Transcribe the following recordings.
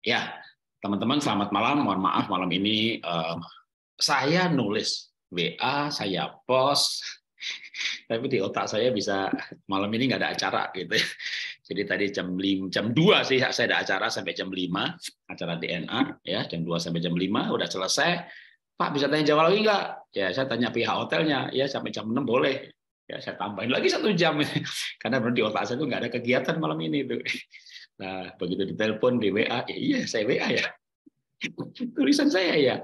Ya, teman-teman selamat malam. Mohon maaf malam ini uh, saya nulis WA, saya post, tapi di otak saya bisa malam ini nggak ada acara gitu. Ya. Jadi tadi jam lim, jam 2 sih ya, saya ada acara sampai jam 5, acara DNA ya, jam 2 sampai jam 5 udah selesai. Pak bisa tanya jawab lagi nggak? Ya saya tanya pihak hotelnya, ya sampai jam 6 boleh. Ya saya tambahin lagi satu jam karena di otak saya tuh nggak ada kegiatan malam ini tuh. Nah, begitu ditelepon di WA, ya iya saya WA ya. Tulisan saya ya.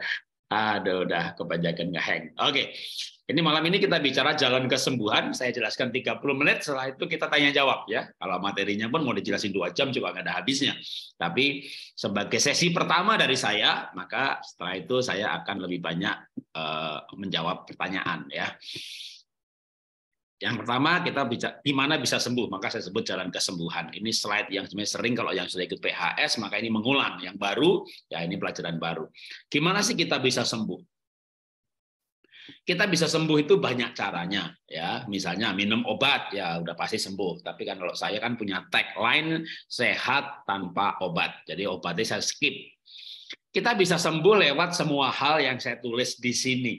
Aduh, udah kebanyakan ngeheng. Oke, ini malam ini kita bicara jalan kesembuhan. Saya jelaskan 30 menit, setelah itu kita tanya-jawab ya. Kalau materinya pun mau dijelasin dua jam juga nggak ada habisnya. Tapi sebagai sesi pertama dari saya, maka setelah itu saya akan lebih banyak uh, menjawab pertanyaan ya. Yang pertama kita bicara di mana bisa sembuh, maka saya sebut jalan kesembuhan. Ini slide yang sebenarnya sering kalau yang sudah ikut PHS maka ini mengulang, yang baru ya ini pelajaran baru. Gimana sih kita bisa sembuh? Kita bisa sembuh itu banyak caranya ya. Misalnya minum obat ya udah pasti sembuh, tapi kan kalau saya kan punya tagline sehat tanpa obat. Jadi obatnya saya skip. Kita bisa sembuh lewat semua hal yang saya tulis di sini.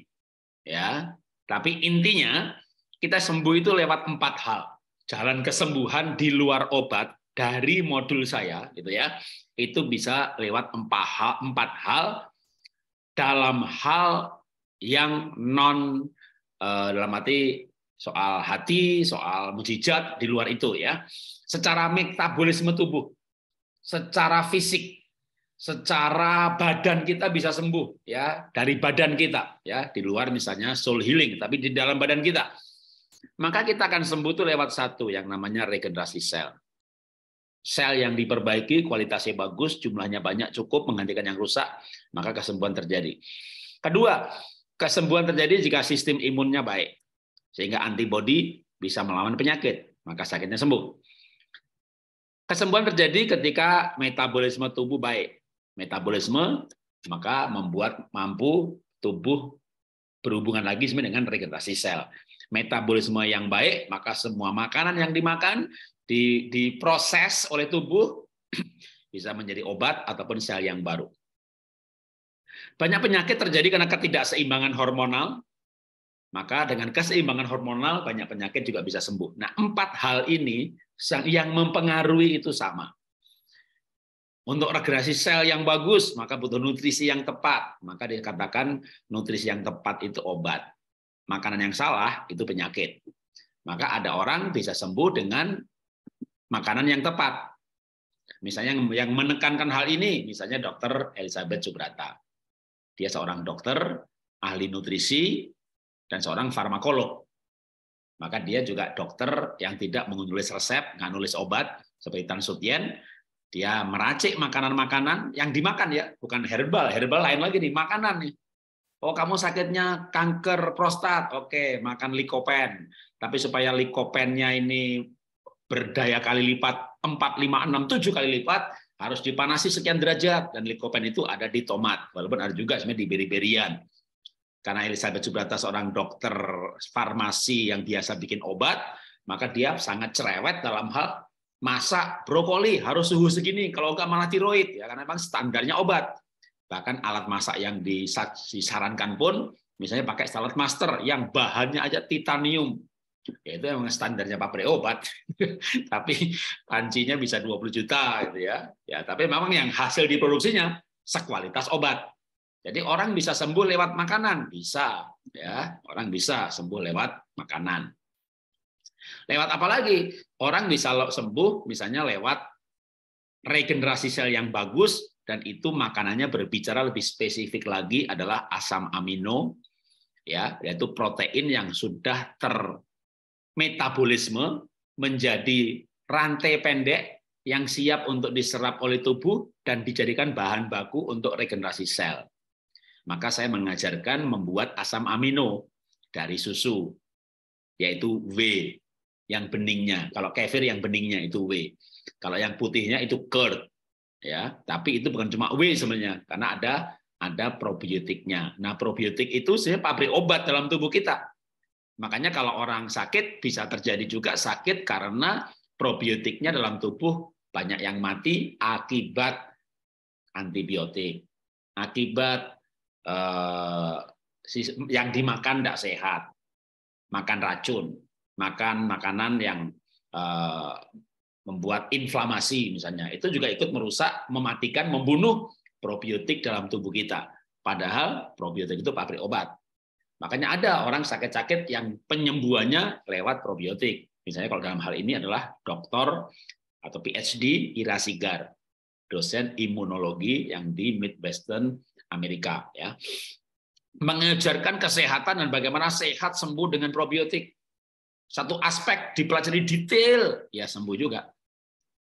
Ya. Tapi intinya kita sembuh itu lewat empat hal. Jalan kesembuhan di luar obat dari modul saya, gitu ya, itu bisa lewat empat hal, empat hal dalam hal yang non eh, dalam arti soal hati, soal mujizat di luar itu ya. Secara metabolisme tubuh, secara fisik, secara badan kita bisa sembuh ya dari badan kita ya di luar misalnya soul healing tapi di dalam badan kita maka kita akan sembuh itu lewat satu yang namanya regenerasi sel. Sel yang diperbaiki, kualitasnya bagus, jumlahnya banyak, cukup menggantikan yang rusak, maka kesembuhan terjadi. Kedua, kesembuhan terjadi jika sistem imunnya baik. Sehingga antibodi bisa melawan penyakit, maka sakitnya sembuh. Kesembuhan terjadi ketika metabolisme tubuh baik. Metabolisme maka membuat mampu tubuh berhubungan lagi dengan regenerasi sel metabolisme yang baik, maka semua makanan yang dimakan diproses oleh tubuh bisa menjadi obat ataupun sel yang baru. Banyak penyakit terjadi karena ketidakseimbangan hormonal. Maka dengan keseimbangan hormonal banyak penyakit juga bisa sembuh. Nah, empat hal ini yang mempengaruhi itu sama. Untuk regresi sel yang bagus, maka butuh nutrisi yang tepat. Maka dikatakan nutrisi yang tepat itu obat makanan yang salah itu penyakit. Maka ada orang bisa sembuh dengan makanan yang tepat. Misalnya yang menekankan hal ini, misalnya dokter Elizabeth Subrata. Dia seorang dokter, ahli nutrisi, dan seorang farmakolog. Maka dia juga dokter yang tidak menulis resep, nggak nulis obat, seperti Tan Sutien, dia meracik makanan-makanan yang dimakan ya, bukan herbal. Herbal lain lagi nih, makanan nih. Oh, kamu sakitnya kanker prostat. Oke, makan likopen. Tapi supaya likopennya ini berdaya kali lipat 4, 5, 6, 7 kali lipat, harus dipanasi sekian derajat. Dan likopen itu ada di tomat. Walaupun ada juga sebenarnya di beri-berian. Karena Elizabeth Subrata seorang dokter farmasi yang biasa bikin obat, maka dia sangat cerewet dalam hal masak brokoli harus suhu segini kalau enggak malah tiroid ya karena memang standarnya obat Bahkan alat masak yang disarankan pun, misalnya pakai salad master yang bahannya aja titanium. Ya, itu memang standarnya pabrik obat. tapi pancinya bisa 20 juta gitu ya. Ya, tapi memang yang hasil diproduksinya sekualitas obat. Jadi orang bisa sembuh lewat makanan, bisa ya. Orang bisa sembuh lewat makanan. Lewat apa lagi? Orang bisa sembuh misalnya lewat regenerasi sel yang bagus dan itu makanannya berbicara lebih spesifik lagi adalah asam amino ya yaitu protein yang sudah termetabolisme menjadi rantai pendek yang siap untuk diserap oleh tubuh dan dijadikan bahan baku untuk regenerasi sel. Maka saya mengajarkan membuat asam amino dari susu, yaitu W yang beningnya. Kalau kefir yang beningnya itu W. Kalau yang putihnya itu curd ya tapi itu bukan cuma whey sebenarnya karena ada ada probiotiknya nah probiotik itu sebenarnya pabrik obat dalam tubuh kita makanya kalau orang sakit bisa terjadi juga sakit karena probiotiknya dalam tubuh banyak yang mati akibat antibiotik akibat eh, yang dimakan tidak sehat makan racun makan makanan yang eh, membuat inflamasi misalnya. Itu juga ikut merusak, mematikan, membunuh probiotik dalam tubuh kita. Padahal probiotik itu pabrik obat. Makanya ada orang sakit-sakit yang penyembuhannya lewat probiotik. Misalnya kalau dalam hal ini adalah dokter atau PhD Ira Sigar, dosen imunologi yang di Midwestern Amerika ya. Mengajarkan kesehatan dan bagaimana sehat sembuh dengan probiotik. Satu aspek dipelajari detail, ya sembuh juga.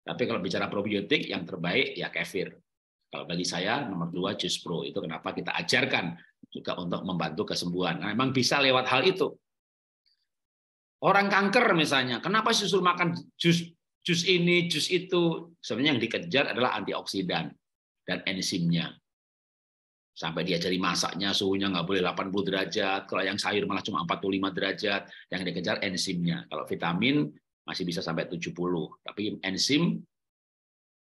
Tapi kalau bicara probiotik, yang terbaik ya kefir. Kalau bagi saya nomor dua jus pro itu kenapa kita ajarkan juga untuk membantu kesembuhan. Nah, memang bisa lewat hal itu. Orang kanker misalnya, kenapa susul makan jus jus ini, jus itu? Sebenarnya yang dikejar adalah antioksidan dan enzimnya. Sampai dia jadi masaknya, suhunya nggak boleh 80 derajat. Kalau yang sayur malah cuma 45 derajat. Yang dikejar enzimnya. Kalau vitamin masih bisa sampai 70. Tapi enzim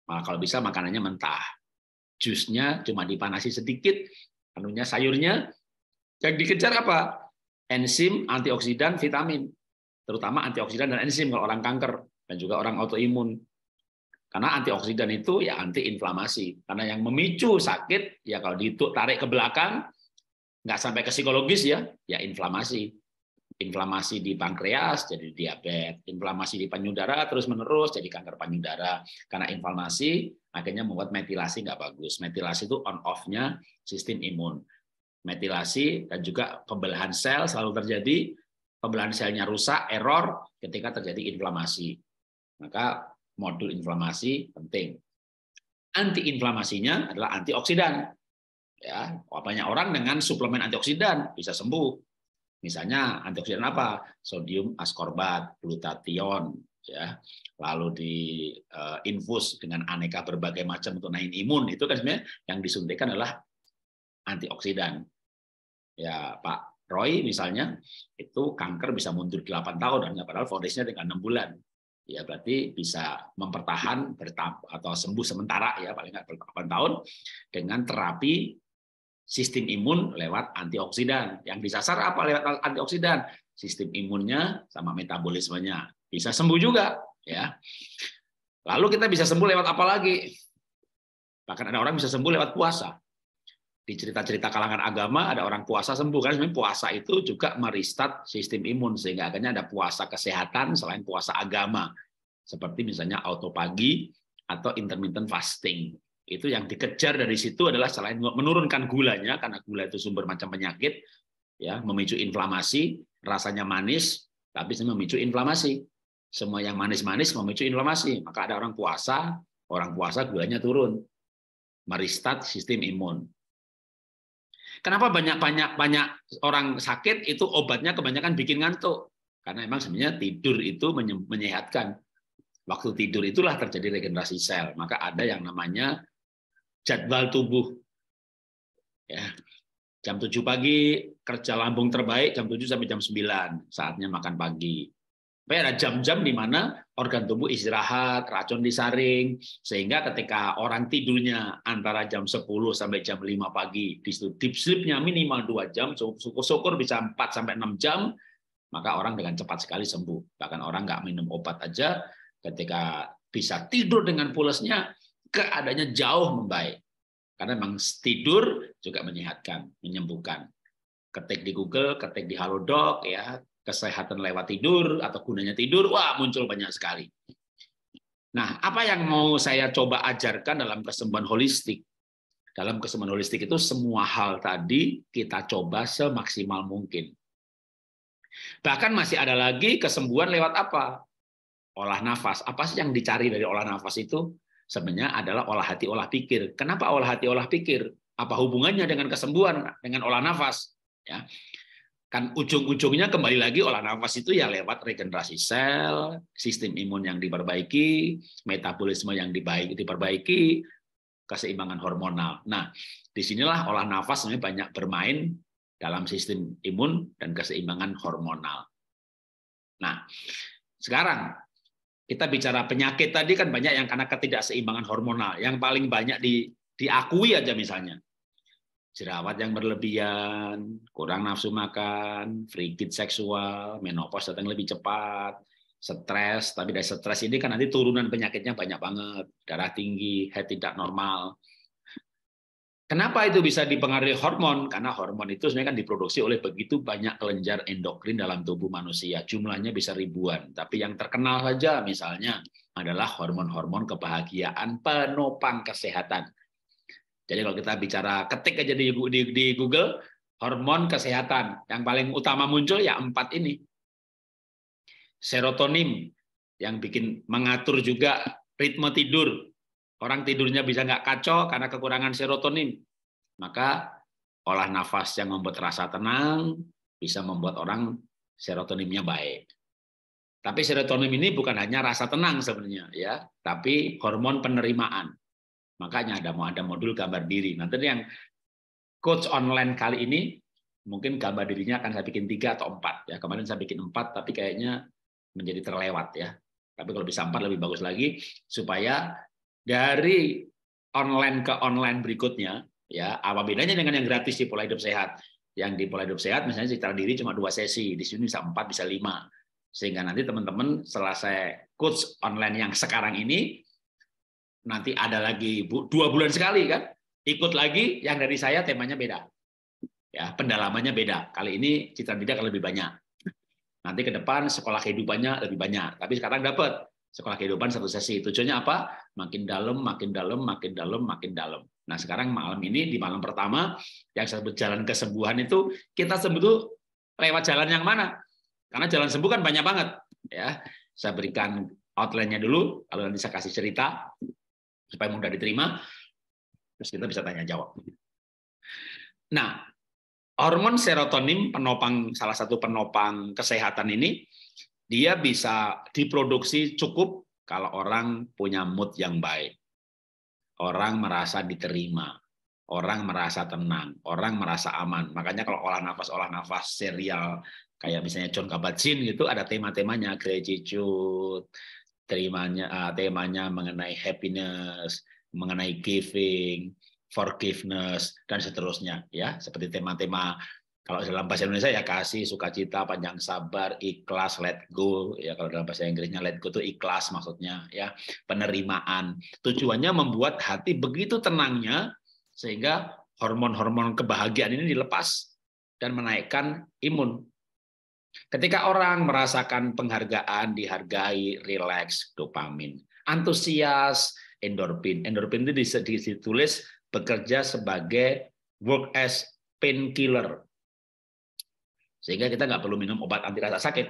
kalau bisa makanannya mentah. Jusnya cuma dipanasi sedikit, anunya sayurnya yang dikejar apa? Enzim, antioksidan, vitamin. Terutama antioksidan dan enzim kalau orang kanker dan juga orang autoimun. Karena antioksidan itu ya antiinflamasi. Karena yang memicu sakit ya kalau ditarik ke belakang nggak sampai ke psikologis ya, ya inflamasi inflamasi di pankreas jadi diabetes, inflamasi di panyudara terus menerus jadi kanker panyudara karena inflamasi akhirnya membuat metilasi nggak bagus. Metilasi itu on offnya sistem imun. Metilasi dan juga pembelahan sel selalu terjadi, pembelahan selnya rusak, error ketika terjadi inflamasi. Maka modul inflamasi penting. Antiinflamasinya adalah antioksidan. Ya, banyak orang dengan suplemen antioksidan bisa sembuh Misalnya antioksidan apa? Sodium askorbat, glutathione, ya. Lalu di uh, infus dengan aneka berbagai macam untuk naik imun. Itu kan sebenarnya yang disuntikan adalah antioksidan. Ya, Pak Roy misalnya itu kanker bisa mundur 8 tahun dan padahal fondasinya tinggal 6 bulan. Ya berarti bisa mempertahan atau sembuh sementara ya paling nggak 8 tahun dengan terapi sistem imun lewat antioksidan. Yang disasar apa lewat antioksidan? Sistem imunnya sama metabolismenya. Bisa sembuh juga, ya. Lalu kita bisa sembuh lewat apa lagi? Bahkan ada orang bisa sembuh lewat puasa. Di cerita-cerita kalangan agama ada orang puasa sembuh kan sebenarnya puasa itu juga meristat sistem imun sehingga akhirnya ada puasa kesehatan selain puasa agama. Seperti misalnya autopagi atau intermittent fasting itu yang dikejar dari situ adalah selain menurunkan gulanya karena gula itu sumber macam penyakit ya memicu inflamasi rasanya manis tapi semua memicu inflamasi semua yang manis-manis memicu inflamasi maka ada orang puasa orang puasa gulanya turun meristat sistem imun kenapa banyak banyak banyak orang sakit itu obatnya kebanyakan bikin ngantuk karena memang sebenarnya tidur itu menyehatkan waktu tidur itulah terjadi regenerasi sel maka ada yang namanya jadwal tubuh. Ya. Jam 7 pagi kerja lambung terbaik, jam 7 sampai jam 9 saatnya makan pagi. Tapi ada jam-jam di mana organ tubuh istirahat, racun disaring, sehingga ketika orang tidurnya antara jam 10 sampai jam 5 pagi, di situ deep sleep-nya minimal 2 jam, syukur-syukur bisa 4 sampai 6 jam, maka orang dengan cepat sekali sembuh. Bahkan orang nggak minum obat aja, ketika bisa tidur dengan pulasnya, keadaannya jauh membaik. Karena memang tidur juga menyehatkan, menyembuhkan. Ketik di Google, ketik di Halodoc, ya kesehatan lewat tidur atau gunanya tidur, wah muncul banyak sekali. Nah, apa yang mau saya coba ajarkan dalam kesembuhan holistik? Dalam kesembuhan holistik itu semua hal tadi kita coba semaksimal mungkin. Bahkan masih ada lagi kesembuhan lewat apa? Olah nafas. Apa sih yang dicari dari olah nafas itu? sebenarnya adalah olah hati olah pikir. Kenapa olah hati olah pikir? Apa hubungannya dengan kesembuhan dengan olah nafas? Ya. Kan ujung-ujungnya kembali lagi olah nafas itu ya lewat regenerasi sel, sistem imun yang diperbaiki, metabolisme yang dibaik diperbaiki, keseimbangan hormonal. Nah, disinilah olah nafas sebenarnya banyak bermain dalam sistem imun dan keseimbangan hormonal. Nah, sekarang kita bicara penyakit tadi kan banyak yang karena ketidakseimbangan hormonal. Yang paling banyak di, diakui aja misalnya. Jerawat yang berlebihan, kurang nafsu makan, frigid seksual, menopause datang lebih cepat, stres, tapi dari stres ini kan nanti turunan penyakitnya banyak banget. Darah tinggi, head tidak normal, Kenapa itu bisa dipengaruhi hormon? Karena hormon itu sebenarnya kan diproduksi oleh begitu banyak kelenjar endokrin dalam tubuh manusia. Jumlahnya bisa ribuan. Tapi yang terkenal saja misalnya adalah hormon-hormon kebahagiaan penopang kesehatan. Jadi kalau kita bicara ketik aja di, Google, hormon kesehatan. Yang paling utama muncul ya empat ini. Serotonin yang bikin mengatur juga ritme tidur, Orang tidurnya bisa nggak kacau karena kekurangan serotonin. Maka olah nafas yang membuat rasa tenang bisa membuat orang serotoninnya baik. Tapi serotonin ini bukan hanya rasa tenang sebenarnya ya, tapi hormon penerimaan. Makanya ada mau ada modul gambar diri. Nanti yang coach online kali ini mungkin gambar dirinya akan saya bikin tiga atau empat ya. Kemarin saya bikin empat tapi kayaknya menjadi terlewat ya. Tapi kalau bisa empat lebih bagus lagi supaya dari online ke online berikutnya ya apa bedanya dengan yang gratis di pola hidup sehat yang di pola hidup sehat misalnya secara diri cuma dua sesi di sini bisa empat bisa lima sehingga nanti teman-teman selesai saya coach online yang sekarang ini nanti ada lagi dua bulan sekali kan ikut lagi yang dari saya temanya beda ya pendalamannya beda kali ini citra diri akan lebih banyak nanti ke depan sekolah kehidupannya lebih banyak tapi sekarang dapat sekolah kehidupan satu sesi tujuannya apa makin dalam, makin dalam, makin dalam, makin dalam. Nah, sekarang malam ini di malam pertama yang saya berjalan kesembuhan itu kita sembuh lewat jalan yang mana? Karena jalan sembuh kan banyak banget, ya. Saya berikan outline-nya dulu, kalau nanti saya kasih cerita supaya mudah diterima. Terus kita bisa tanya jawab. Nah, hormon serotonin penopang salah satu penopang kesehatan ini dia bisa diproduksi cukup kalau orang punya mood yang baik, orang merasa diterima, orang merasa tenang, orang merasa aman. Makanya kalau olah nafas, olah nafas serial kayak misalnya John Kabat-Zinn gitu ada tema-temanya gratitude, terimanya, uh, temanya mengenai happiness, mengenai giving, forgiveness dan seterusnya ya, seperti tema-tema kalau dalam bahasa Indonesia ya kasih, sukacita, panjang sabar, ikhlas, let go. Ya kalau dalam bahasa Inggrisnya let go itu ikhlas maksudnya ya, penerimaan. Tujuannya membuat hati begitu tenangnya sehingga hormon-hormon kebahagiaan ini dilepas dan menaikkan imun. Ketika orang merasakan penghargaan, dihargai, relax dopamin, antusias, endorfin. Endorfin itu ditulis bekerja sebagai work as painkiller sehingga kita nggak perlu minum obat anti rasa sakit.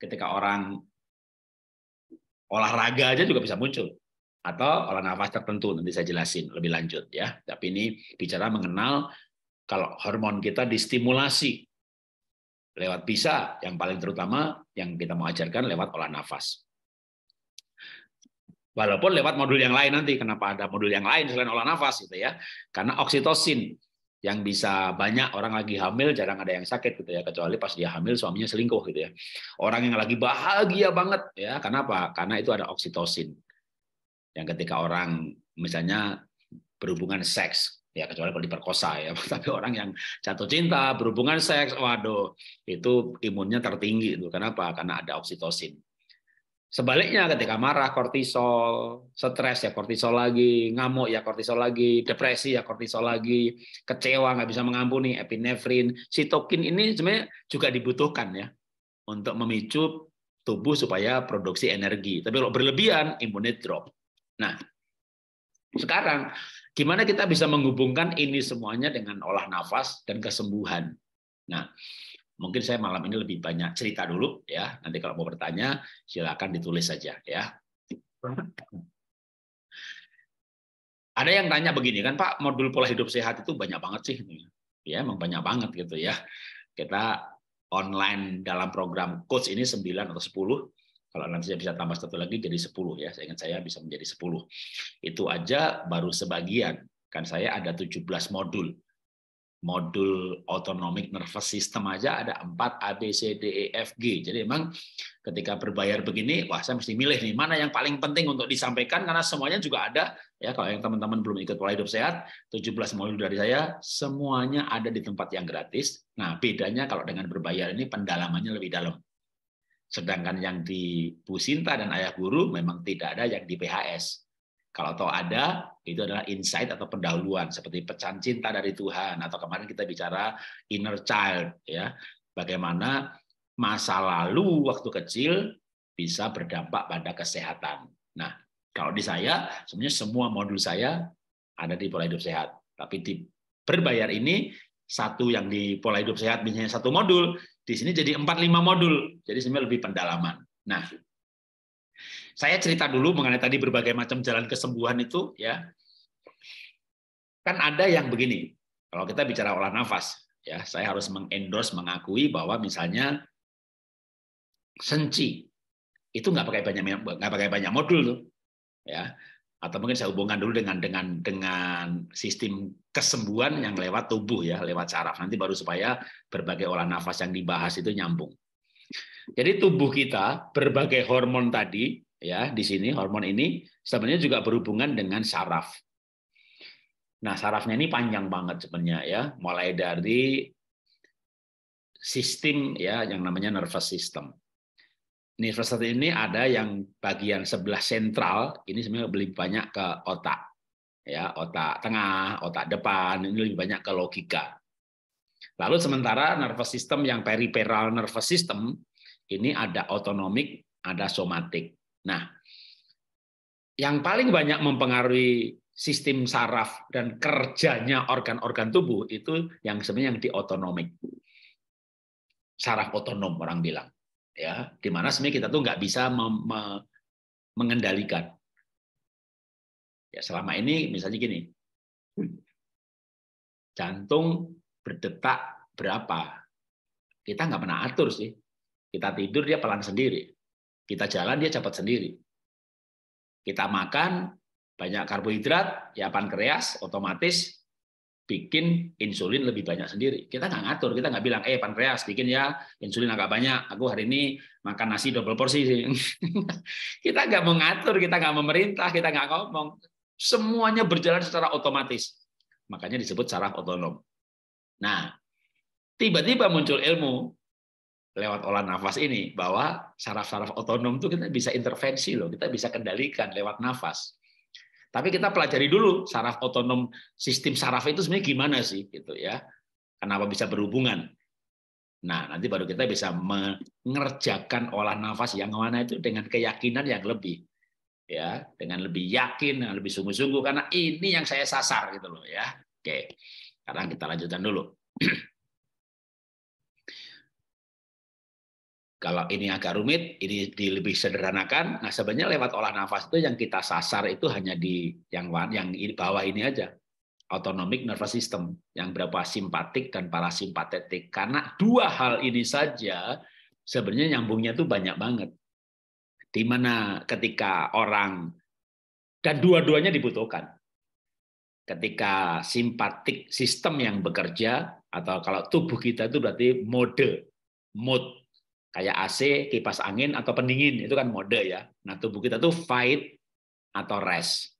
Ketika orang olahraga aja juga bisa muncul. Atau olah nafas tertentu, nanti saya jelasin lebih lanjut ya. Tapi ini bicara mengenal kalau hormon kita distimulasi lewat bisa, yang paling terutama yang kita mau ajarkan lewat olah nafas. Walaupun lewat modul yang lain nanti, kenapa ada modul yang lain selain olah nafas gitu ya? Karena oksitosin yang bisa banyak orang lagi hamil jarang ada yang sakit gitu ya kecuali pas dia hamil suaminya selingkuh gitu ya orang yang lagi bahagia banget ya kenapa karena itu ada oksitosin yang ketika orang misalnya berhubungan seks ya kecuali kalau diperkosa ya tapi orang yang jatuh cinta berhubungan seks waduh itu imunnya tertinggi itu kenapa karena ada oksitosin Sebaliknya ketika marah kortisol, stres ya kortisol lagi, ngamuk ya kortisol lagi, depresi ya kortisol lagi, kecewa nggak bisa mengampuni, epinefrin, sitokin ini sebenarnya juga dibutuhkan ya untuk memicu tubuh supaya produksi energi. Tapi kalau berlebihan imunnya drop. Nah, sekarang gimana kita bisa menghubungkan ini semuanya dengan olah nafas dan kesembuhan? Nah, Mungkin saya malam ini lebih banyak cerita dulu ya. Nanti kalau mau bertanya silakan ditulis saja ya. Ada yang tanya begini kan Pak, modul pola hidup sehat itu banyak banget sih. Ya, emang banyak banget gitu ya. Kita online dalam program coach ini 9 atau 10 kalau nanti saya bisa tambah satu lagi jadi 10 ya. Saya ingat saya bisa menjadi 10. Itu aja baru sebagian. Kan saya ada 17 modul modul autonomic nervous system aja ada 4 A B C D E F G. Jadi emang ketika berbayar begini, wah saya mesti milih nih mana yang paling penting untuk disampaikan karena semuanya juga ada ya kalau yang teman-teman belum ikut pola hidup sehat 17 modul dari saya semuanya ada di tempat yang gratis. Nah, bedanya kalau dengan berbayar ini pendalamannya lebih dalam. Sedangkan yang di Bu Sinta dan Ayah Guru memang tidak ada yang di PHS. Kalau tahu ada, itu adalah insight atau pendahuluan seperti pecahan cinta dari Tuhan atau kemarin kita bicara inner child ya. Bagaimana masa lalu waktu kecil bisa berdampak pada kesehatan. Nah, kalau di saya sebenarnya semua modul saya ada di pola hidup sehat. Tapi di berbayar ini satu yang di pola hidup sehat misalnya satu modul, di sini jadi 4 5 modul. Jadi sebenarnya lebih pendalaman. Nah, saya cerita dulu mengenai tadi berbagai macam jalan kesembuhan itu ya. Kan ada yang begini. Kalau kita bicara olah nafas, ya saya harus mengendorse mengakui bahwa misalnya senci itu nggak pakai banyak nggak pakai banyak modul tuh ya atau mungkin saya hubungkan dulu dengan dengan dengan sistem kesembuhan yang lewat tubuh ya lewat saraf nanti baru supaya berbagai olah nafas yang dibahas itu nyambung jadi tubuh kita berbagai hormon tadi ya di sini hormon ini sebenarnya juga berhubungan dengan saraf. Nah, sarafnya ini panjang banget sebenarnya ya, mulai dari sistem ya yang namanya nervous system. Nervous system ini ada yang bagian sebelah sentral, ini sebenarnya lebih banyak ke otak. Ya, otak tengah, otak depan, ini lebih banyak ke logika. Lalu sementara nervous system yang peripheral nervous system ini ada autonomik, ada somatik. Nah, yang paling banyak mempengaruhi sistem saraf dan kerjanya organ-organ tubuh itu yang sebenarnya yang di autonomik. Saraf otonom orang bilang. Ya, di mana sebenarnya kita tuh nggak bisa mengendalikan. Ya, selama ini misalnya gini. Jantung berdetak berapa. Kita nggak pernah atur sih. Kita tidur dia pelan sendiri. Kita jalan dia cepat sendiri. Kita makan banyak karbohidrat, ya pankreas otomatis bikin insulin lebih banyak sendiri. Kita nggak ngatur, kita nggak bilang, eh pankreas bikin ya insulin agak banyak. Aku hari ini makan nasi double porsi. Sih. kita nggak mengatur, kita nggak memerintah, kita nggak ngomong. Semuanya berjalan secara otomatis. Makanya disebut saraf otonom. Nah, tiba-tiba muncul ilmu lewat olah nafas ini bahwa saraf-saraf otonom itu kita bisa intervensi loh, kita bisa kendalikan lewat nafas. Tapi kita pelajari dulu saraf otonom, sistem saraf itu sebenarnya gimana sih gitu ya. Kenapa bisa berhubungan? Nah, nanti baru kita bisa mengerjakan olah nafas yang mana itu dengan keyakinan yang lebih ya, dengan lebih yakin, dengan lebih sungguh-sungguh karena ini yang saya sasar gitu loh ya. Oke. Sekarang kita lanjutkan dulu. Kalau ini agak rumit, ini di lebih sederhanakan. Nah, sebenarnya lewat olah nafas itu yang kita sasar itu hanya di yang yang bawah ini aja. Autonomic nervous system yang berapa simpatik dan parasimpatetik. Karena dua hal ini saja sebenarnya nyambungnya itu banyak banget. Di mana ketika orang dan dua-duanya dibutuhkan ketika simpatik sistem yang bekerja atau kalau tubuh kita itu berarti mode, mood kayak AC, kipas angin atau pendingin itu kan mode ya. Nah tubuh kita tuh fight atau rest,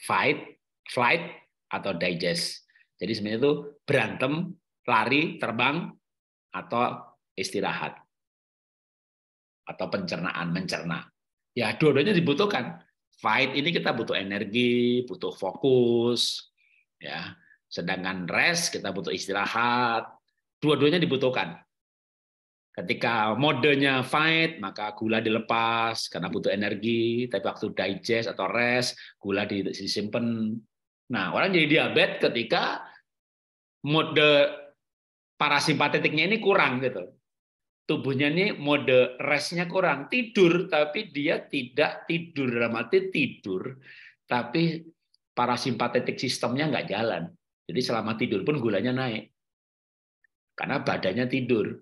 fight, flight atau digest. Jadi sebenarnya itu berantem, lari, terbang atau istirahat atau pencernaan mencerna. Ya dua-duanya dibutuhkan fight ini kita butuh energi, butuh fokus, ya. Sedangkan rest kita butuh istirahat. Dua-duanya dibutuhkan. Ketika modenya fight, maka gula dilepas karena butuh energi, tapi waktu digest atau rest, gula disimpan. Nah, orang jadi diabetes ketika mode parasimpatetiknya ini kurang gitu tubuhnya ini mode restnya kurang tidur tapi dia tidak tidur dalam arti tidur tapi parasimpatetik sistemnya nggak jalan jadi selama tidur pun gulanya naik karena badannya tidur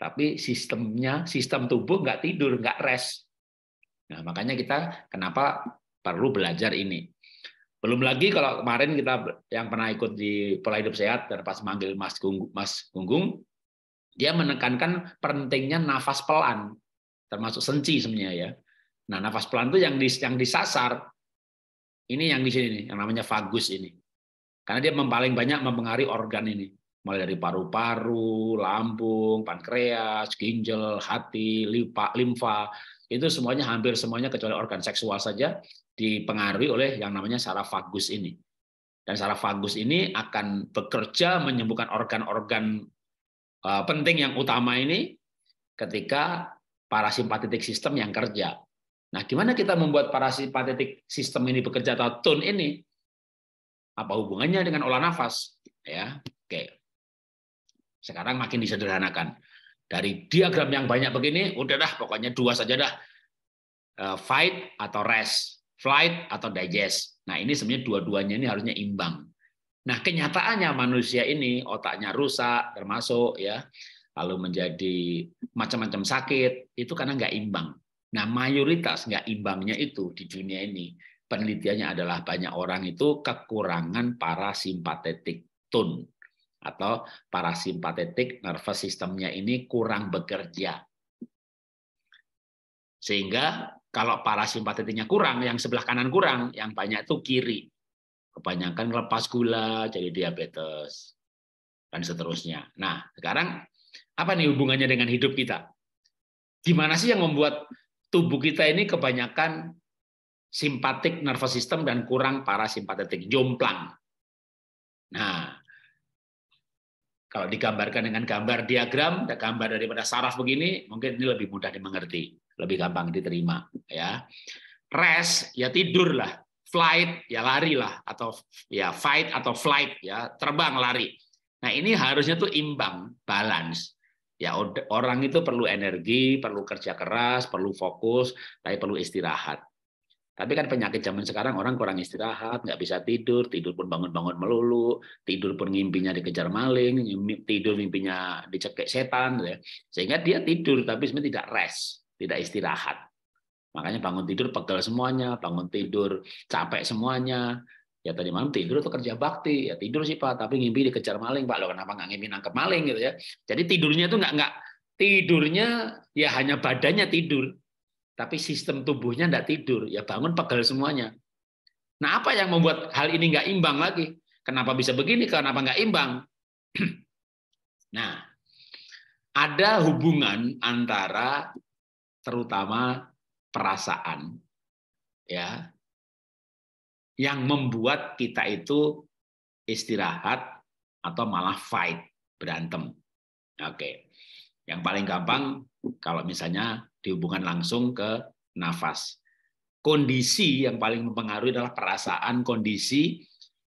tapi sistemnya sistem tubuh nggak tidur nggak rest nah makanya kita kenapa perlu belajar ini belum lagi kalau kemarin kita yang pernah ikut di pola hidup sehat dan pas manggil Mas Gunggung, Mas Gunggung dia menekankan pentingnya nafas pelan, termasuk senci sebenarnya ya. Nah, nafas pelan itu yang dis, yang disasar ini yang di sini nih, yang namanya vagus ini. Karena dia paling banyak mempengaruhi organ ini, mulai dari paru-paru, lambung, pankreas, ginjal, hati, limpa, limfa, itu semuanya hampir semuanya kecuali organ seksual saja dipengaruhi oleh yang namanya saraf vagus ini. Dan saraf vagus ini akan bekerja menyembuhkan organ-organ Eh, penting yang utama ini ketika parasimpatetik sistem yang kerja. Nah, gimana kita membuat parasimpatetik sistem ini bekerja atau tone ini? Apa hubungannya dengan olah nafas? Ya, oke. Sekarang makin disederhanakan. Dari diagram yang banyak begini, udah dah, pokoknya dua saja dah. Eh, fight atau rest, flight atau digest. Nah, ini sebenarnya dua-duanya ini harusnya imbang. Nah, kenyataannya manusia ini otaknya rusak termasuk ya, lalu menjadi macam-macam sakit itu karena nggak imbang. Nah, mayoritas nggak imbangnya itu di dunia ini penelitiannya adalah banyak orang itu kekurangan parasimpatetik tone atau parasimpatetik nervous sistemnya ini kurang bekerja. Sehingga kalau parasimpatetiknya kurang, yang sebelah kanan kurang, yang banyak itu kiri kebanyakan lepas gula jadi diabetes dan seterusnya. Nah, sekarang apa nih hubungannya dengan hidup kita? Gimana sih yang membuat tubuh kita ini kebanyakan simpatik nervous system dan kurang parasimpatetik, jomplang. Nah, kalau digambarkan dengan gambar diagram, gambar daripada saraf begini, mungkin ini lebih mudah dimengerti, lebih gampang diterima, ya. Rest ya tidurlah flight ya lari lah atau ya fight atau flight ya terbang lari. Nah ini harusnya tuh imbang, balance. Ya orang itu perlu energi, perlu kerja keras, perlu fokus, tapi perlu istirahat. Tapi kan penyakit zaman sekarang orang kurang istirahat, nggak bisa tidur, tidur pun bangun-bangun melulu, tidur pun ngimpinya dikejar maling, tidur mimpinya dicekek setan, gitu ya. sehingga dia tidur tapi sebenarnya tidak rest, tidak istirahat. Makanya bangun tidur pegal semuanya, bangun tidur capek semuanya. Ya tadi malam tidur itu kerja bakti, ya tidur sih Pak, tapi ngimpi dikejar maling Pak. Loh kenapa nggak ngimpi nangkep maling gitu ya. Jadi tidurnya itu nggak nggak tidurnya ya hanya badannya tidur, tapi sistem tubuhnya nggak tidur, ya bangun pegal semuanya. Nah apa yang membuat hal ini nggak imbang lagi? Kenapa bisa begini? Kenapa nggak imbang? nah, ada hubungan antara terutama perasaan ya yang membuat kita itu istirahat atau malah fight, berantem. Oke. Yang paling gampang kalau misalnya dihubungkan langsung ke nafas. Kondisi yang paling mempengaruhi adalah perasaan kondisi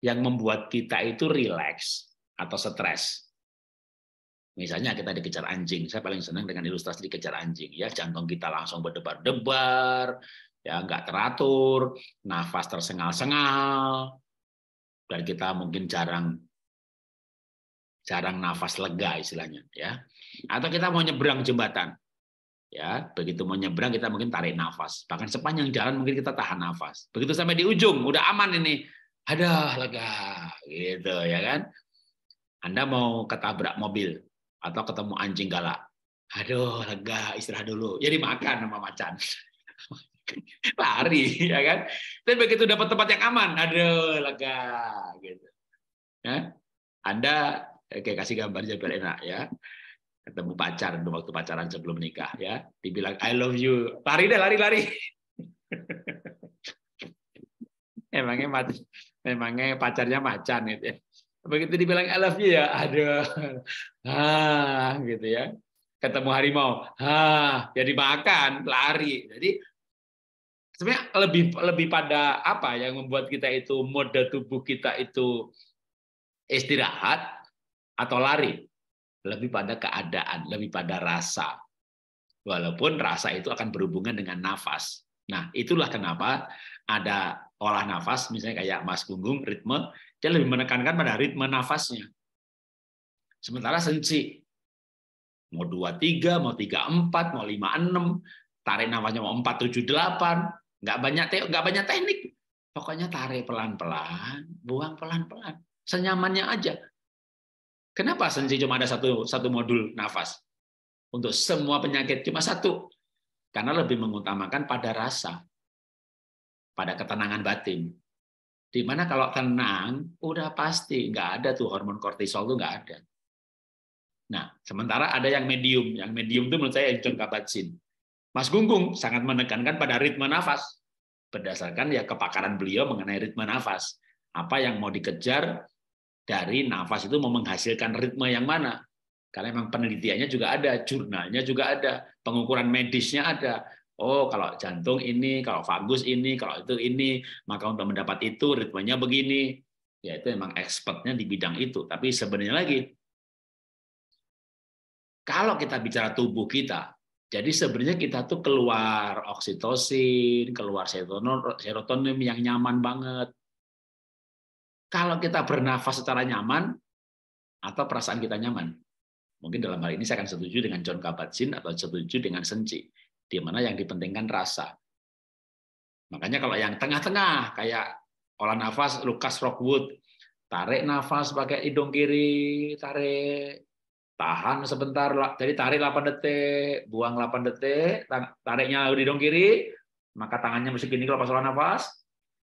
yang membuat kita itu rileks atau stres. Misalnya kita dikejar anjing, saya paling senang dengan ilustrasi dikejar anjing. Ya jantung kita langsung berdebar-debar, ya nggak teratur, nafas tersengal-sengal, dan kita mungkin jarang jarang nafas lega istilahnya, ya. Atau kita mau nyebrang jembatan, ya begitu mau nyebrang kita mungkin tarik nafas, bahkan sepanjang jalan mungkin kita tahan nafas. Begitu sampai di ujung, udah aman ini, ada lega, gitu ya kan. Anda mau ketabrak mobil, atau ketemu anjing galak. Aduh, lega, istirahat dulu. jadi ya makan sama macan. Lari, ya kan? Tapi begitu dapat tempat yang aman, aduh, lega gitu. Ya. Anda oke kasih gambar aja biar enak ya. Ketemu pacar waktu pacaran sebelum nikah ya, dibilang I love you. Lari deh, lari-lari. emangnya emangnya pacarnya macan gitu ya begitu dibilang I love you ya, ada, ah gitu ya. Ketemu harimau, ah jadi ya makan, lari. Jadi sebenarnya lebih lebih pada apa yang membuat kita itu mode tubuh kita itu istirahat atau lari, lebih pada keadaan, lebih pada rasa. Walaupun rasa itu akan berhubungan dengan nafas. Nah, itulah kenapa ada olah nafas, misalnya kayak Mas Gunggung, ritme, dia lebih menekankan pada ritme nafasnya. Sementara senci, mau dua tiga mau tiga empat mau lima enam tarik nafasnya mau delapan nggak banyak te nggak banyak teknik. Pokoknya tarik pelan-pelan, buang pelan-pelan, senyamannya aja. Kenapa senci cuma ada satu satu modul nafas? Untuk semua penyakit cuma satu. Karena lebih mengutamakan pada rasa, pada ketenangan batin. Dimana kalau tenang, udah pasti nggak ada tuh hormon kortisol tuh nggak ada. Nah, sementara ada yang medium. Yang medium tuh menurut saya John kabat Mas Gunggung sangat menekankan pada ritme nafas. Berdasarkan ya kepakaran beliau mengenai ritme nafas. Apa yang mau dikejar dari nafas itu mau menghasilkan ritme yang mana. Karena memang penelitiannya juga ada, jurnalnya juga ada, pengukuran medisnya ada. Oh, kalau jantung ini, kalau vagus ini, kalau itu ini, maka untuk mendapat itu ritmenya begini. Ya itu memang expertnya di bidang itu. Tapi sebenarnya lagi, kalau kita bicara tubuh kita, jadi sebenarnya kita tuh keluar oksitosin, keluar serotonin yang nyaman banget. Kalau kita bernafas secara nyaman, atau perasaan kita nyaman. Mungkin dalam hal ini saya akan setuju dengan John Kabat-Zinn atau setuju dengan Senci di mana yang dipentingkan rasa. Makanya kalau yang tengah-tengah kayak olah nafas Lukas Rockwood, tarik nafas pakai hidung kiri, tarik, tahan sebentar, jadi tarik 8 detik, buang 8 detik, tariknya hidung kiri, maka tangannya mesti gini kalau pas olah nafas,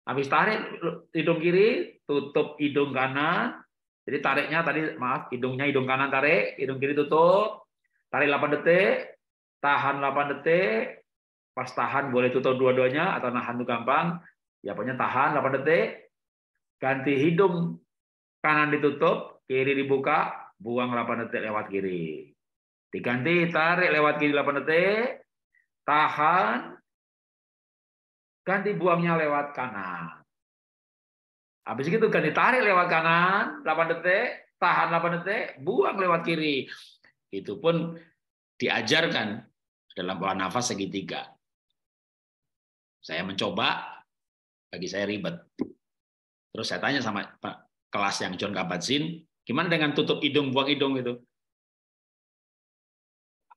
habis tarik hidung kiri, tutup hidung kanan, jadi tariknya tadi maaf hidungnya hidung kanan tarik, hidung kiri tutup, tarik 8 detik, tahan 8 detik, pas tahan boleh tutup dua-duanya atau nahan itu gampang, ya pokoknya tahan 8 detik, ganti hidung kanan ditutup, kiri dibuka, buang 8 detik lewat kiri. Diganti, tarik lewat kiri 8 detik, tahan, ganti buangnya lewat kanan. Habis itu ganti tarik lewat kanan 8 detik, tahan 8 detik, buang lewat kiri. Itu pun diajarkan dalam pola nafas segitiga. Saya mencoba, bagi saya ribet. Terus saya tanya sama kelas yang John Kabat-Zinn, gimana dengan tutup hidung, buang hidung itu?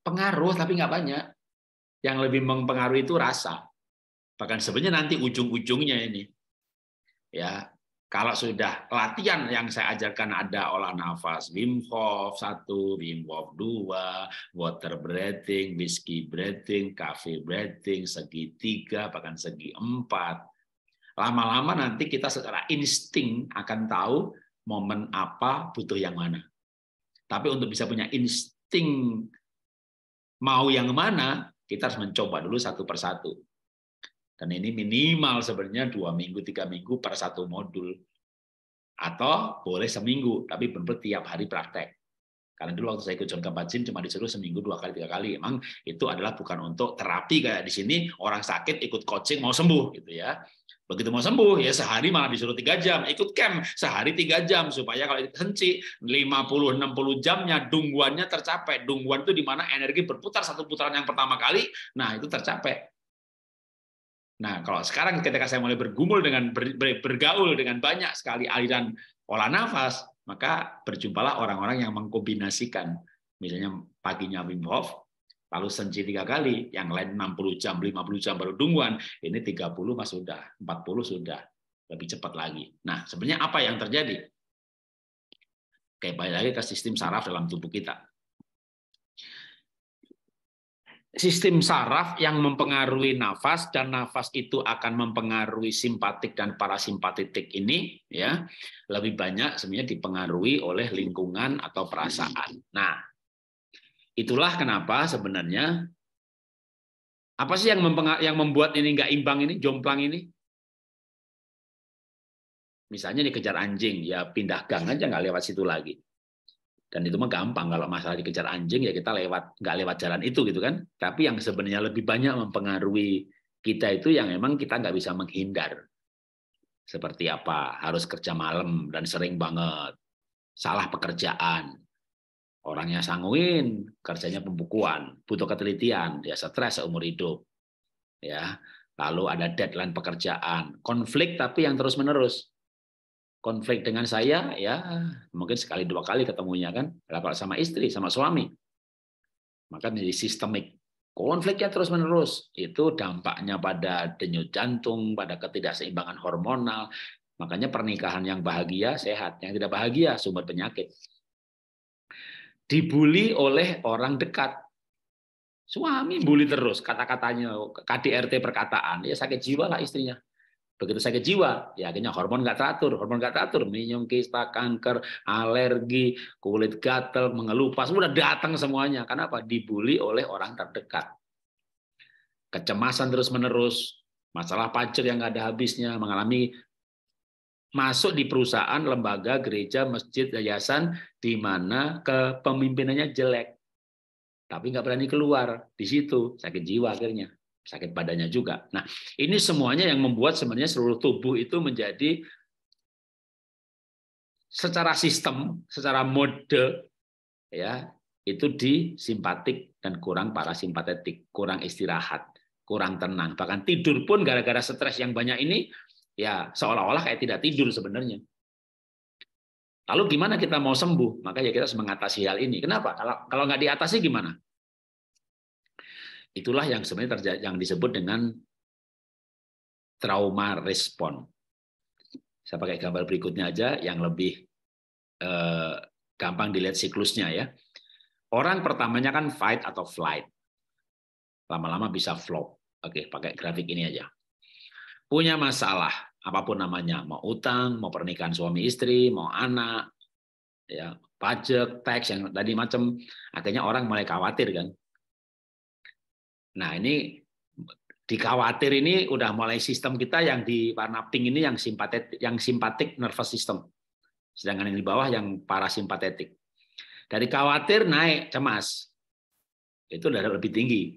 Pengaruh, tapi nggak banyak. Yang lebih mempengaruhi itu rasa. Bahkan sebenarnya nanti ujung-ujungnya ini. ya kalau sudah latihan yang saya ajarkan ada olah nafas, Wim Hof 1, Wim Hof 2, water breathing, whiskey breathing, cafe breathing, segi segitiga, bahkan segi empat. Lama-lama nanti kita secara insting akan tahu momen apa butuh yang mana. Tapi untuk bisa punya insting mau yang mana, kita harus mencoba dulu satu persatu. Dan ini minimal sebenarnya dua minggu, tiga minggu per satu modul. Atau boleh seminggu, tapi benar tiap hari praktek. Karena dulu waktu saya ikut John Kabat-Zinn cuma disuruh seminggu dua kali, tiga kali. Emang itu adalah bukan untuk terapi kayak di sini, orang sakit ikut coaching mau sembuh gitu ya. Begitu mau sembuh, ya sehari malah disuruh tiga jam. Ikut camp, sehari tiga jam. Supaya kalau henci, 50-60 jamnya, dungguannya tercapai. Dungguan itu di mana energi berputar satu putaran yang pertama kali, nah itu tercapai. Nah, kalau sekarang ketika saya mulai bergumul dengan bergaul dengan banyak sekali aliran pola nafas, maka berjumpalah orang-orang yang mengkombinasikan. Misalnya paginya Wim Hof, lalu senji tiga kali, yang lain 60 jam, 50 jam baru dungguan, ini 30 mas sudah, 40 sudah, lebih cepat lagi. Nah, sebenarnya apa yang terjadi? Oke, balik lagi ke sistem saraf dalam tubuh kita sistem saraf yang mempengaruhi nafas dan nafas itu akan mempengaruhi simpatik dan parasimpatitik ini ya lebih banyak sebenarnya dipengaruhi oleh lingkungan atau perasaan. Nah, itulah kenapa sebenarnya apa sih yang yang membuat ini nggak imbang ini, jomplang ini? Misalnya dikejar anjing, ya pindah gang aja nggak lewat situ lagi dan itu mah gampang kalau masalah dikejar anjing ya kita lewat nggak lewat jalan itu gitu kan tapi yang sebenarnya lebih banyak mempengaruhi kita itu yang memang kita nggak bisa menghindar seperti apa harus kerja malam dan sering banget salah pekerjaan orangnya sanguin kerjanya pembukuan butuh ketelitian dia ya stres seumur hidup ya lalu ada deadline pekerjaan konflik tapi yang terus menerus konflik dengan saya ya mungkin sekali dua kali ketemunya kan kalau sama istri sama suami maka menjadi sistemik konfliknya terus menerus itu dampaknya pada denyut jantung pada ketidakseimbangan hormonal makanya pernikahan yang bahagia sehat yang tidak bahagia sumber penyakit dibully oleh orang dekat suami bully terus kata-katanya KDRT perkataan ya sakit jiwa lah istrinya Begitu sakit jiwa, ya akhirnya hormon nggak teratur, hormon nggak teratur, minum kista, kanker, alergi, kulit gatel, mengelupas, udah datang semuanya. Karena apa? Dibully oleh orang terdekat. Kecemasan terus-menerus, masalah pacar yang nggak ada habisnya, mengalami masuk di perusahaan, lembaga, gereja, masjid, yayasan, di mana kepemimpinannya jelek. Tapi nggak berani keluar di situ, sakit jiwa akhirnya sakit badannya juga. Nah, ini semuanya yang membuat sebenarnya seluruh tubuh itu menjadi secara sistem, secara mode ya, itu di simpatik dan kurang parasimpatetik, kurang istirahat, kurang tenang, bahkan tidur pun gara-gara stres yang banyak ini ya seolah-olah kayak tidak tidur sebenarnya. Lalu gimana kita mau sembuh? Maka ya kita harus mengatasi hal ini. Kenapa? Kalau kalau nggak diatasi gimana? Itulah yang sebenarnya terjadi, yang disebut dengan trauma respon. Saya pakai gambar berikutnya aja yang lebih eh, gampang dilihat siklusnya ya. Orang pertamanya kan fight atau flight. Lama-lama bisa flop. Oke, pakai grafik ini aja. Punya masalah, apapun namanya, mau utang, mau pernikahan suami istri, mau anak, ya pajak, tax yang tadi macam, akhirnya orang mulai khawatir kan. Nah ini dikhawatir ini udah mulai sistem kita yang di warna pink ini yang simpatetik, yang simpatik nervous system. Sedangkan yang di bawah yang parasimpatetik. Dari khawatir naik cemas. Itu udah lebih tinggi.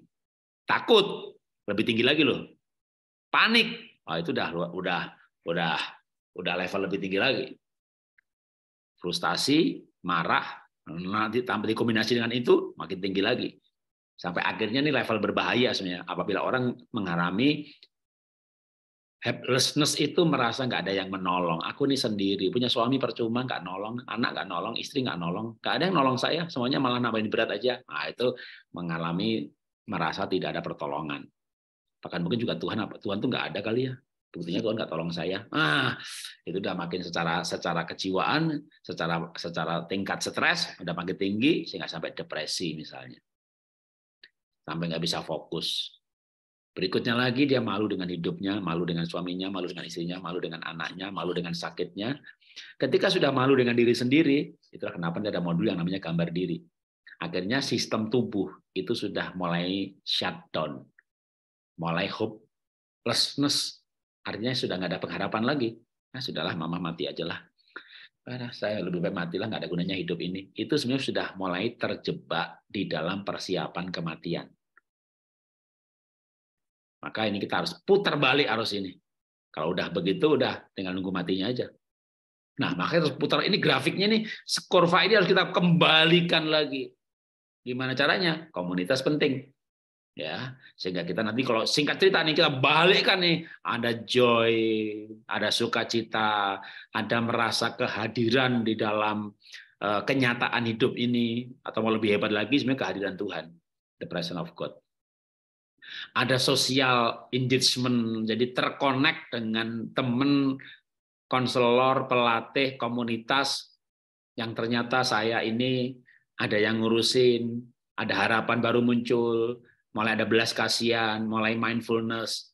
Takut lebih tinggi lagi loh. Panik, oh, itu udah udah udah udah level lebih tinggi lagi. Frustasi, marah, nanti tambah dikombinasi dengan itu makin tinggi lagi. Sampai akhirnya ini level berbahaya sebenarnya. Apabila orang mengalami helplessness itu merasa nggak ada yang menolong. Aku ini sendiri, punya suami percuma nggak nolong, anak nggak nolong, istri nggak nolong, nggak ada yang nolong saya, semuanya malah nambahin berat aja. Nah, itu mengalami merasa tidak ada pertolongan. Bahkan mungkin juga Tuhan apa Tuhan tuh nggak ada kali ya buktinya Tuhan nggak tolong saya. Ah, itu udah makin secara secara kejiwaan, secara secara tingkat stres udah makin tinggi sehingga sampai depresi misalnya sampai nggak bisa fokus. Berikutnya lagi dia malu dengan hidupnya, malu dengan suaminya, malu dengan istrinya, malu dengan anaknya, malu dengan sakitnya. Ketika sudah malu dengan diri sendiri, itulah kenapa tidak ada modul yang namanya gambar diri. Akhirnya sistem tubuh itu sudah mulai shutdown, mulai hopelessness. Artinya sudah nggak ada pengharapan lagi. Nah, sudahlah, mama mati aja lah. Karena ah, saya lebih baik matilah, nggak ada gunanya hidup ini. Itu sebenarnya sudah mulai terjebak di dalam persiapan kematian. Maka ini kita harus putar balik arus ini. Kalau udah begitu, udah tinggal nunggu matinya aja. Nah, makanya terus putar ini grafiknya nih, skorva ini harus kita kembalikan lagi. Gimana caranya? Komunitas penting ya sehingga kita nanti kalau singkat cerita nih kita balikkan nih ada joy ada sukacita ada merasa kehadiran di dalam uh, kenyataan hidup ini atau mau lebih hebat lagi sebenarnya kehadiran Tuhan the presence of God ada sosial engagement jadi terkonek dengan teman konselor pelatih komunitas yang ternyata saya ini ada yang ngurusin ada harapan baru muncul mulai ada belas kasihan, mulai mindfulness.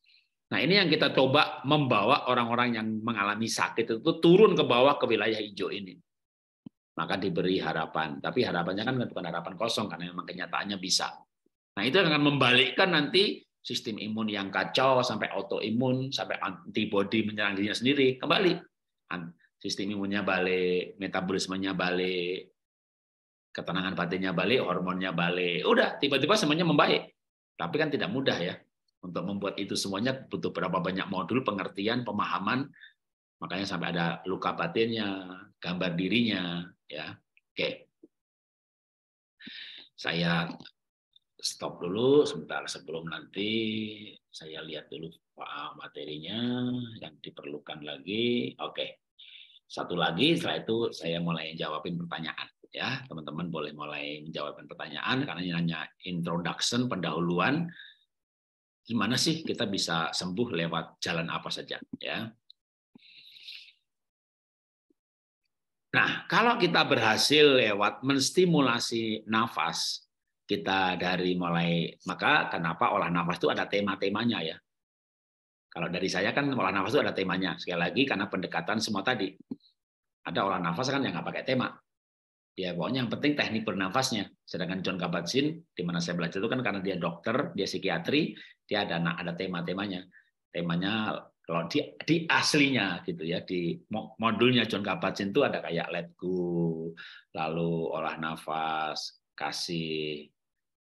Nah ini yang kita coba membawa orang-orang yang mengalami sakit itu turun ke bawah ke wilayah hijau ini. Maka diberi harapan. Tapi harapannya kan bukan harapan kosong, karena memang kenyataannya bisa. Nah itu akan membalikkan nanti sistem imun yang kacau sampai autoimun, sampai antibody menyerang dirinya sendiri, kembali. Sistem imunnya balik, metabolismenya balik, ketenangan batinnya balik, hormonnya balik. Udah, tiba-tiba semuanya membaik. Tapi kan tidak mudah ya. Untuk membuat itu semuanya butuh berapa banyak modul, pengertian, pemahaman. Makanya sampai ada luka batinnya, gambar dirinya. ya Oke. Saya stop dulu sebentar sebelum nanti saya lihat dulu materinya yang diperlukan lagi. Oke. Satu lagi setelah itu saya mulai jawabin pertanyaan ya teman-teman boleh mulai menjawab pertanyaan karena ini hanya introduction pendahuluan gimana sih kita bisa sembuh lewat jalan apa saja ya Nah, kalau kita berhasil lewat menstimulasi nafas, kita dari mulai, maka kenapa olah nafas itu ada tema-temanya ya. Kalau dari saya kan olah nafas itu ada temanya. Sekali lagi karena pendekatan semua tadi. Ada olah nafas kan yang nggak pakai tema ya pokoknya yang penting teknik bernafasnya. Sedangkan John Kabat-Zinn, di mana saya belajar itu kan karena dia dokter, dia psikiatri, dia ada ada tema-temanya. Temanya kalau di, di aslinya gitu ya di modulnya John Kabat-Zinn itu ada kayak let go, lalu olah nafas, kasih,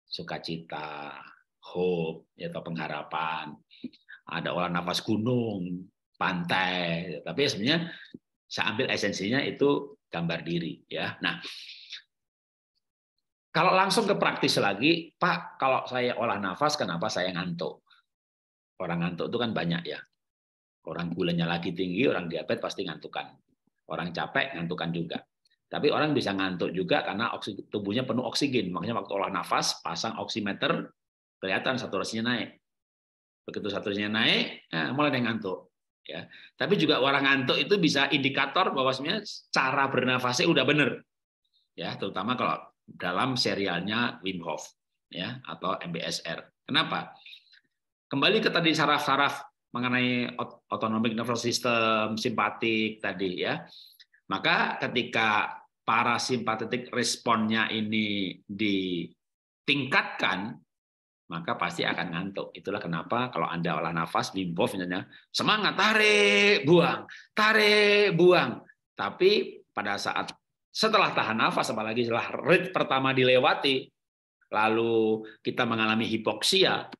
sukacita, hope, yaitu pengharapan. Ada olah nafas gunung, pantai. Tapi sebenarnya saya ambil esensinya itu gambar diri ya. Nah, kalau langsung ke praktis lagi, Pak, kalau saya olah nafas, kenapa saya ngantuk? Orang ngantuk itu kan banyak ya. Orang gulanya lagi tinggi, orang diabetes pasti ngantukan. Orang capek ngantukan juga. Tapi orang bisa ngantuk juga karena tubuhnya penuh oksigen. Makanya waktu olah nafas, pasang oximeter, kelihatan saturasinya naik. Begitu saturasinya naik, eh, mulai ada yang ngantuk ya. Tapi juga hmm. orang ngantuk itu bisa indikator bahwa sebenarnya cara bernafasnya udah bener, Ya, terutama kalau dalam serialnya Wim Hof ya atau MBSR. Kenapa? Kembali ke tadi saraf-saraf mengenai autonomic nervous system, simpatik tadi ya. Maka ketika parasimpatetik responnya ini ditingkatkan, maka pasti akan ngantuk. Itulah kenapa kalau Anda olah nafas, Wim misalnya, semangat, tarik, buang, tarik, buang. Tapi pada saat setelah tahan nafas, apalagi setelah rit pertama dilewati, lalu kita mengalami hipoksia,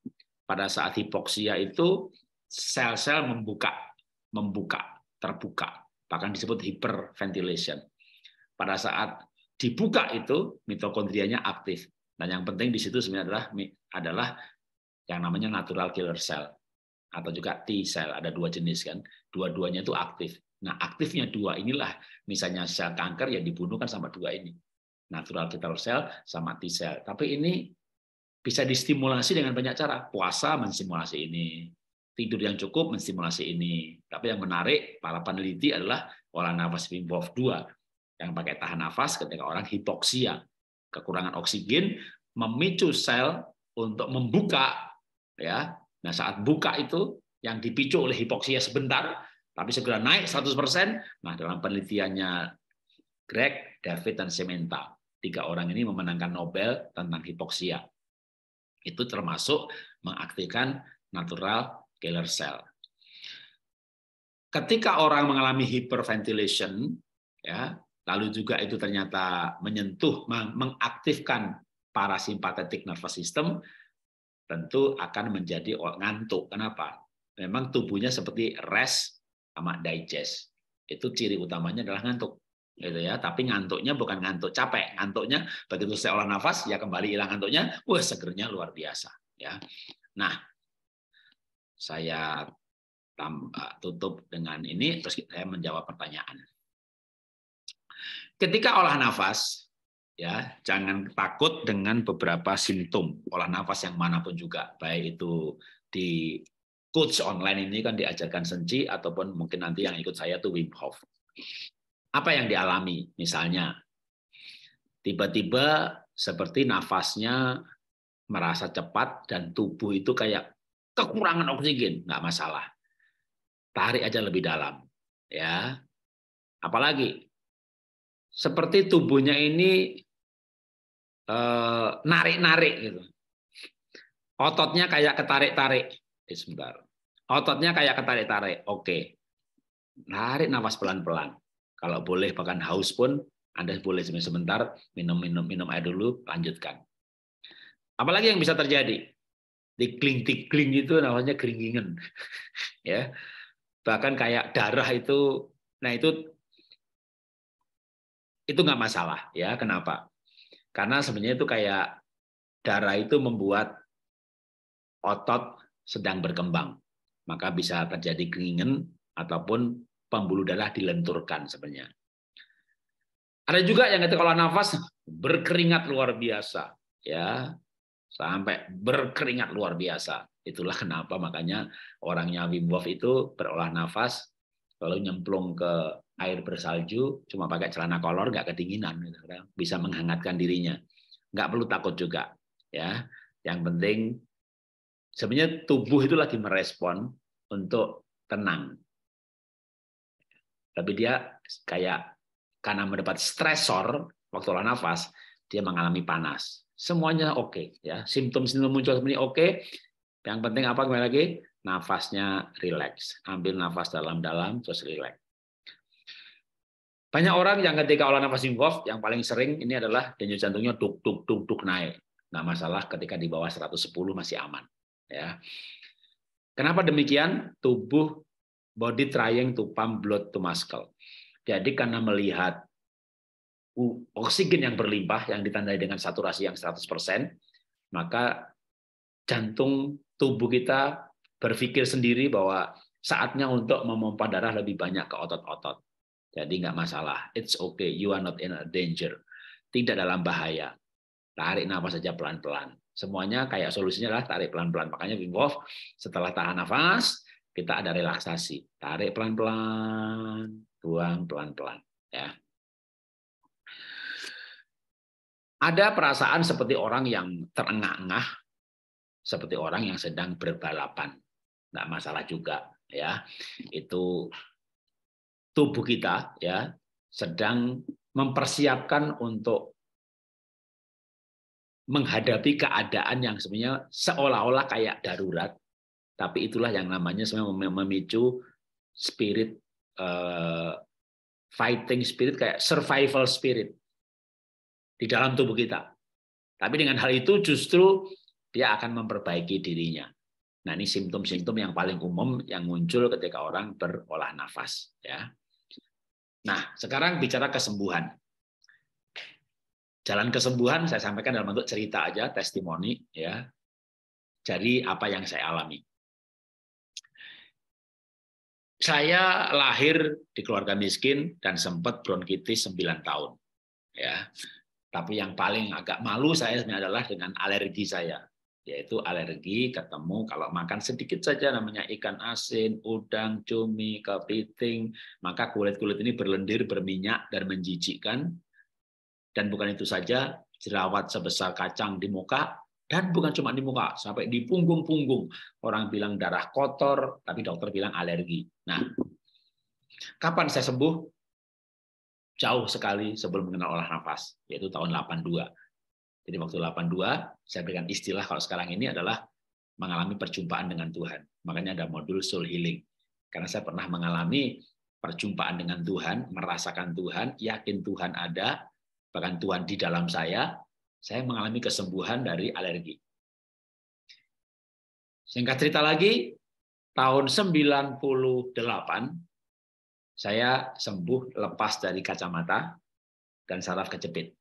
pada saat hipoksia itu sel-sel membuka, membuka, terbuka. Bahkan disebut hyperventilation. Pada saat dibuka itu mitokondrianya aktif. Dan yang penting di situ sebenarnya adalah adalah yang namanya natural killer cell atau juga T cell ada dua jenis kan dua-duanya itu aktif nah aktifnya dua inilah misalnya sel kanker yang dibunuh kan sama dua ini natural killer cell sama T cell tapi ini bisa distimulasi dengan banyak cara puasa menstimulasi ini tidur yang cukup menstimulasi ini tapi yang menarik para peneliti adalah olah nafas Wim 2 yang pakai tahan nafas ketika orang hipoksia kekurangan oksigen memicu sel untuk membuka ya. Nah, saat buka itu yang dipicu oleh hipoksia sebentar tapi segera naik 100%. Nah, dalam penelitiannya Greg, David dan Sementa, tiga orang ini memenangkan Nobel tentang hipoksia. Itu termasuk mengaktifkan natural killer cell. Ketika orang mengalami hyperventilation, ya, lalu juga itu ternyata menyentuh mengaktifkan parasimpatetik nervous system tentu akan menjadi ngantuk. Kenapa? Memang tubuhnya seperti rest sama digest. Itu ciri utamanya adalah ngantuk. Gitu ya, tapi ngantuknya bukan ngantuk capek, ngantuknya begitu saya olah nafas ya kembali hilang ngantuknya, wah segernya luar biasa ya. Nah, saya eh, tutup dengan ini terus saya menjawab pertanyaan. Ketika olah nafas, ya jangan takut dengan beberapa simptom olah nafas yang manapun juga baik itu di coach online ini kan diajarkan senci ataupun mungkin nanti yang ikut saya tuh Wim Hof apa yang dialami misalnya tiba-tiba seperti nafasnya merasa cepat dan tubuh itu kayak kekurangan oksigen nggak masalah tarik aja lebih dalam ya apalagi seperti tubuhnya ini eh, narik-narik gitu. Ototnya kayak ketarik-tarik. Eh, sebentar. Ototnya kayak ketarik-tarik. Oke. Narik nafas pelan-pelan. Kalau boleh bahkan haus pun Anda boleh sebentar minum-minum minum air dulu, lanjutkan. Apalagi yang bisa terjadi? di Dikling-tikling itu namanya keringingan. ya. Bahkan kayak darah itu nah itu itu nggak masalah ya kenapa karena sebenarnya itu kayak darah itu membuat otot sedang berkembang maka bisa terjadi keringan ataupun pembuluh darah dilenturkan sebenarnya ada juga yang ketika kalau nafas berkeringat luar biasa ya sampai berkeringat luar biasa itulah kenapa makanya orangnya Wim Hof itu berolah nafas lalu nyemplung ke air bersalju cuma pakai celana kolor nggak kedinginan gitu kan. bisa menghangatkan dirinya nggak perlu takut juga ya yang penting sebenarnya tubuh itu lagi merespon untuk tenang tapi dia kayak karena mendapat stresor waktu olah nafas dia mengalami panas semuanya oke okay, ya simptom-simptom muncul sebenarnya oke okay. yang penting apa kembali lagi nafasnya relax ambil nafas dalam-dalam terus relax banyak orang yang ketika olah nafas involved, yang paling sering ini adalah denyut jantungnya tuk tuk tuk duk naik. Nggak masalah ketika di bawah 110 masih aman. Ya. Kenapa demikian? Tubuh body trying to pump blood to muscle. Jadi karena melihat oksigen yang berlimpah yang ditandai dengan saturasi yang 100%, maka jantung tubuh kita berpikir sendiri bahwa saatnya untuk memompa darah lebih banyak ke otot-otot. Jadi nggak masalah. It's okay. You are not in a danger. Tidak dalam bahaya. Tarik nafas saja pelan-pelan. Semuanya kayak solusinya lah tarik pelan-pelan. Makanya Wim Hof setelah tahan nafas, kita ada relaksasi. Tarik pelan-pelan, buang pelan-pelan. Ya. Ada perasaan seperti orang yang terengah-engah, seperti orang yang sedang berbalapan. Tidak masalah juga. ya Itu tubuh kita ya sedang mempersiapkan untuk menghadapi keadaan yang sebenarnya seolah-olah kayak darurat, tapi itulah yang namanya sebenarnya memicu spirit uh, fighting spirit kayak survival spirit di dalam tubuh kita. Tapi dengan hal itu justru dia akan memperbaiki dirinya. Nah, ini simptom-simptom yang paling umum yang muncul ketika orang berolah nafas, ya. Nah, sekarang bicara kesembuhan. Jalan kesembuhan saya sampaikan dalam bentuk cerita aja, testimoni ya. Jadi apa yang saya alami. Saya lahir di keluarga miskin dan sempat bronkitis 9 tahun. Ya. Tapi yang paling agak malu saya adalah dengan alergi saya yaitu alergi ketemu kalau makan sedikit saja namanya ikan asin, udang, cumi, kepiting, maka kulit-kulit ini berlendir, berminyak dan menjijikkan. Dan bukan itu saja, jerawat sebesar kacang di muka dan bukan cuma di muka, sampai di punggung-punggung. Orang bilang darah kotor, tapi dokter bilang alergi. Nah, kapan saya sembuh? Jauh sekali sebelum mengenal olah nafas, yaitu tahun 82 jadi waktu 82 saya berikan istilah kalau sekarang ini adalah mengalami perjumpaan dengan Tuhan. Makanya ada modul soul healing. Karena saya pernah mengalami perjumpaan dengan Tuhan, merasakan Tuhan, yakin Tuhan ada, bahkan Tuhan di dalam saya, saya mengalami kesembuhan dari alergi. Singkat cerita lagi, tahun 98 saya sembuh lepas dari kacamata dan saraf kejepit.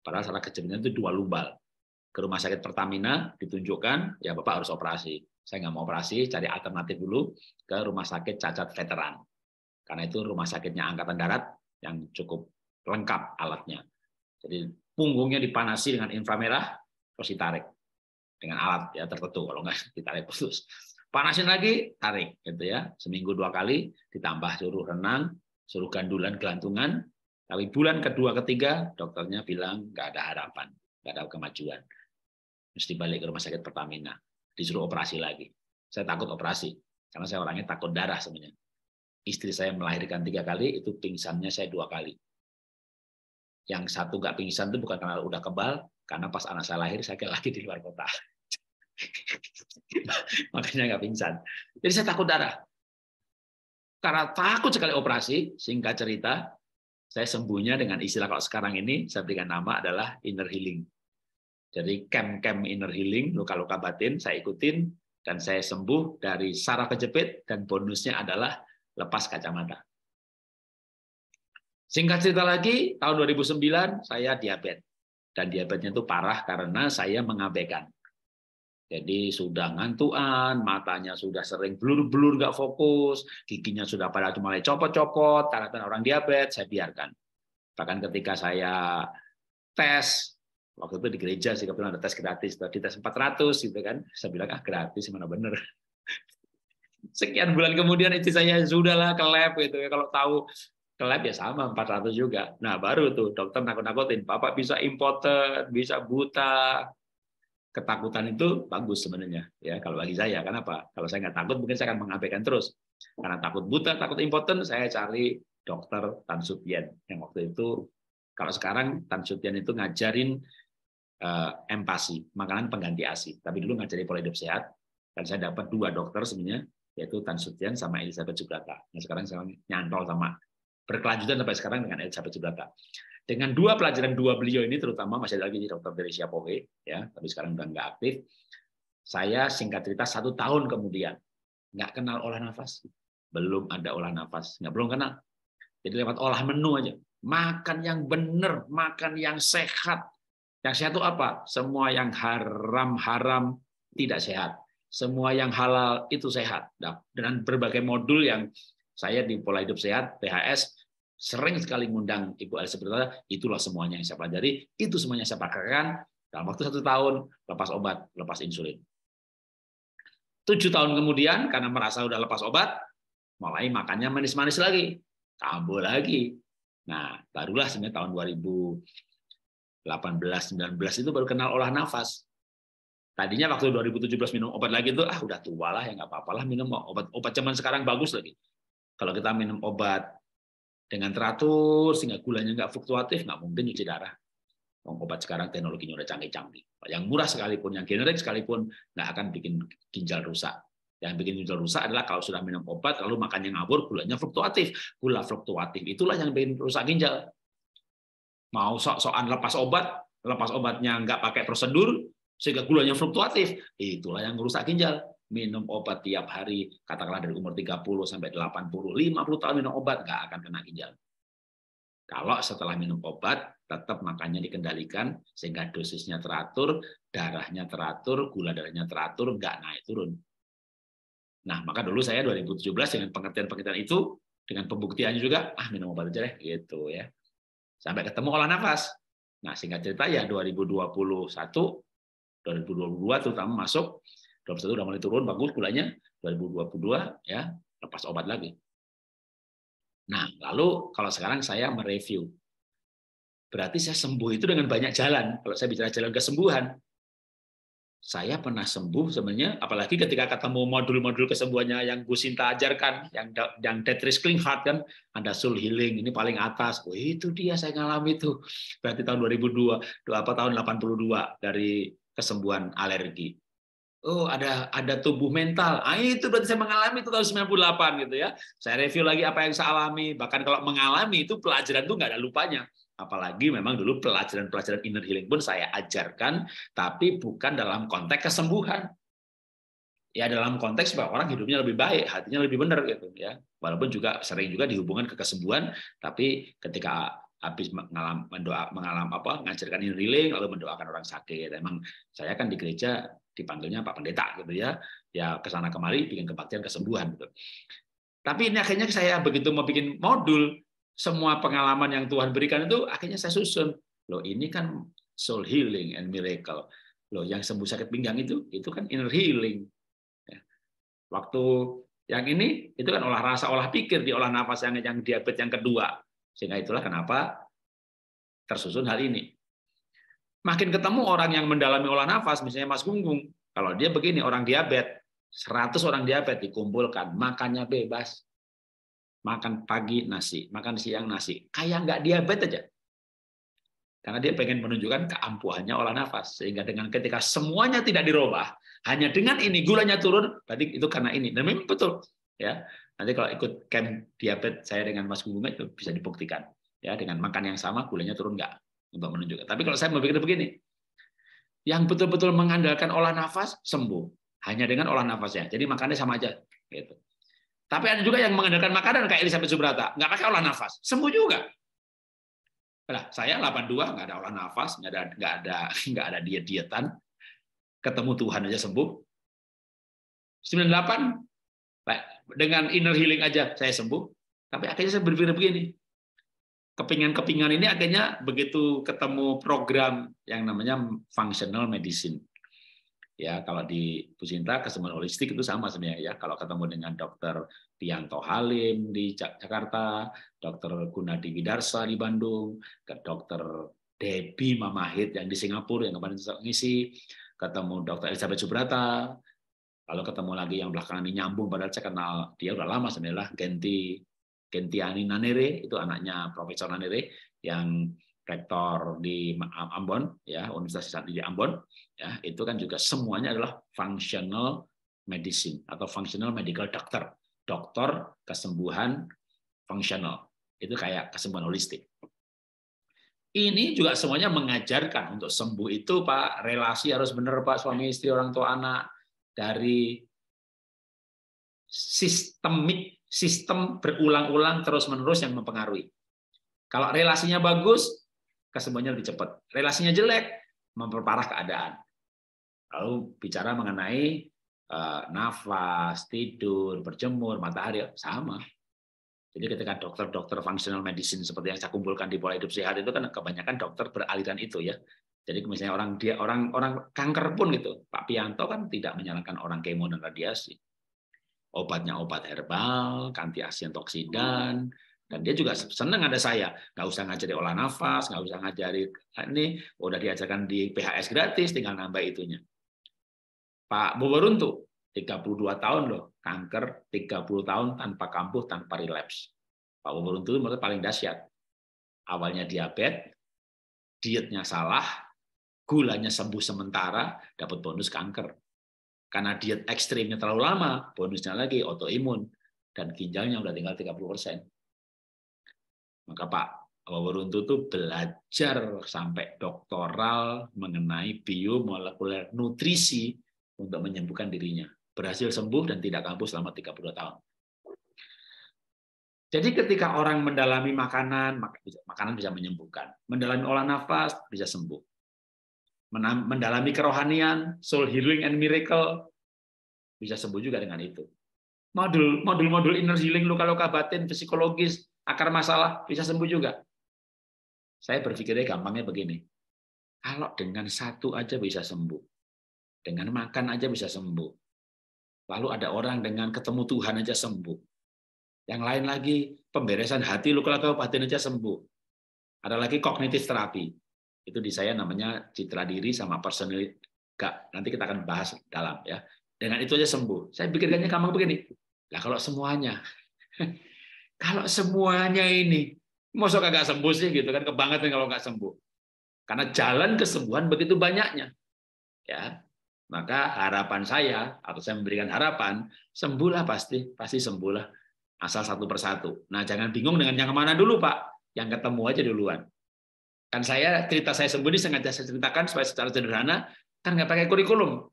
Padahal salah kejadian itu dua lumbal. Ke rumah sakit Pertamina ditunjukkan, ya Bapak harus operasi. Saya nggak mau operasi, cari alternatif dulu ke rumah sakit cacat veteran. Karena itu rumah sakitnya Angkatan Darat yang cukup lengkap alatnya. Jadi punggungnya dipanasi dengan inframerah, terus ditarik dengan alat ya tertentu kalau nggak ditarik khusus panasin lagi tarik gitu ya seminggu dua kali ditambah suruh renang suruh gandulan gelantungan tapi bulan kedua ketiga dokternya bilang nggak ada harapan, nggak ada kemajuan. Mesti balik ke rumah sakit Pertamina, disuruh operasi lagi. Saya takut operasi karena saya orangnya takut darah sebenarnya. Istri saya melahirkan tiga kali, itu pingsannya saya dua kali. Yang satu nggak pingsan itu bukan karena udah kebal, karena pas anak saya lahir saya lagi di luar kota. Makanya nggak pingsan. Jadi saya takut darah. Karena takut sekali operasi, singkat cerita, saya sembuhnya dengan istilah kalau sekarang ini saya berikan nama adalah inner healing. Jadi kem-kem inner healing, luka-luka batin saya ikutin dan saya sembuh dari saraf kejepit dan bonusnya adalah lepas kacamata. Singkat cerita lagi, tahun 2009 saya diabetes dan diabetesnya itu parah karena saya mengabaikan. Jadi sudah ngantuan, matanya sudah sering blur-blur nggak fokus, giginya sudah pada cuma copot-copot, tanda-tanda orang diabetes, saya biarkan. Bahkan ketika saya tes, waktu itu di gereja sih kebetulan ada tes gratis, tadi tes 400 gitu kan, saya bilang ah gratis mana bener. Sekian bulan kemudian istri saya sudahlah ke lab gitu ya, kalau tahu ke lab ya sama 400 juga. Nah baru tuh dokter nakut-nakutin, bapak bisa importer, bisa buta, ketakutan itu bagus sebenarnya ya kalau bagi saya karena apa kalau saya nggak takut mungkin saya akan mengabaikan terus karena takut buta takut impoten saya cari dokter Tan Sutian yang waktu itu kalau sekarang Tan Sutian itu ngajarin eh, empasi makanan pengganti asi tapi dulu ngajarin pola hidup sehat dan saya dapat dua dokter sebenarnya yaitu Tan Sutian sama Elizabeth Subrata nah sekarang saya nyantol sama berkelanjutan sampai sekarang dengan Elizabeth Subrata dengan dua pelajaran dua beliau ini terutama masih ada lagi Dr. Felicia Pohe ya tapi sekarang udah nggak aktif saya singkat cerita satu tahun kemudian nggak kenal olah nafas belum ada olah nafas nggak belum kenal jadi lewat olah menu aja makan yang benar makan yang sehat yang sehat itu apa semua yang haram haram tidak sehat semua yang halal itu sehat nah, dengan berbagai modul yang saya di pola hidup sehat PHS sering sekali mengundang Ibu Elsa berkata, itulah semuanya yang saya pelajari, itu semuanya saya pakaikan dalam waktu satu tahun, lepas obat, lepas insulin. Tujuh tahun kemudian, karena merasa udah lepas obat, mulai makannya manis-manis lagi, kambuh lagi. Nah, barulah sebenarnya tahun 2018-19 itu baru kenal olah nafas. Tadinya waktu 2017 minum obat lagi itu, ah udah tua lah, ya nggak apa-apalah minum obat. Obat zaman sekarang bagus lagi. Kalau kita minum obat dengan teratur sehingga gulanya nggak fluktuatif nggak mungkin cuci darah. Obat sekarang teknologinya udah canggih-canggih. Yang murah sekalipun, yang generik sekalipun nggak akan bikin ginjal rusak. Yang bikin ginjal rusak adalah kalau sudah minum obat lalu makannya ngawur, gulanya fluktuatif. Gula fluktuatif itulah yang bikin rusak ginjal. Mau sok-sokan lepas obat, lepas obatnya nggak pakai prosedur sehingga gulanya fluktuatif, itulah yang merusak ginjal minum obat tiap hari, katakanlah dari umur 30 sampai 80, 50 tahun minum obat, nggak akan kena ginjal. Kalau setelah minum obat, tetap makannya dikendalikan, sehingga dosisnya teratur, darahnya teratur, gula darahnya teratur, nggak naik turun. Nah, maka dulu saya 2017 dengan pengertian-pengertian itu, dengan pembuktiannya juga, ah minum obat aja deh, gitu ya. Sampai ketemu olah nafas. Nah, singkat cerita ya 2021, 2022 terutama masuk, 2021 udah mulai turun bagus gulanya 2022 ya lepas obat lagi. Nah, lalu kalau sekarang saya mereview. Berarti saya sembuh itu dengan banyak jalan. Kalau saya bicara jalan kesembuhan, saya pernah sembuh sebenarnya, apalagi ketika ketemu modul-modul kesembuhannya yang Bu Sinta ajarkan, yang yang Tetris Klinghardt kan, ada soul healing, ini paling atas. Oh, itu dia saya ngalami itu. Berarti tahun 2002, apa tahun 82 dari kesembuhan alergi. Oh, ada ada tubuh mental. Ah, itu berarti saya mengalami itu tahun 98 gitu ya. Saya review lagi apa yang saya alami. Bahkan kalau mengalami itu pelajaran itu nggak ada lupanya. Apalagi memang dulu pelajaran-pelajaran inner healing pun saya ajarkan, tapi bukan dalam konteks kesembuhan. Ya dalam konteks bahwa orang hidupnya lebih baik, hatinya lebih benar gitu ya. Walaupun juga sering juga dihubungkan ke kesembuhan, tapi ketika habis mengalami mendoa mengalami apa mengajarkan healing lalu mendoakan orang sakit. Emang saya kan di gereja dipanggilnya Pak Pendeta gitu ya ya kesana kemari bikin kebaktian kesembuhan gitu tapi ini akhirnya saya begitu mau bikin modul semua pengalaman yang Tuhan berikan itu akhirnya saya susun loh ini kan soul healing and miracle loh yang sembuh sakit pinggang itu itu kan inner healing ya. waktu yang ini itu kan olah rasa olah pikir di olah nafas yang yang diabetes yang kedua sehingga itulah kenapa tersusun hal ini makin ketemu orang yang mendalami olah nafas, misalnya Mas Gunggung, kalau dia begini, orang diabetes, 100 orang diabetes dikumpulkan, makannya bebas. Makan pagi nasi, makan siang nasi. Kayak nggak diabetes aja. Karena dia pengen menunjukkan keampuhannya olah nafas. Sehingga dengan ketika semuanya tidak dirubah, hanya dengan ini gulanya turun, berarti itu karena ini. Dan memang betul. ya Nanti kalau ikut camp diabetes saya dengan Mas Gunggung itu bisa dibuktikan. ya Dengan makan yang sama, gulanya turun nggak untuk menunjukkan. Tapi kalau saya berpikir begini, yang betul-betul mengandalkan olah nafas sembuh hanya dengan olah ya. Jadi makannya sama aja. Gitu. Tapi ada juga yang mengandalkan makanan kayak Elizabeth Subrata, nggak pakai olah nafas, sembuh juga. Nah, saya 82 nggak ada olah nafas, nggak ada nggak ada nggak ada diet dietan, ketemu Tuhan aja sembuh. 98 dengan inner healing aja saya sembuh. Tapi akhirnya saya berpikir begini, kepingan-kepingan ini akhirnya begitu ketemu program yang namanya functional medicine. Ya, kalau di Pusinta kesembuhan holistik itu sama sebenarnya ya. Kalau ketemu dengan dokter Tianto Halim di Jakarta, dokter Gunadi Widarsa di Bandung, ke dokter Debbie Mamahit yang di Singapura yang kemarin saya ngisi, ketemu dokter Elizabeth Subrata, lalu ketemu lagi yang belakangan ini nyambung padahal saya kenal dia udah lama sebenarnya Genti Gentiani Nanere itu anaknya Profesor Nanere yang rektor di Ambon ya Universitas Islam di Ambon ya itu kan juga semuanya adalah functional medicine atau functional medical doctor dokter kesembuhan functional itu kayak kesembuhan holistik ini juga semuanya mengajarkan untuk sembuh itu pak relasi harus benar pak suami istri orang tua anak dari sistemik sistem berulang-ulang terus-menerus yang mempengaruhi. Kalau relasinya bagus, kesemuanya lebih cepat. Relasinya jelek, memperparah keadaan. Lalu bicara mengenai eh, nafas, tidur, berjemur, matahari, sama. Jadi ketika dokter-dokter functional medicine seperti yang saya kumpulkan di pola hidup sehat itu kan kebanyakan dokter beraliran itu ya. Jadi misalnya orang dia orang orang kanker pun gitu, Pak Pianto kan tidak menyarankan orang kemo dan radiasi obatnya obat herbal, asian, toksidan, hmm. dan dia juga senang ada saya. Nggak usah ngajari olah nafas, nggak usah ngajari ah, ini, udah diajarkan di PHS gratis, tinggal nambah itunya. Pak puluh 32 tahun loh, kanker 30 tahun tanpa kambuh, tanpa relapse. Pak Buberuntu itu paling dahsyat. Awalnya diabetes, dietnya salah, gulanya sembuh sementara, dapat bonus kanker. Karena diet ekstrimnya terlalu lama, bonusnya lagi autoimun dan ginjalnya udah tinggal 30%. Maka Pak Wawaruntu itu belajar sampai doktoral mengenai biomolekuler nutrisi untuk menyembuhkan dirinya. Berhasil sembuh dan tidak kampus selama 32 tahun. Jadi ketika orang mendalami makanan, makanan bisa menyembuhkan. Mendalami olah nafas, bisa sembuh mendalami kerohanian, soul healing and miracle, bisa sembuh juga dengan itu. Modul modul-modul inner healing, luka-luka batin, psikologis, akar masalah, bisa sembuh juga. Saya berpikirnya gampangnya begini. Kalau dengan satu aja bisa sembuh. Dengan makan aja bisa sembuh. Lalu ada orang dengan ketemu Tuhan aja sembuh. Yang lain lagi, pemberesan hati, luka-luka batin aja sembuh. Ada lagi kognitif terapi. Itu di saya namanya citra diri sama personality. nanti kita akan bahas dalam ya. Dengan itu aja sembuh. Saya pikirkannya kamu begini. Lah kalau semuanya, kalau semuanya ini, mau sok kagak sembuh sih gitu kan kebangetan kalau nggak sembuh. Karena jalan kesembuhan begitu banyaknya. Ya, maka harapan saya atau saya memberikan harapan sembuhlah pasti pasti sembuhlah asal satu persatu. Nah jangan bingung dengan yang kemana dulu pak, yang ketemu aja duluan. Kan saya cerita saya sembunyi sengaja saya ceritakan supaya secara sederhana kan nggak pakai kurikulum.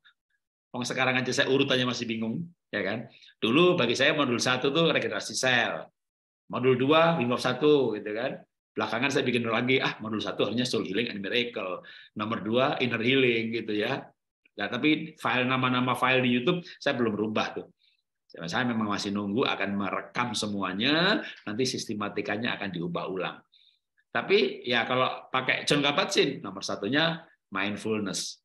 Wong sekarang aja saya urutannya masih bingung, ya kan? Dulu bagi saya modul satu tuh regenerasi sel, modul dua Wim Hof satu, gitu kan? Belakangan saya bikin lagi, ah modul satu hanya soul healing and miracle, nomor dua inner healing gitu ya. Nah, tapi file nama-nama file di YouTube saya belum rubah tuh. Saya memang masih nunggu akan merekam semuanya, nanti sistematikanya akan diubah ulang. Tapi ya kalau pakai John Kabat-Zinn, nomor satunya mindfulness.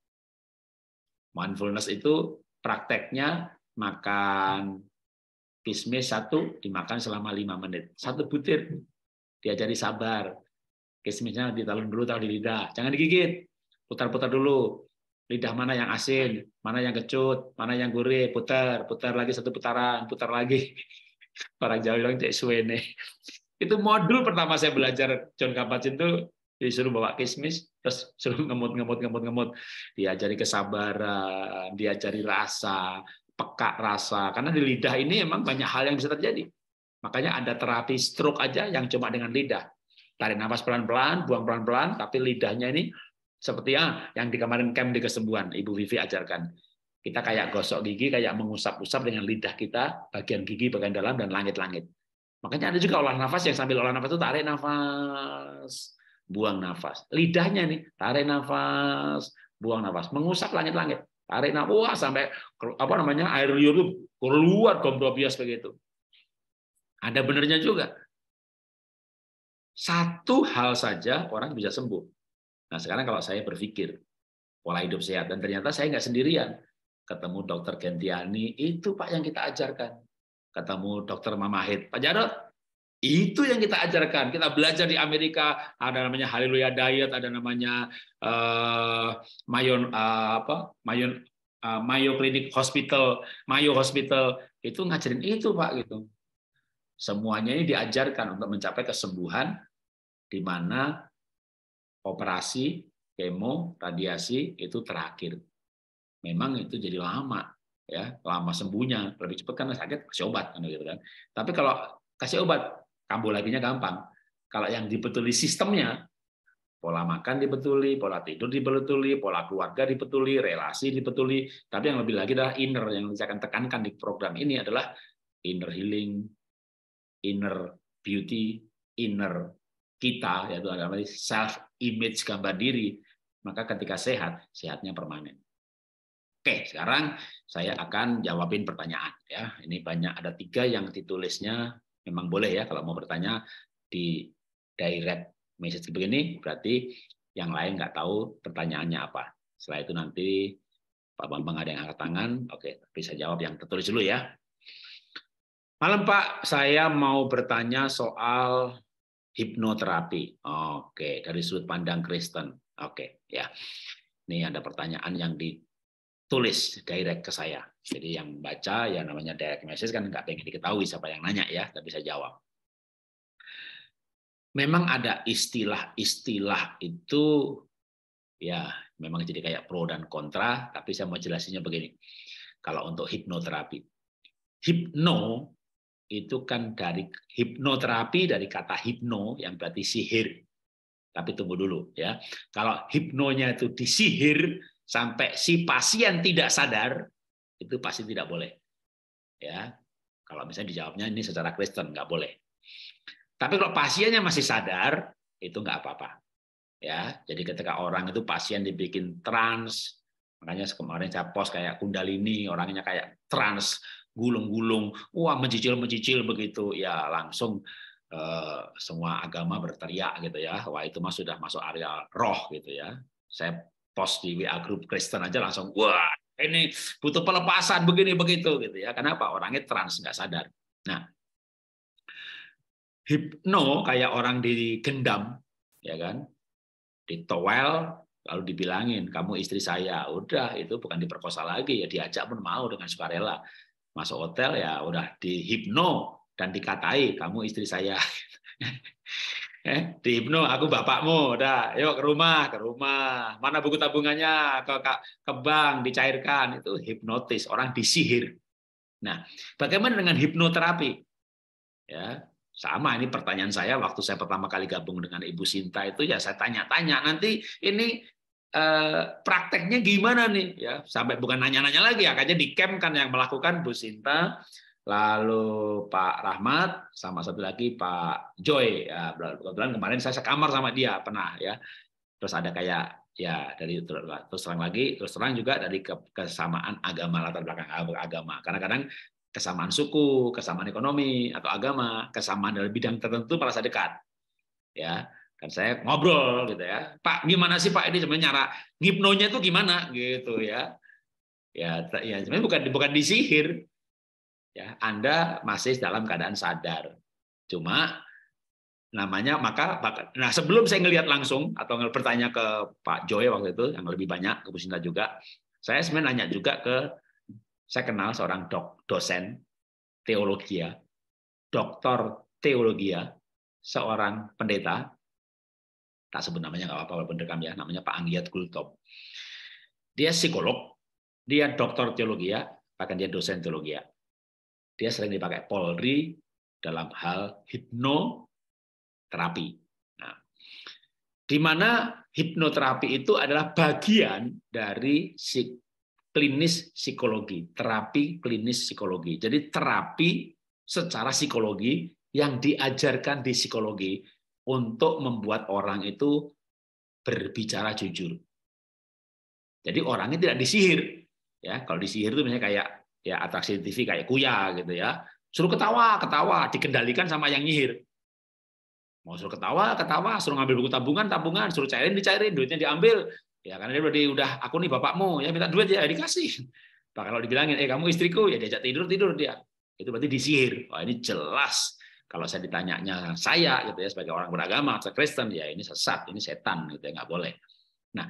Mindfulness itu prakteknya makan kismis satu, dimakan selama lima menit. Satu butir, diajari sabar. Kismisnya ditalun dulu, taruh di lidah. Jangan digigit, putar-putar dulu. Lidah mana yang asin, mana yang kecut, mana yang gurih, putar, putar lagi satu putaran, putar lagi. Orang jauh bilang cek suwene. Itu modul pertama saya belajar John kabat itu disuruh bawa kismis, terus suruh ngemut, ngemut, ngemut, ngemut. Diajari kesabaran, diajari rasa, peka rasa. Karena di lidah ini emang banyak hal yang bisa terjadi. Makanya ada terapi stroke aja yang cuma dengan lidah. Tarik nafas pelan-pelan, buang pelan-pelan, tapi lidahnya ini seperti ah, yang di kemarin camp di kesembuhan, Ibu Vivi ajarkan. Kita kayak gosok gigi, kayak mengusap-usap dengan lidah kita, bagian gigi, bagian dalam, dan langit-langit. Makanya ada juga olah nafas yang sambil olah nafas itu tarik nafas, buang nafas. Lidahnya nih, tarik nafas, buang nafas. Mengusap langit-langit. Tarik nafas, wah sampai apa namanya air liur itu keluar gomdobias begitu. Ada benernya juga. Satu hal saja orang bisa sembuh. Nah sekarang kalau saya berpikir pola hidup sehat dan ternyata saya nggak sendirian. Ketemu dokter Gentiani itu Pak yang kita ajarkan ketemu dokter Mamahit. Pak Jarod, itu yang kita ajarkan. Kita belajar di Amerika ada namanya Haleluya Diet, ada namanya uh, Mayon uh, apa? Mayon uh, Mayo Clinic Hospital, Mayo Hospital itu ngajarin itu Pak gitu. Semuanya ini diajarkan untuk mencapai kesembuhan di mana operasi, kemo, radiasi itu terakhir. Memang itu jadi lama, ya lama sembuhnya lebih cepat karena sakit kasih obat kan gitu kan tapi kalau kasih obat kambuh nya gampang kalau yang dibetuli sistemnya pola makan dibetuli pola tidur dibetuli pola keluarga dibetuli relasi dibetuli tapi yang lebih lagi adalah inner yang saya akan tekankan di program ini adalah inner healing inner beauty inner kita yaitu adalah self image gambar diri maka ketika sehat sehatnya permanen Oke, sekarang saya akan jawabin pertanyaan ya. Ini banyak ada tiga yang ditulisnya memang boleh ya kalau mau bertanya di direct message begini berarti yang lain nggak tahu pertanyaannya apa. Setelah itu nanti Pak Bambang ada yang angkat tangan, oke bisa jawab yang tertulis dulu ya. Malam Pak, saya mau bertanya soal hipnoterapi. Oke, dari sudut pandang Kristen. Oke, ya. Ini ada pertanyaan yang di tulis direct ke saya. Jadi yang baca ya namanya direct message kan nggak pengen diketahui siapa yang nanya ya, tapi saya jawab. Memang ada istilah-istilah itu ya memang jadi kayak pro dan kontra, tapi saya mau jelasinnya begini. Kalau untuk hipnoterapi. Hipno itu kan dari hipnoterapi dari kata hipno yang berarti sihir. Tapi tunggu dulu ya. Kalau hipnonya itu disihir, sampai si pasien tidak sadar itu pasti tidak boleh. Ya. Kalau misalnya dijawabnya ini secara Kristen nggak boleh. Tapi kalau pasiennya masih sadar itu nggak apa-apa. Ya, jadi ketika orang itu pasien dibikin trans, makanya kemarin saya post kayak kundalini, orangnya kayak trans, gulung-gulung, wah mencicil-mencicil begitu, ya langsung eh, semua agama berteriak gitu ya, wah itu mah sudah masuk area roh gitu ya. Saya post di WA grup Kristen aja langsung wah ini butuh pelepasan begini begitu gitu ya. Kenapa? Orangnya trans nggak sadar. Nah, hipno kayak orang digendam ya kan di ditowel lalu dibilangin kamu istri saya udah itu bukan diperkosa lagi ya diajak pun mau dengan sukarela masuk hotel ya udah dihipno dan dikatai kamu istri saya Eh, Ibnu, aku bapakmu. Dah, yuk ke rumah, ke rumah. Mana buku tabungannya? Ke, ke, bank, dicairkan. Itu hipnotis, orang disihir. Nah, bagaimana dengan hipnoterapi? Ya, sama ini pertanyaan saya waktu saya pertama kali gabung dengan Ibu Sinta itu ya saya tanya-tanya nanti ini eh, prakteknya gimana nih ya sampai bukan nanya-nanya lagi akhirnya di camp kan yang melakukan Bu Sinta lalu Pak Rahmat, sama satu lagi Pak Joy. Ya, kebetulan kemarin saya sekamar sama dia pernah ya. Terus ada kayak ya dari terus terang lagi terus terang juga dari kesamaan agama latar belakang agama. karena kadang kesamaan suku, kesamaan ekonomi atau agama, kesamaan dalam bidang tertentu merasa dekat. Ya, dan saya ngobrol gitu ya. Pak, gimana sih Pak ini sebenarnya cara ngipnonya itu gimana gitu ya. Ya, ya sebenarnya bukan bukan disihir, ya Anda masih dalam keadaan sadar. Cuma namanya maka nah sebelum saya ngelihat langsung atau bertanya ke Pak Joy waktu itu yang lebih banyak ke Bu juga, saya sebenarnya nanya juga ke saya kenal seorang dok, dosen teologi ya, doktor teologi ya, seorang pendeta tak sebut namanya nggak apa-apa walaupun ya namanya Pak Anggiat Kultop. dia psikolog dia doktor teologi ya bahkan dia dosen teologi ya dia sering dipakai Polri dalam hal hipnoterapi. Nah, di mana hipnoterapi itu adalah bagian dari klinis psikologi, terapi klinis psikologi. Jadi terapi secara psikologi yang diajarkan di psikologi untuk membuat orang itu berbicara jujur. Jadi orangnya tidak disihir. Ya, kalau disihir itu misalnya kayak ya atraksi TV kayak kuya gitu ya. Suruh ketawa, ketawa, dikendalikan sama yang nyihir. Mau suruh ketawa, ketawa, suruh ngambil buku tabungan, tabungan, suruh cairin, dicairin, duitnya diambil. Ya karena dia berarti udah aku nih bapakmu, ya minta duit ya dikasih. Bahkan kalau dibilangin, eh kamu istriku, ya diajak tidur, tidur dia. Itu berarti disihir. Wah ini jelas. Kalau saya ditanyanya saya gitu ya sebagai orang beragama, saya Kristen, ya ini sesat, ini setan gitu ya nggak boleh. Nah,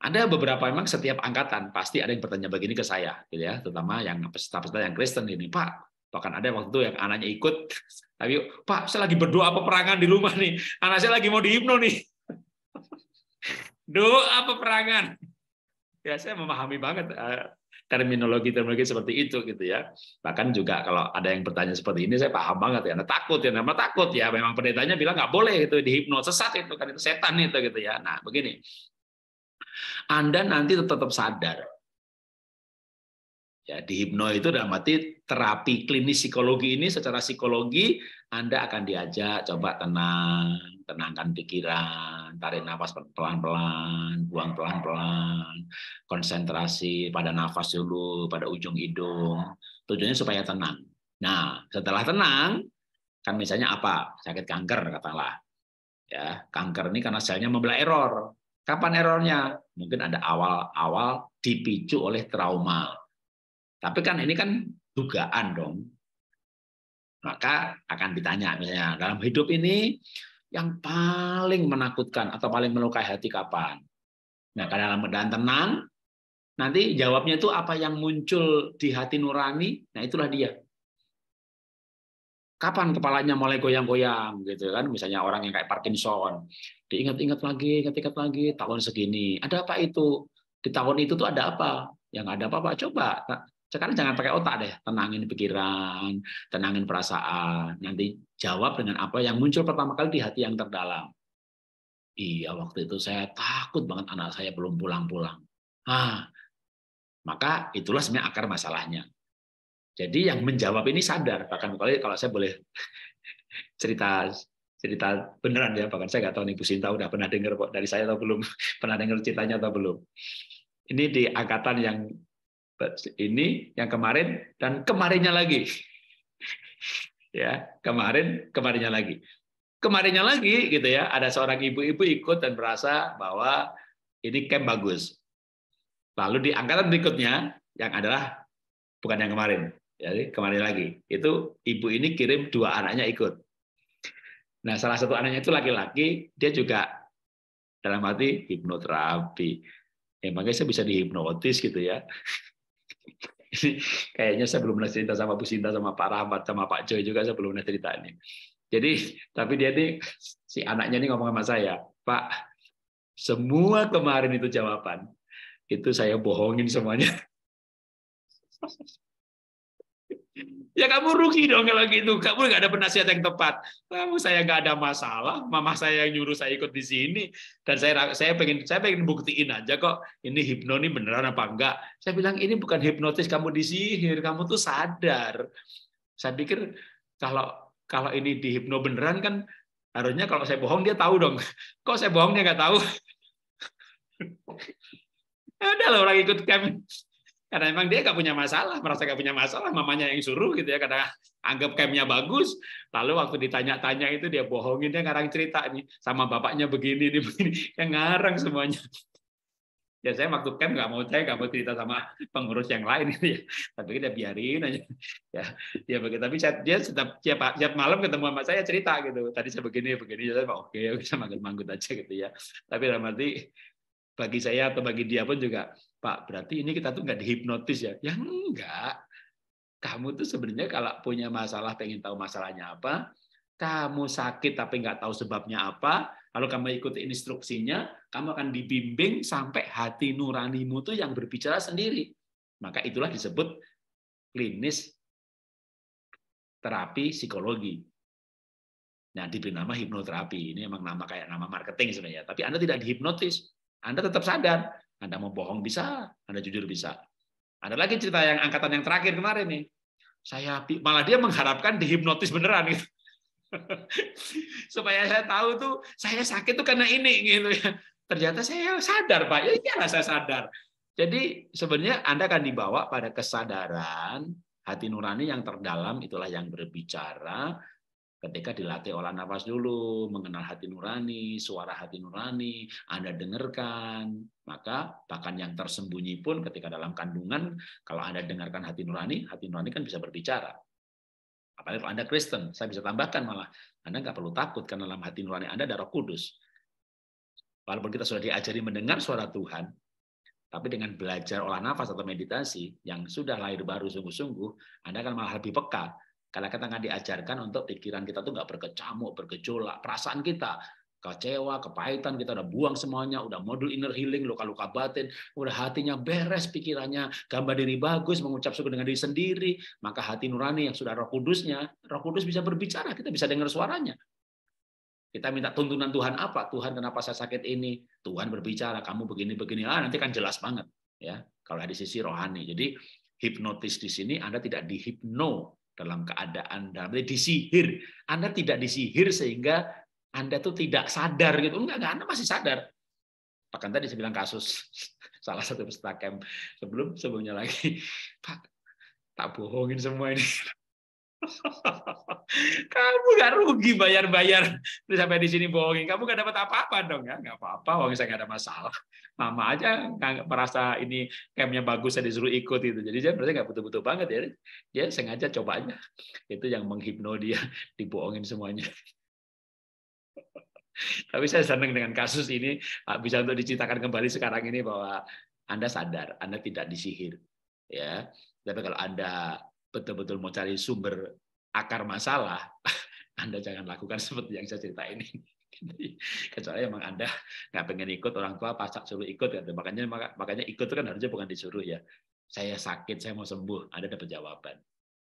ada beberapa memang setiap angkatan pasti ada yang bertanya begini ke saya gitu ya terutama yang peserta-peserta yang Kristen ini Pak bahkan ada waktu itu yang anaknya ikut tapi Pak saya lagi berdoa peperangan di rumah nih anak saya lagi mau dihipno nih doa peperangan ya saya memahami banget eh, terminologi-terminologi seperti itu gitu ya bahkan juga kalau ada yang bertanya seperti ini saya paham banget ya nah, takut ya nama takut ya memang pendetanya bilang nggak boleh itu dihipno sesat itu kan itu setan itu gitu ya nah begini anda nanti tetap sadar. Ya, di hipno itu dalam arti terapi klinis psikologi ini secara psikologi Anda akan diajak coba tenang, tenangkan pikiran, tarik nafas pelan-pelan, buang pelan-pelan, konsentrasi pada nafas dulu, pada ujung hidung. Tujuannya supaya tenang. Nah, setelah tenang, kan misalnya apa? Sakit kanker katalah. Ya, kanker ini karena selnya membelah error Kapan errornya? Mungkin ada awal-awal dipicu oleh trauma. Tapi kan ini kan dugaan dong. Maka akan ditanya misalnya, dalam hidup ini yang paling menakutkan atau paling melukai hati kapan? Nah, kalau dalam keadaan tenang, nanti jawabnya itu apa yang muncul di hati nurani, nah itulah dia. Kapan kepalanya mulai goyang-goyang gitu kan, misalnya orang yang kayak Parkinson diingat-ingat lagi, ingat-ingat lagi, tahun segini. Ada apa itu? Di tahun itu tuh ada apa? Yang ada apa, Pak? Coba. Sekarang jangan pakai otak deh, tenangin pikiran, tenangin perasaan. Nanti jawab dengan apa yang muncul pertama kali di hati yang terdalam. Iya, waktu itu saya takut banget anak saya belum pulang-pulang. Ah, maka itulah sebenarnya akar masalahnya. Jadi yang menjawab ini sadar. Bahkan kalau saya boleh cerita cerita beneran ya bahkan saya nggak tahu nih Bu Sinta udah pernah dengar kok dari saya atau belum pernah dengar ceritanya atau belum ini di angkatan yang ini yang kemarin dan kemarinnya lagi ya kemarin kemarinnya lagi kemarinnya lagi gitu ya ada seorang ibu-ibu ikut dan merasa bahwa ini camp bagus lalu di angkatan berikutnya yang adalah bukan yang kemarin jadi kemarin lagi itu ibu ini kirim dua anaknya ikut Nah, salah satu anaknya itu laki-laki, dia juga dalam hati hipnoterapi. Ya, makanya saya bisa dihipnotis gitu ya. kayaknya saya belum pernah cerita sama Bu Sinta, sama Pak Rahmat, sama Pak Joy juga saya belum pernah cerita ini. Jadi, tapi dia ini, si anaknya ini ngomong sama saya, Pak, semua kemarin itu jawaban, itu saya bohongin semuanya. Ya kamu rugi dong kalau gitu. Kamu nggak ada penasihat yang tepat. Kamu saya nggak ada masalah. Mama saya yang nyuruh saya ikut di sini. Dan saya saya pengen saya pengen buktiin aja kok ini hipno ini beneran apa enggak. Saya bilang ini bukan hipnotis kamu disihir. Kamu tuh sadar. Saya pikir kalau kalau ini di hipno beneran kan harusnya kalau saya bohong dia tahu dong. Kok saya bohong dia nggak tahu? ada ya loh orang ikut kami karena emang dia nggak punya masalah merasa nggak punya masalah mamanya yang suruh gitu ya karena anggap campnya bagus lalu waktu ditanya-tanya itu dia bohongin dia ngarang cerita nih sama bapaknya begini nih begini yang ngarang semuanya ya saya waktu camp nggak mau saya nggak mau cerita sama pengurus yang lain gitu ya tapi kita biarin aja ya dia begitu tapi saya, dia setiap siap, siap malam ketemu sama saya cerita gitu tadi saya begini begini saya oke okay, bisa manggut-manggut aja gitu ya tapi dalam arti bagi saya atau bagi dia pun juga, Pak, berarti ini kita tuh nggak dihipnotis ya? Ya enggak. Kamu tuh sebenarnya kalau punya masalah, pengen tahu masalahnya apa, kamu sakit tapi nggak tahu sebabnya apa, kalau kamu ikuti instruksinya, kamu akan dibimbing sampai hati nuranimu tuh yang berbicara sendiri. Maka itulah disebut klinis terapi psikologi. Nah, diberi nama hipnoterapi. Ini emang nama kayak nama marketing sebenarnya. Tapi Anda tidak dihipnotis. Anda tetap sadar. Anda mau bohong bisa, Anda jujur bisa. Ada lagi cerita yang angkatan yang terakhir kemarin nih. Saya malah dia mengharapkan dihipnotis beneran gitu. Supaya saya tahu tuh saya sakit tuh karena ini gitu ya. Ternyata saya sadar, Pak. Ya iyalah saya sadar. Jadi sebenarnya Anda akan dibawa pada kesadaran hati nurani yang terdalam itulah yang berbicara ketika dilatih olah nafas dulu, mengenal hati nurani, suara hati nurani, Anda dengarkan, maka bahkan yang tersembunyi pun ketika dalam kandungan, kalau Anda dengarkan hati nurani, hati nurani kan bisa berbicara. Apalagi kalau Anda Kristen, saya bisa tambahkan malah, Anda nggak perlu takut karena dalam hati nurani Anda ada roh kudus. Walaupun kita sudah diajari mendengar suara Tuhan, tapi dengan belajar olah nafas atau meditasi yang sudah lahir baru sungguh-sungguh, Anda akan malah lebih peka karena kita nggak diajarkan untuk pikiran kita tuh nggak berkecamuk, bergejolak. Perasaan kita kecewa, kepahitan, kita udah buang semuanya, udah modul inner healing, luka-luka batin, udah hatinya beres, pikirannya gambar diri bagus, mengucap syukur dengan diri sendiri, maka hati nurani yang sudah roh kudusnya, roh kudus bisa berbicara, kita bisa dengar suaranya. Kita minta tuntunan Tuhan apa? Tuhan kenapa saya sakit ini? Tuhan berbicara, kamu begini-begini, ah nanti kan jelas banget. ya Kalau ada di sisi rohani. Jadi hipnotis di sini Anda tidak dihipno dalam keadaan dalam disihir. Anda tidak disihir sehingga Anda tuh tidak sadar gitu. Enggak, enggak, Anda masih sadar. Bahkan tadi saya bilang kasus salah satu peserta camp sebelum sebelumnya lagi, Pak, tak bohongin semua ini. kamu gak rugi bayar-bayar sampai di sini bohongin. Kamu gak dapat apa-apa dong ya, Gak apa-apa. Wong saya gak ada masalah. Mama aja nggak merasa ini campnya bagus, saya disuruh ikut itu. Jadi dia berarti gak butuh-butuh banget ya. Dia sengaja coba aja. Itu yang menghipno dia dibohongin semuanya. Tapi saya senang dengan kasus ini ah, bisa untuk diceritakan kembali sekarang ini bahwa Anda sadar, Anda tidak disihir, ya. Tapi kalau Anda betul-betul mau cari sumber akar masalah, Anda jangan lakukan seperti yang saya cerita ini. Kecuali emang Anda nggak pengen ikut, orang tua pasak suruh ikut. Kan? Makanya makanya ikut itu kan harusnya bukan disuruh ya. Saya sakit, saya mau sembuh. Anda dapat jawaban.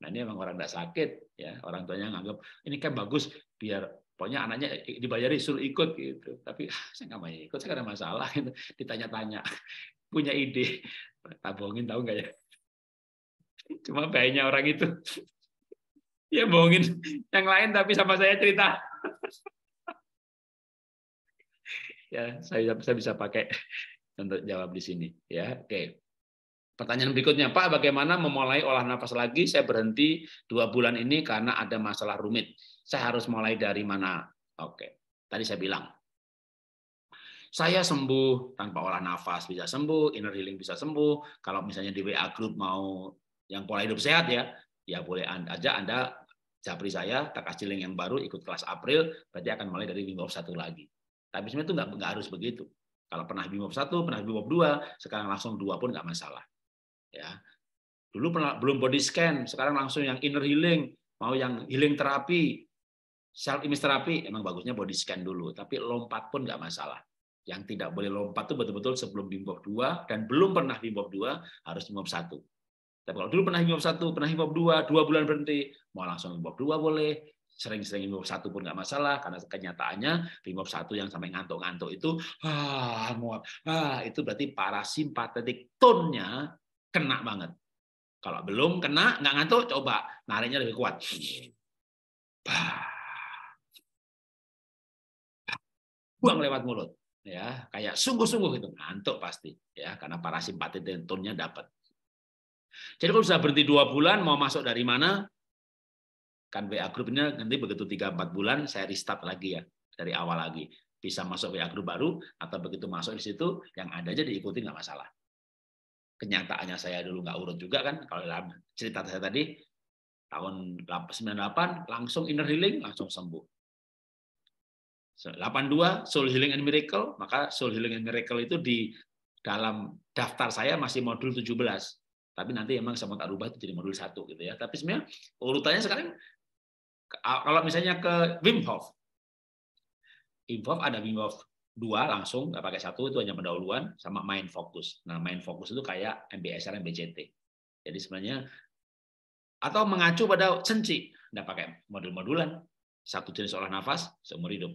Nah ini emang orang nggak sakit, ya orang tuanya nganggap ini kan bagus, biar pokoknya anaknya dibayari suruh ikut gitu. Tapi ah, saya nggak mau ikut, saya ada masalah. Gitu. Ditanya-tanya, punya ide, tabungin tahu nggak ya? Cuma bahayanya orang itu. ya bohongin yang lain tapi sama saya cerita. ya, saya, saya bisa pakai untuk jawab di sini. Ya, oke. Pertanyaan berikutnya, Pak, bagaimana memulai olah nafas lagi? Saya berhenti dua bulan ini karena ada masalah rumit. Saya harus mulai dari mana? Oke, tadi saya bilang. Saya sembuh tanpa olah nafas bisa sembuh, inner healing bisa sembuh. Kalau misalnya di WA group mau yang pola hidup sehat ya, ya boleh anda aja Anda japri saya, takas link yang baru ikut kelas April, berarti akan mulai dari Wim satu lagi. Tapi sebenarnya itu nggak, nggak harus begitu. Kalau pernah Wim satu, pernah Wim dua, sekarang langsung dua pun nggak masalah. Ya, dulu pernah, belum body scan, sekarang langsung yang inner healing, mau yang healing terapi, self image terapi, emang bagusnya body scan dulu. Tapi lompat pun nggak masalah. Yang tidak boleh lompat itu betul-betul sebelum Wim dua dan belum pernah Wim dua harus Wim satu. Tapi kalau dulu pernah hipop satu, pernah hipop dua, dua bulan berhenti, mau langsung hipop dua boleh, sering-sering hipop satu pun nggak masalah karena kenyataannya hipop satu yang sampai ngantuk-ngantuk itu ah muat, ah itu berarti parasimpatetik tonnya kena banget. Kalau belum kena nggak ngantuk coba nariknya lebih kuat. Buang lewat mulut ya kayak sungguh-sungguh itu ngantuk pasti ya karena parasimpatetik tonnya dapat. Jadi kalau sudah berhenti dua bulan, mau masuk dari mana? Kan WA Group ini nanti begitu 3-4 bulan, saya restart lagi ya, dari awal lagi. Bisa masuk WA Group baru, atau begitu masuk di situ, yang ada aja diikuti nggak masalah. Kenyataannya saya dulu nggak urut juga kan, kalau dalam cerita saya tadi, tahun 98 langsung inner healing, langsung sembuh. 82 Soul Healing and Miracle, maka Soul Healing and Miracle itu di dalam daftar saya masih modul 17 tapi nanti emang sama tak rubah itu jadi modul satu gitu ya. Tapi sebenarnya urutannya sekarang kalau misalnya ke Wim Hof, Wim Hof ada Wim Hof dua langsung nggak pakai satu itu hanya pendahuluan sama main fokus. Nah main fokus itu kayak MBSR MBCT. Jadi sebenarnya atau mengacu pada senci nggak pakai modul-modulan satu jenis olah nafas seumur hidup.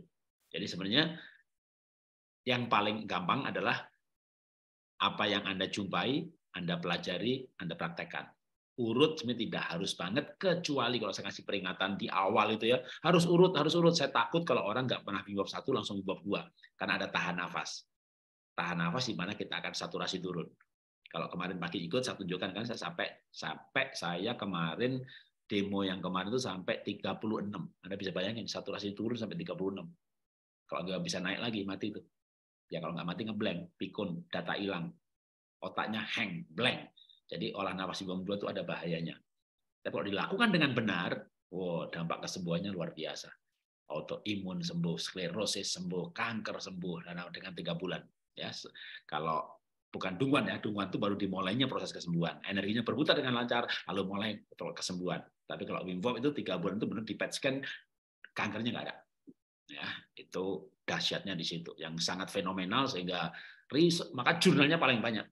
Jadi sebenarnya yang paling gampang adalah apa yang Anda jumpai anda pelajari, Anda praktekkan. Urut sebenarnya tidak harus banget, kecuali kalau saya kasih peringatan di awal itu ya, harus urut, harus urut. Saya takut kalau orang nggak pernah bimbab satu langsung bimbab dua, karena ada tahan nafas. Tahan nafas di mana kita akan saturasi turun. Kalau kemarin pagi ikut, saya tunjukkan kan saya sampai sampai saya kemarin demo yang kemarin itu sampai 36. Anda bisa bayangin saturasi turun sampai 36. Kalau nggak bisa naik lagi mati itu. Ya kalau nggak mati ngeblank, pikun, data hilang, otaknya hang blank. Jadi olah nafas di buang dua itu ada bahayanya. Tapi kalau dilakukan dengan benar, wow, dampak kesembuhannya luar biasa. Autoimun sembuh, sklerosis sembuh, kanker sembuh dengan tiga bulan. Ya, kalau bukan dungguan ya, dungguan itu baru dimulainya proses kesembuhan. Energinya berputar dengan lancar, lalu mulai kesembuhan. Tapi kalau Wim Hof itu tiga bulan itu benar di PET scan kankernya nggak ada. Ya, itu dahsyatnya di situ yang sangat fenomenal sehingga maka jurnalnya paling banyak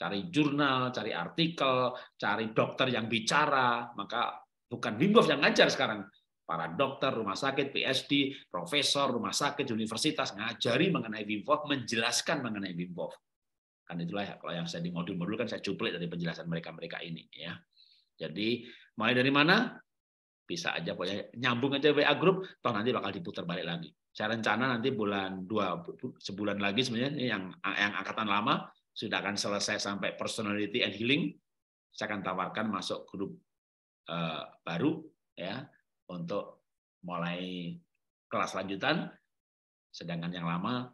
cari jurnal, cari artikel, cari dokter yang bicara, maka bukan Wim yang ngajar sekarang. Para dokter, rumah sakit, PSD, profesor, rumah sakit, universitas ngajari mengenai Wim menjelaskan mengenai Wim Kan itulah ya, kalau yang saya di modul-modul kan saya cuplik dari penjelasan mereka-mereka ini ya. Jadi mulai dari mana? Bisa aja pokoknya nyambung aja WA grup, toh nanti bakal diputar balik lagi. Saya rencana nanti bulan dua sebulan lagi sebenarnya yang yang angkatan lama sudah akan selesai sampai personality and healing, saya akan tawarkan masuk grup uh, baru ya untuk mulai kelas lanjutan. Sedangkan yang lama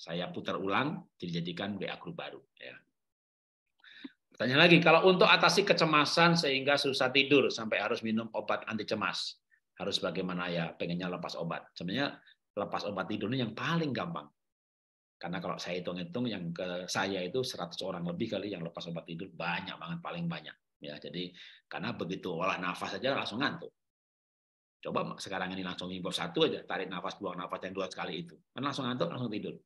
saya putar ulang dijadikan WA grup baru ya. Tanya lagi, kalau untuk atasi kecemasan sehingga susah tidur sampai harus minum obat anti cemas, harus bagaimana ya? Pengennya lepas obat. Sebenarnya lepas obat tidur ini yang paling gampang. Karena kalau saya hitung-hitung yang ke saya itu 100 orang lebih kali yang lepas obat tidur banyak banget paling banyak ya. Jadi karena begitu olah nafas saja langsung ngantuk. Coba sekarang ini langsung improv satu aja, tarik nafas, buang nafas yang dua sekali itu. Kan langsung ngantuk, langsung tidur.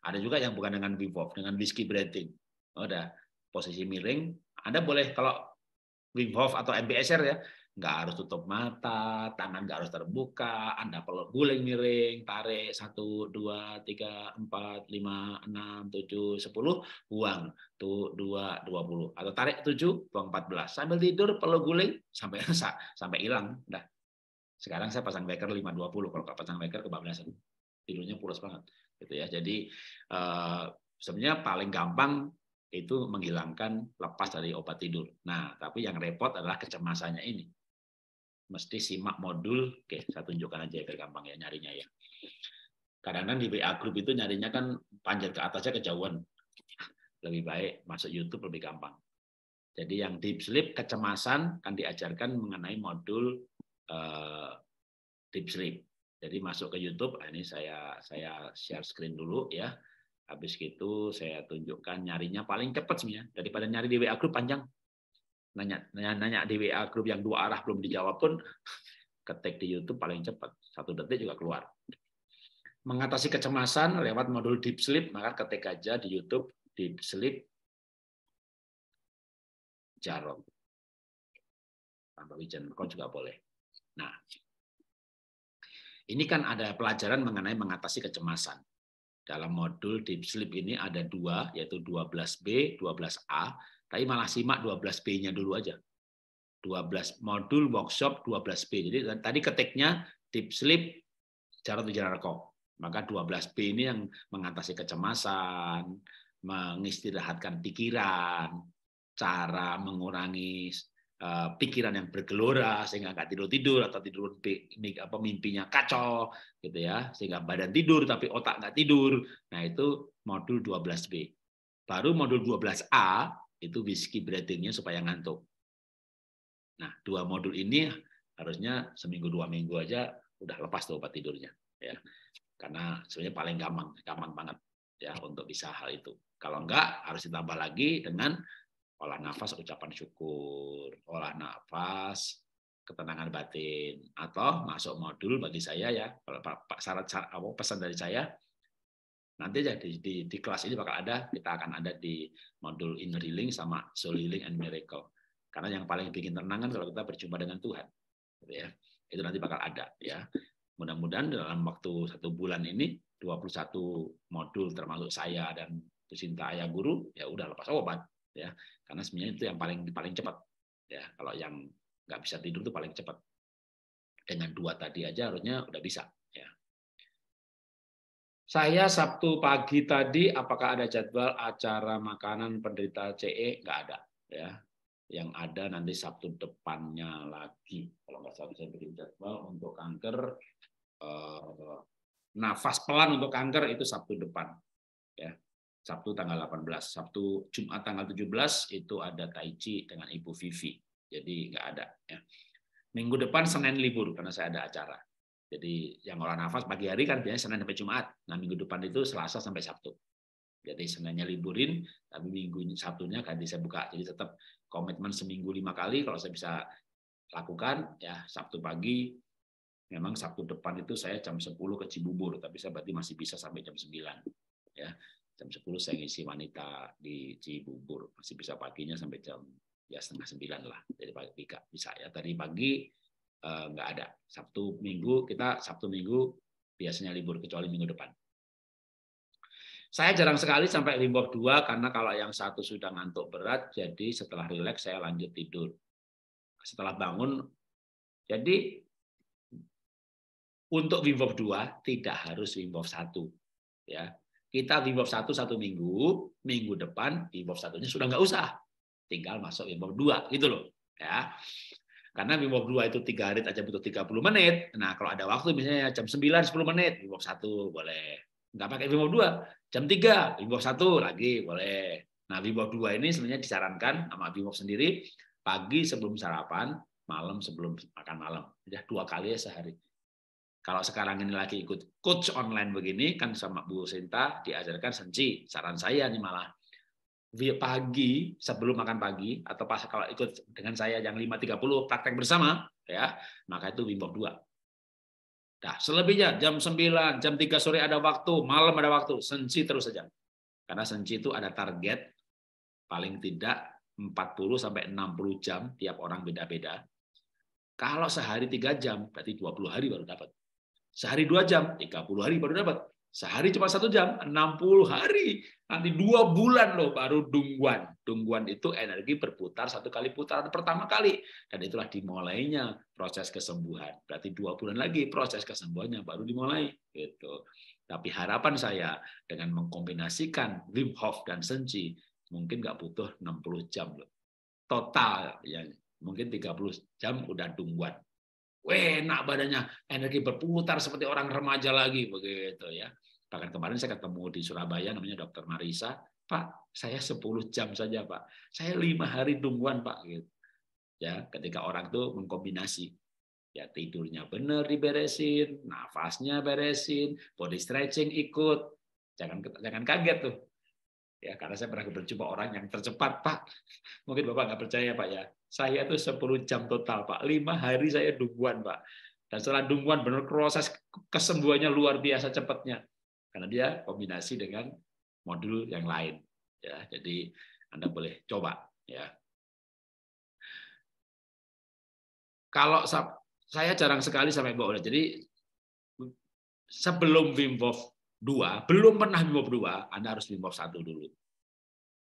Ada juga yang bukan dengan Wim dengan whiskey breathing. Udah posisi miring, Anda boleh kalau Wim atau MBSR ya, nggak harus tutup mata, tangan nggak harus terbuka, Anda perlu guling miring, tarik, satu, dua, tiga, empat, lima, enam, tujuh, sepuluh, buang, tuh dua, dua puluh. Atau tarik tujuh, buang empat belas. Sambil tidur perlu guling, sampai sampai hilang. Udah. Sekarang saya pasang beker lima dua puluh, kalau nggak pasang beker waker kebablasan. Tidurnya pulas banget. gitu ya. Jadi uh, sebenarnya paling gampang itu menghilangkan lepas dari obat tidur. Nah, tapi yang repot adalah kecemasannya ini mesti simak modul. Oke, saya tunjukkan aja biar gampang ya nyarinya ya. Kadang-kadang di WA group itu nyarinya kan panjat ke atasnya kejauhan. Lebih baik masuk YouTube lebih gampang. Jadi yang deep sleep kecemasan kan diajarkan mengenai modul eh, deep sleep. Jadi masuk ke YouTube, ah, ini saya saya share screen dulu ya. Habis itu saya tunjukkan nyarinya paling cepat sebenarnya daripada nyari di WA grup panjang nanya, nanya nanya di WA grup yang dua arah belum dijawab pun ketik di YouTube paling cepat satu detik juga keluar mengatasi kecemasan lewat modul deep sleep maka ketik aja di YouTube deep sleep jarum tanpa wijen kau juga boleh nah ini kan ada pelajaran mengenai mengatasi kecemasan dalam modul deep sleep ini ada dua yaitu 12B 12A tapi malah simak 12B-nya dulu aja. 12 modul workshop 12B. Jadi tadi ketiknya tips sleep cara tujuan rokok. Maka 12B ini yang mengatasi kecemasan, mengistirahatkan pikiran, cara mengurangi eh, pikiran yang bergelora sehingga nggak tidur tidur atau tidur apa mimpinya kacau gitu ya sehingga badan tidur tapi otak nggak tidur nah itu modul 12b baru modul 12a itu whisky breathingnya supaya ngantuk. Nah, dua modul ini harusnya seminggu dua minggu aja udah lepas tuh obat tidurnya, ya. Karena sebenarnya paling gampang, gampang banget ya untuk bisa hal itu. Kalau enggak harus ditambah lagi dengan olah nafas ucapan syukur, olah nafas ketenangan batin atau masuk modul bagi saya ya kalau syarat, syarat apa pesan dari saya Nanti aja di, di, di kelas ini bakal ada, kita akan ada di modul inner healing sama soul healing and miracle. Karena yang paling bikin tenang kan kalau kita berjumpa dengan Tuhan, gitu ya. Itu nanti bakal ada, ya. Mudah-mudahan dalam waktu satu bulan ini 21 modul termasuk saya dan Sinta ayah guru ya udah lepas obat ya karena sebenarnya itu yang paling paling cepat ya kalau yang nggak bisa tidur itu paling cepat dengan dua tadi aja harusnya udah bisa saya Sabtu pagi tadi, apakah ada jadwal acara makanan penderita CE? Nggak ada. ya. Yang ada nanti Sabtu depannya lagi. Kalau nggak salah saya bikin jadwal untuk kanker, eh, nafas pelan untuk kanker itu Sabtu depan. ya Sabtu tanggal 18. Sabtu Jumat tanggal 17 itu ada Tai Chi dengan Ibu Vivi. Jadi nggak ada. Ya. Minggu depan Senin libur karena saya ada acara. Jadi yang olah nafas pagi hari kan biasanya Senin sampai Jumat. Nah minggu depan itu Selasa sampai Sabtu. Jadi Seninnya liburin, tapi minggu Sabtunya kan saya buka. Jadi tetap komitmen seminggu lima kali kalau saya bisa lakukan ya Sabtu pagi memang Sabtu depan itu saya jam 10 ke Cibubur tapi saya berarti masih bisa sampai jam 9 ya jam 10 saya ngisi wanita di Cibubur masih bisa paginya sampai jam ya setengah sembilan lah Jadi pagi bisa ya tadi pagi Eh, nggak ada. Sabtu Minggu kita Sabtu Minggu biasanya libur kecuali minggu depan. Saya jarang sekali sampai limbok dua karena kalau yang satu sudah ngantuk berat, jadi setelah rileks saya lanjut tidur. Setelah bangun, jadi untuk Wim dua tidak harus Wim satu Ya. Kita Wim satu satu minggu, minggu depan Wim satunya sudah nggak usah. Tinggal masuk Wim Hof gitu loh. Ya. Karena Wim Hof 2 itu 3 hari aja butuh 30 menit. Nah, kalau ada waktu misalnya jam 9 10 menit Wim Hof 1 boleh. Enggak pakai Wim Hof 2, jam 3 Wim Hof 1 lagi boleh. Nah, Wim Hof 2 ini sebenarnya disarankan sama Wim Hof sendiri pagi sebelum sarapan, malam sebelum makan malam. Udah dua kali ya sehari. Kalau sekarang ini lagi ikut coach online begini kan sama Bu Sinta diajarkan senci. Saran saya nih malah pagi sebelum makan pagi atau pas kalau ikut dengan saya yang 5.30 praktek bersama ya maka itu Wim Hof 2. Nah, selebihnya jam 9, jam 3 sore ada waktu, malam ada waktu, senci terus saja. Karena senci itu ada target paling tidak 40 sampai 60 jam tiap orang beda-beda. Kalau sehari 3 jam berarti 20 hari baru dapat. Sehari 2 jam, 30 hari baru dapat. Sehari cuma satu jam, 60 hari. Nanti dua bulan loh baru dungguan. Dungguan itu energi berputar satu kali putaran pertama kali. Dan itulah dimulainya proses kesembuhan. Berarti dua bulan lagi proses kesembuhannya baru dimulai. gitu. Tapi harapan saya dengan mengkombinasikan Wim Hof dan Senci mungkin nggak butuh 60 jam loh. Total ya mungkin 30 jam udah dungguan enak badannya, energi berputar seperti orang remaja lagi begitu ya. Bahkan kemarin saya ketemu di Surabaya namanya Dokter Marisa, Pak, saya 10 jam saja Pak, saya lima hari tungguan Pak gitu. Ya, ketika orang tuh mengkombinasi ya tidurnya benar diberesin, nafasnya beresin, body stretching ikut. Jangan jangan kaget tuh. Ya, karena saya pernah berjumpa orang yang tercepat, Pak. Mungkin Bapak nggak percaya, Pak ya saya itu 10 jam total, Pak. 5 hari saya dungguan, Pak. Dan setelah dungguan benar proses kesembuhannya luar biasa cepatnya. Karena dia kombinasi dengan modul yang lain. Ya, jadi Anda boleh coba ya. Kalau saya jarang sekali sampai Mbak Ola. Jadi sebelum Wim Hof 2, belum pernah Wim Hof 2, Anda harus Wim Hof 1 dulu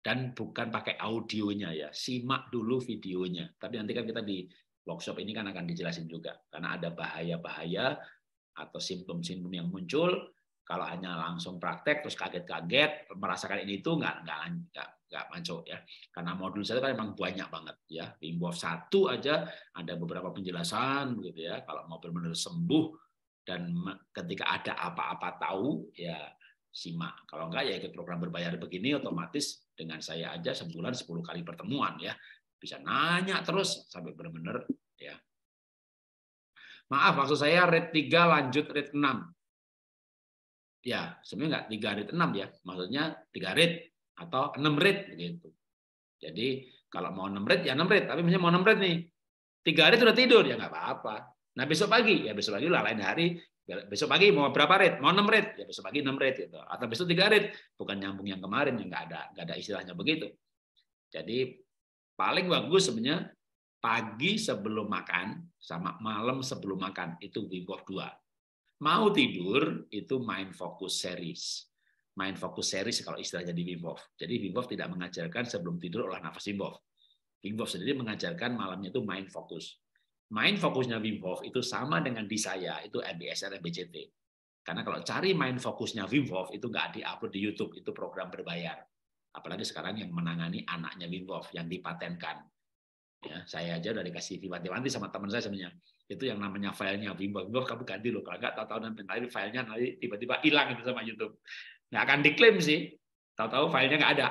dan bukan pakai audionya ya. Simak dulu videonya. Tapi nanti kan kita di workshop ini kan akan dijelasin juga karena ada bahaya-bahaya atau simptom-simptom yang muncul kalau hanya langsung praktek terus kaget-kaget merasakan ini itu nggak nggak nggak nggak masuk ya karena modul saya kan memang banyak banget ya Wimbof satu aja ada beberapa penjelasan gitu ya kalau mau benar-benar sembuh dan ketika ada apa-apa tahu ya simak. Kalau enggak ya ikut program berbayar begini otomatis dengan saya aja sebulan 10 kali pertemuan ya. Bisa nanya terus sampai benar-benar ya. Maaf maksud saya rate 3 lanjut rate 6. Ya, sebenarnya enggak 3 rate 6 ya. Maksudnya 3 rate atau 6 rate begitu. Jadi kalau mau 6 rate ya 6 rate, tapi misalnya mau 6 rate nih. 3 hari sudah tidur ya enggak apa-apa. Nah besok pagi ya besok pagi lah lain hari Besok pagi mau berapa rate? Mau 6 rate? Ya besok pagi 6 rate gitu. Atau besok 3 rate. Bukan nyambung yang kemarin yang nggak ada nggak ada istilahnya begitu. Jadi paling bagus sebenarnya pagi sebelum makan sama malam sebelum makan itu Wim 2. Mau tidur itu main fokus series. Main fokus series kalau istilahnya di Wim Hof. Jadi Wim Hof tidak mengajarkan sebelum tidur olah nafas Wim Hof. Wim Hof sendiri mengajarkan malamnya itu main fokus. Main fokusnya Wim Hof itu sama dengan di saya, itu MBSR MBCT. Karena kalau cari main fokusnya Wim Hof itu nggak di-upload di YouTube, itu program berbayar. Apalagi sekarang yang menangani anaknya Wim Hof yang dipatenkan. Ya, saya aja udah dikasih diwanti-wanti sama teman saya sebenarnya. Itu yang namanya filenya Wim Hof. Wim Hof kamu ganti loh, kalau nggak tahu-tahu nanti filenya nanti tiba-tiba hilang itu sama YouTube. Nggak akan diklaim sih. Tahu-tahu filenya nggak ada.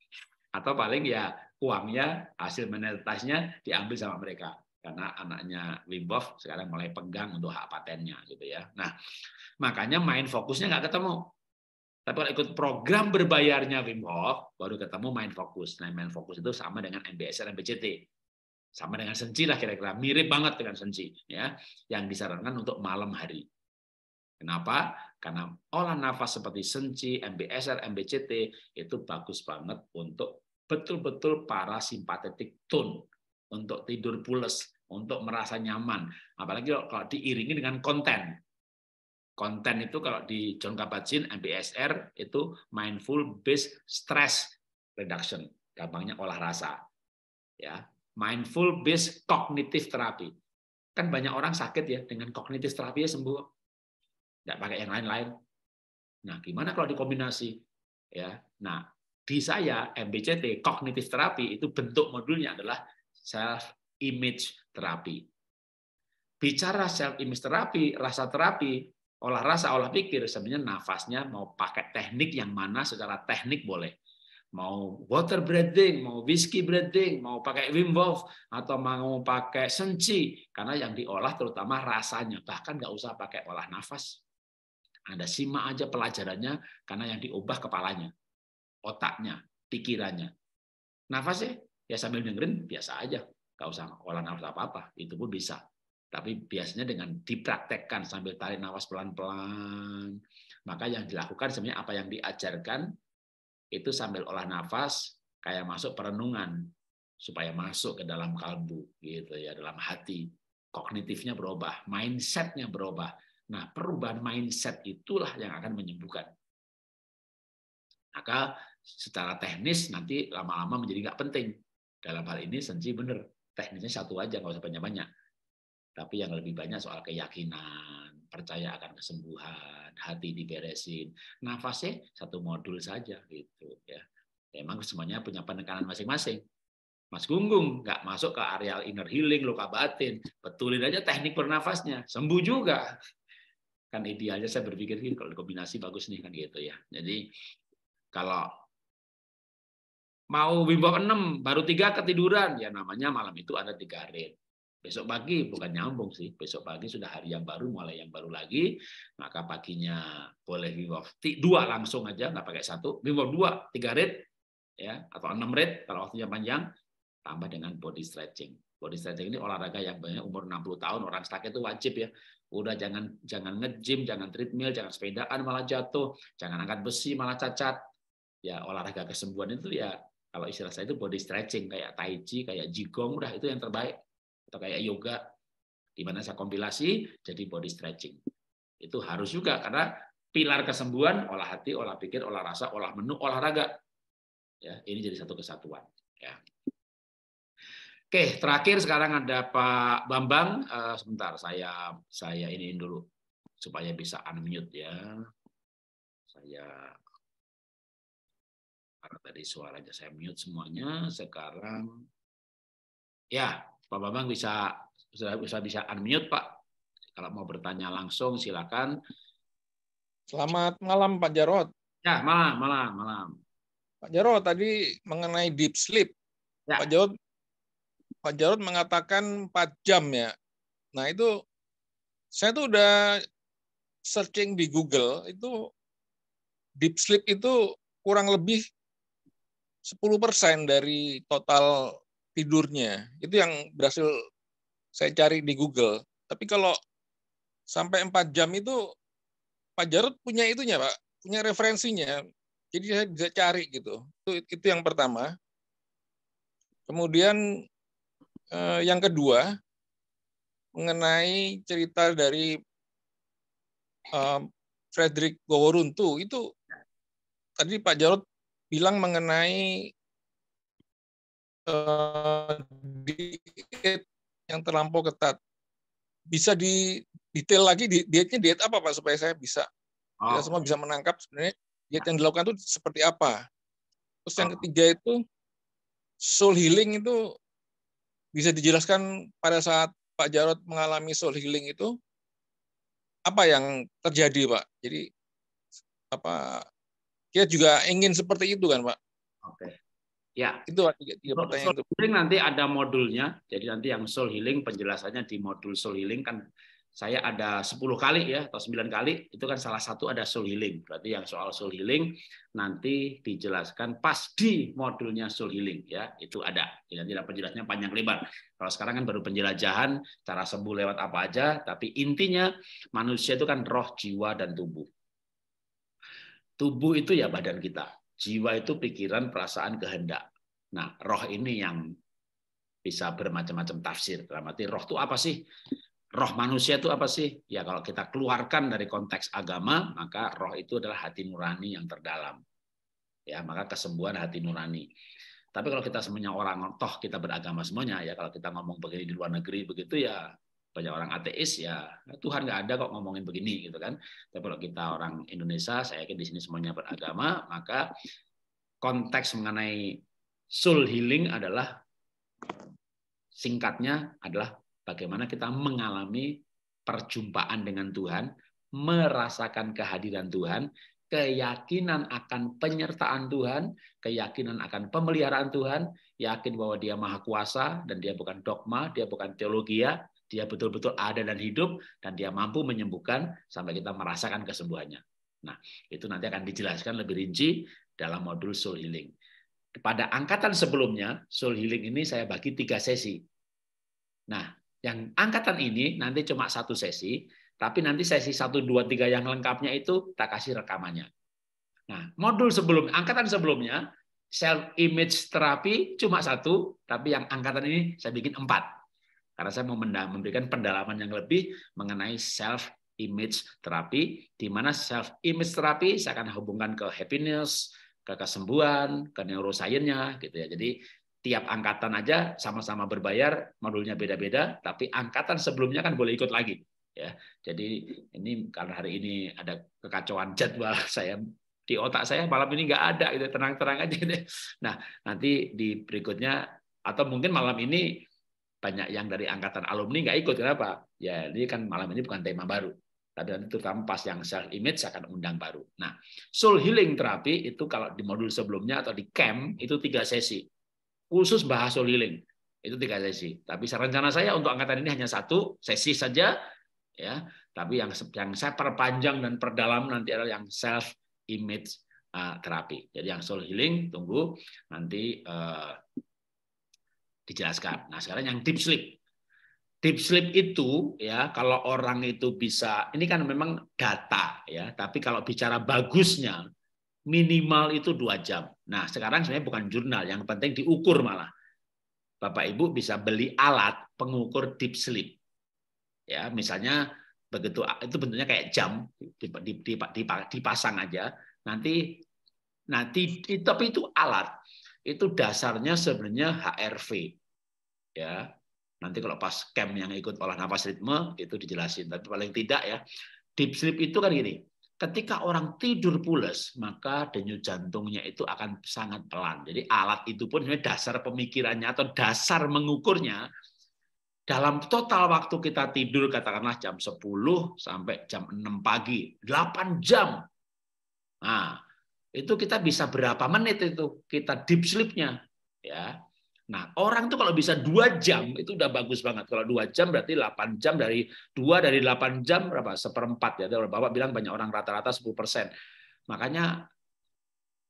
Atau paling ya uangnya, hasil menetasnya diambil sama mereka karena anaknya Wim Hof sekarang mulai pegang untuk hak patennya gitu ya. Nah, makanya main fokusnya nggak ketemu. Tapi kalau ikut program berbayarnya Wim Hof, baru ketemu main fokus. Nah, main fokus itu sama dengan MBSR, MBCT. Sama dengan senci lah kira-kira. Mirip banget dengan senci. ya Yang disarankan untuk malam hari. Kenapa? Karena olah nafas seperti senci, MBSR, MBCT itu bagus banget untuk betul-betul para simpatetik tone untuk tidur pules, untuk merasa nyaman. Apalagi kalau diiringi dengan konten. Konten itu kalau di John Kabat-Zinn MBSR itu mindful based stress reduction, gampangnya olah rasa. Ya, mindful based cognitive therapy. Kan banyak orang sakit ya dengan cognitive terapi ya sembuh. tidak pakai yang lain-lain. Nah, gimana kalau dikombinasi? Ya. Nah, di saya MBCT cognitive terapi itu bentuk modulnya adalah self image terapi. Bicara self image terapi, rasa terapi, olah rasa, olah pikir sebenarnya nafasnya mau pakai teknik yang mana secara teknik boleh. Mau water breathing, mau whiskey breathing, mau pakai Wim Hof atau mau pakai senci karena yang diolah terutama rasanya, bahkan nggak usah pakai olah nafas. Anda simak aja pelajarannya karena yang diubah kepalanya, otaknya, pikirannya. Nafasnya ya sambil dengerin biasa aja, nggak usah olah nafas apa-apa, itu pun bisa. Tapi biasanya dengan dipraktekkan sambil tarik nafas pelan-pelan, maka yang dilakukan sebenarnya apa yang diajarkan itu sambil olah nafas, kayak masuk perenungan supaya masuk ke dalam kalbu gitu ya, dalam hati. Kognitifnya berubah, mindsetnya berubah. Nah, perubahan mindset itulah yang akan menyembuhkan. Maka secara teknis nanti lama-lama menjadi nggak penting. Dalam hal ini sensi bener teknisnya satu aja nggak usah banyak-banyak tapi yang lebih banyak soal keyakinan percaya akan kesembuhan hati diberesin nafasnya satu modul saja gitu ya Emang semuanya punya penekanan masing-masing Mas Gunggung nggak masuk ke areal inner healing luka batin betulin aja teknik bernafasnya sembuh juga kan idealnya saya berpikir kalau kombinasi bagus nih kan gitu ya jadi kalau mau bimbo 6, baru tiga ketiduran. Ya namanya malam itu ada tiga red Besok pagi bukan nyambung sih. Besok pagi sudah hari yang baru, mulai yang baru lagi. Maka paginya boleh bimbo dua langsung aja, nggak pakai satu. bimbo dua, tiga red, ya atau enam red kalau waktunya panjang. Tambah dengan body stretching. Body stretching ini olahraga yang banyak umur 60 tahun orang sakit itu wajib ya. Udah jangan jangan ngejim, jangan treadmill, jangan sepedaan malah jatuh, jangan angkat besi malah cacat. Ya olahraga kesembuhan itu ya kalau istilah saya itu body stretching kayak tai chi, kayak jigong udah itu yang terbaik atau kayak yoga di mana saya kompilasi jadi body stretching. Itu harus juga karena pilar kesembuhan olah hati, olah pikir, olah rasa, olah menu, olahraga. Ya, ini jadi satu kesatuan, ya. Oke, terakhir sekarang ada Pak Bambang. Uh, sebentar, saya saya iniin dulu supaya bisa unmute ya. Saya karena tadi suaranya saya mute semuanya. Sekarang ya Pak Bambang bisa sudah bisa bisa unmute Pak. Kalau mau bertanya langsung silakan. Selamat malam Pak Jarot. Ya malam malam malam. Pak Jarot tadi mengenai deep sleep. Ya. Pak Jarot Pak Jarot mengatakan 4 jam ya. Nah itu saya tuh udah searching di Google itu deep sleep itu kurang lebih 10% dari total tidurnya. Itu yang berhasil saya cari di Google. Tapi kalau sampai 4 jam itu Pak Jarod punya itunya, Pak. Punya referensinya. Jadi saya bisa cari gitu. Itu itu yang pertama. Kemudian eh, yang kedua mengenai cerita dari eh, Frederick Goworuntu itu tadi Pak Jarod bilang mengenai uh, diet yang terlampau ketat. Bisa di detail lagi di, dietnya diet apa Pak supaya saya bisa oh. kita semua bisa menangkap sebenarnya diet yang nah. dilakukan itu seperti apa. Terus yang oh. ketiga itu soul healing itu bisa dijelaskan pada saat Pak jarod mengalami soul healing itu apa yang terjadi Pak? Jadi apa kita juga ingin seperti itu kan, Pak? Oke. Okay. Ya. Itu tiga, tiga pertanyaan soul itu. Healing nanti ada modulnya. Jadi nanti yang soul healing penjelasannya di modul soul healing kan saya ada 10 kali ya atau 9 kali itu kan salah satu ada soul healing. Berarti yang soal soul healing nanti dijelaskan pas di modulnya soul healing ya. Itu ada. Jadi nanti dapat penjelasnya panjang lebar. Kalau sekarang kan baru penjelajahan cara sembuh lewat apa aja, tapi intinya manusia itu kan roh, jiwa dan tubuh. Tubuh itu ya badan kita, jiwa itu pikiran, perasaan, kehendak. Nah, roh ini yang bisa bermacam-macam tafsir. Dalam roh itu apa sih? Roh manusia itu apa sih? Ya kalau kita keluarkan dari konteks agama, maka roh itu adalah hati nurani yang terdalam. Ya, maka kesembuhan hati nurani. Tapi kalau kita semuanya orang toh kita beragama semuanya ya kalau kita ngomong begini di luar negeri begitu ya banyak orang ateis ya Tuhan nggak ada kok ngomongin begini gitu kan. Tapi kalau kita orang Indonesia, saya yakin di sini semuanya beragama, maka konteks mengenai soul healing adalah singkatnya adalah bagaimana kita mengalami perjumpaan dengan Tuhan, merasakan kehadiran Tuhan, keyakinan akan penyertaan Tuhan, keyakinan akan pemeliharaan Tuhan, yakin bahwa Dia Maha Kuasa dan Dia bukan dogma, Dia bukan teologia, dia betul-betul ada dan hidup dan dia mampu menyembuhkan sampai kita merasakan kesembuhannya. Nah, itu nanti akan dijelaskan lebih rinci dalam modul soul healing. Pada angkatan sebelumnya, soul healing ini saya bagi tiga sesi. Nah, yang angkatan ini nanti cuma satu sesi, tapi nanti sesi 1, 2, 3 yang lengkapnya itu tak kasih rekamannya. Nah, modul sebelum angkatan sebelumnya self image terapi cuma satu, tapi yang angkatan ini saya bikin empat. Karena saya mau memberikan pendalaman yang lebih mengenai self image terapi, di mana self image terapi saya akan hubungkan ke happiness, ke kesembuhan, ke neuroscience gitu ya. Jadi tiap angkatan aja sama-sama berbayar, modulnya beda-beda, tapi angkatan sebelumnya kan boleh ikut lagi ya. Jadi ini karena hari ini ada kekacauan jadwal saya di otak saya malam ini nggak ada itu tenang-tenang aja deh. Nah nanti di berikutnya atau mungkin malam ini banyak yang dari angkatan alumni nggak ikut kenapa? Ya ini kan malam ini bukan tema baru. Tapi nanti terutama pas yang self image saya akan undang baru. Nah, soul healing terapi itu kalau di modul sebelumnya atau di camp itu tiga sesi khusus bahas soul healing itu tiga sesi. Tapi rencana saya untuk angkatan ini hanya satu sesi saja ya. Tapi yang yang saya perpanjang dan perdalam nanti adalah yang self image ah, terapi. Jadi yang soul healing tunggu nanti uh, dijelaskan. Nah, sekarang yang deep sleep. Deep sleep itu ya kalau orang itu bisa ini kan memang data ya, tapi kalau bicara bagusnya minimal itu dua jam. Nah, sekarang sebenarnya bukan jurnal, yang penting diukur malah. Bapak Ibu bisa beli alat pengukur deep sleep. Ya, misalnya begitu itu bentuknya kayak jam dipasang aja. Nanti nanti tapi itu alat. Itu dasarnya sebenarnya HRV, ya nanti kalau pas camp yang ikut olah nafas ritme itu dijelasin tapi paling tidak ya deep sleep itu kan gini ketika orang tidur pulas maka denyut jantungnya itu akan sangat pelan jadi alat itu pun sebenarnya dasar pemikirannya atau dasar mengukurnya dalam total waktu kita tidur katakanlah jam 10 sampai jam 6 pagi, 8 jam. Nah, itu kita bisa berapa menit itu kita deep sleepnya, ya. Nah, orang itu kalau bisa dua jam itu udah bagus banget. Kalau dua jam berarti 8 jam dari dua dari 8 jam berapa? Seperempat ya. Kalau Bapak bilang banyak orang rata-rata 10 persen. Makanya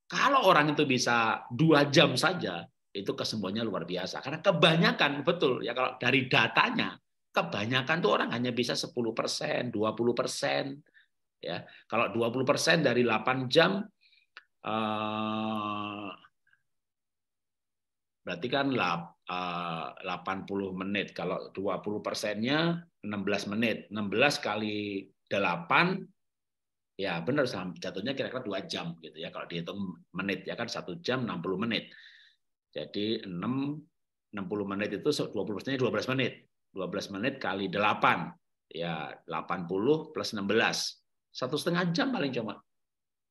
kalau orang itu bisa dua jam saja, itu kesembuhannya luar biasa. Karena kebanyakan, betul ya kalau dari datanya, kebanyakan tuh orang hanya bisa 10 persen, 20 persen. Ya, kalau 20 persen dari 8 jam, eh, berarti kan 80 eh, menit. Kalau 20 persennya 16 menit. 16 kali 8, ya benar jatuhnya kira-kira 2 jam gitu ya. Kalau dihitung menit ya kan 1 jam 60 menit. Jadi 6, 60 menit itu 20 persennya 12 menit. 12 menit kali 8, ya 80 plus 16. Satu setengah jam paling cuma.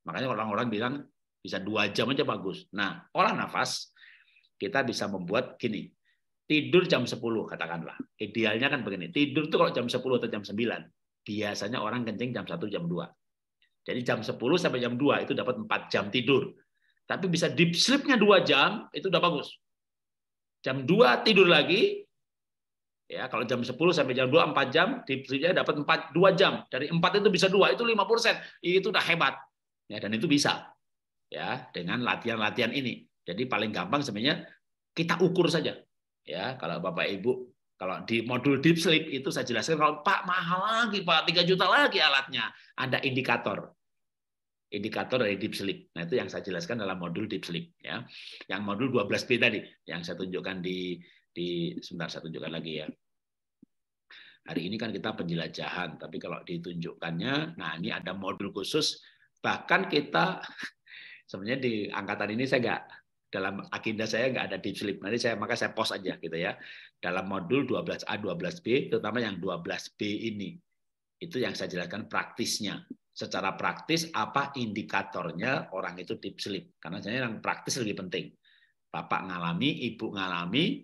Makanya orang-orang bilang bisa dua jam aja bagus. Nah, olah nafas kita bisa membuat gini. Tidur jam 10 katakanlah. Idealnya kan begini. Tidur tuh kalau jam 10 atau jam 9. Biasanya orang kencing jam 1 jam 2. Jadi jam 10 sampai jam 2 itu dapat 4 jam tidur. Tapi bisa deep sleep-nya 2 jam itu udah bagus. Jam 2 tidur lagi. Ya, kalau jam 10 sampai jam 2 4 jam, deep sleep-nya dapat 4 2 jam. Dari 4 itu bisa 2, itu 5%. Itu udah hebat. Ya, dan itu bisa. Ya, dengan latihan-latihan ini. Jadi paling gampang sebenarnya kita ukur saja. Ya, kalau Bapak Ibu kalau di modul deep sleep itu saya jelaskan kalau Pak mahal lagi Pak 3 juta lagi alatnya. Ada indikator. Indikator dari deep sleep. Nah, itu yang saya jelaskan dalam modul deep sleep ya. Yang modul 12B tadi yang saya tunjukkan di di sebentar saya tunjukkan lagi ya. Hari ini kan kita penjelajahan, tapi kalau ditunjukkannya, nah ini ada modul khusus. Bahkan kita sebenarnya di angkatan ini saya nggak dalam agenda saya nggak ada deep sleep. Nanti saya maka saya post aja gitu ya. Dalam modul 12A, 12B, terutama yang 12B ini. Itu yang saya jelaskan praktisnya. Secara praktis apa indikatornya orang itu deep sleep? Karena saya yang praktis lebih penting. Bapak ngalami, ibu ngalami,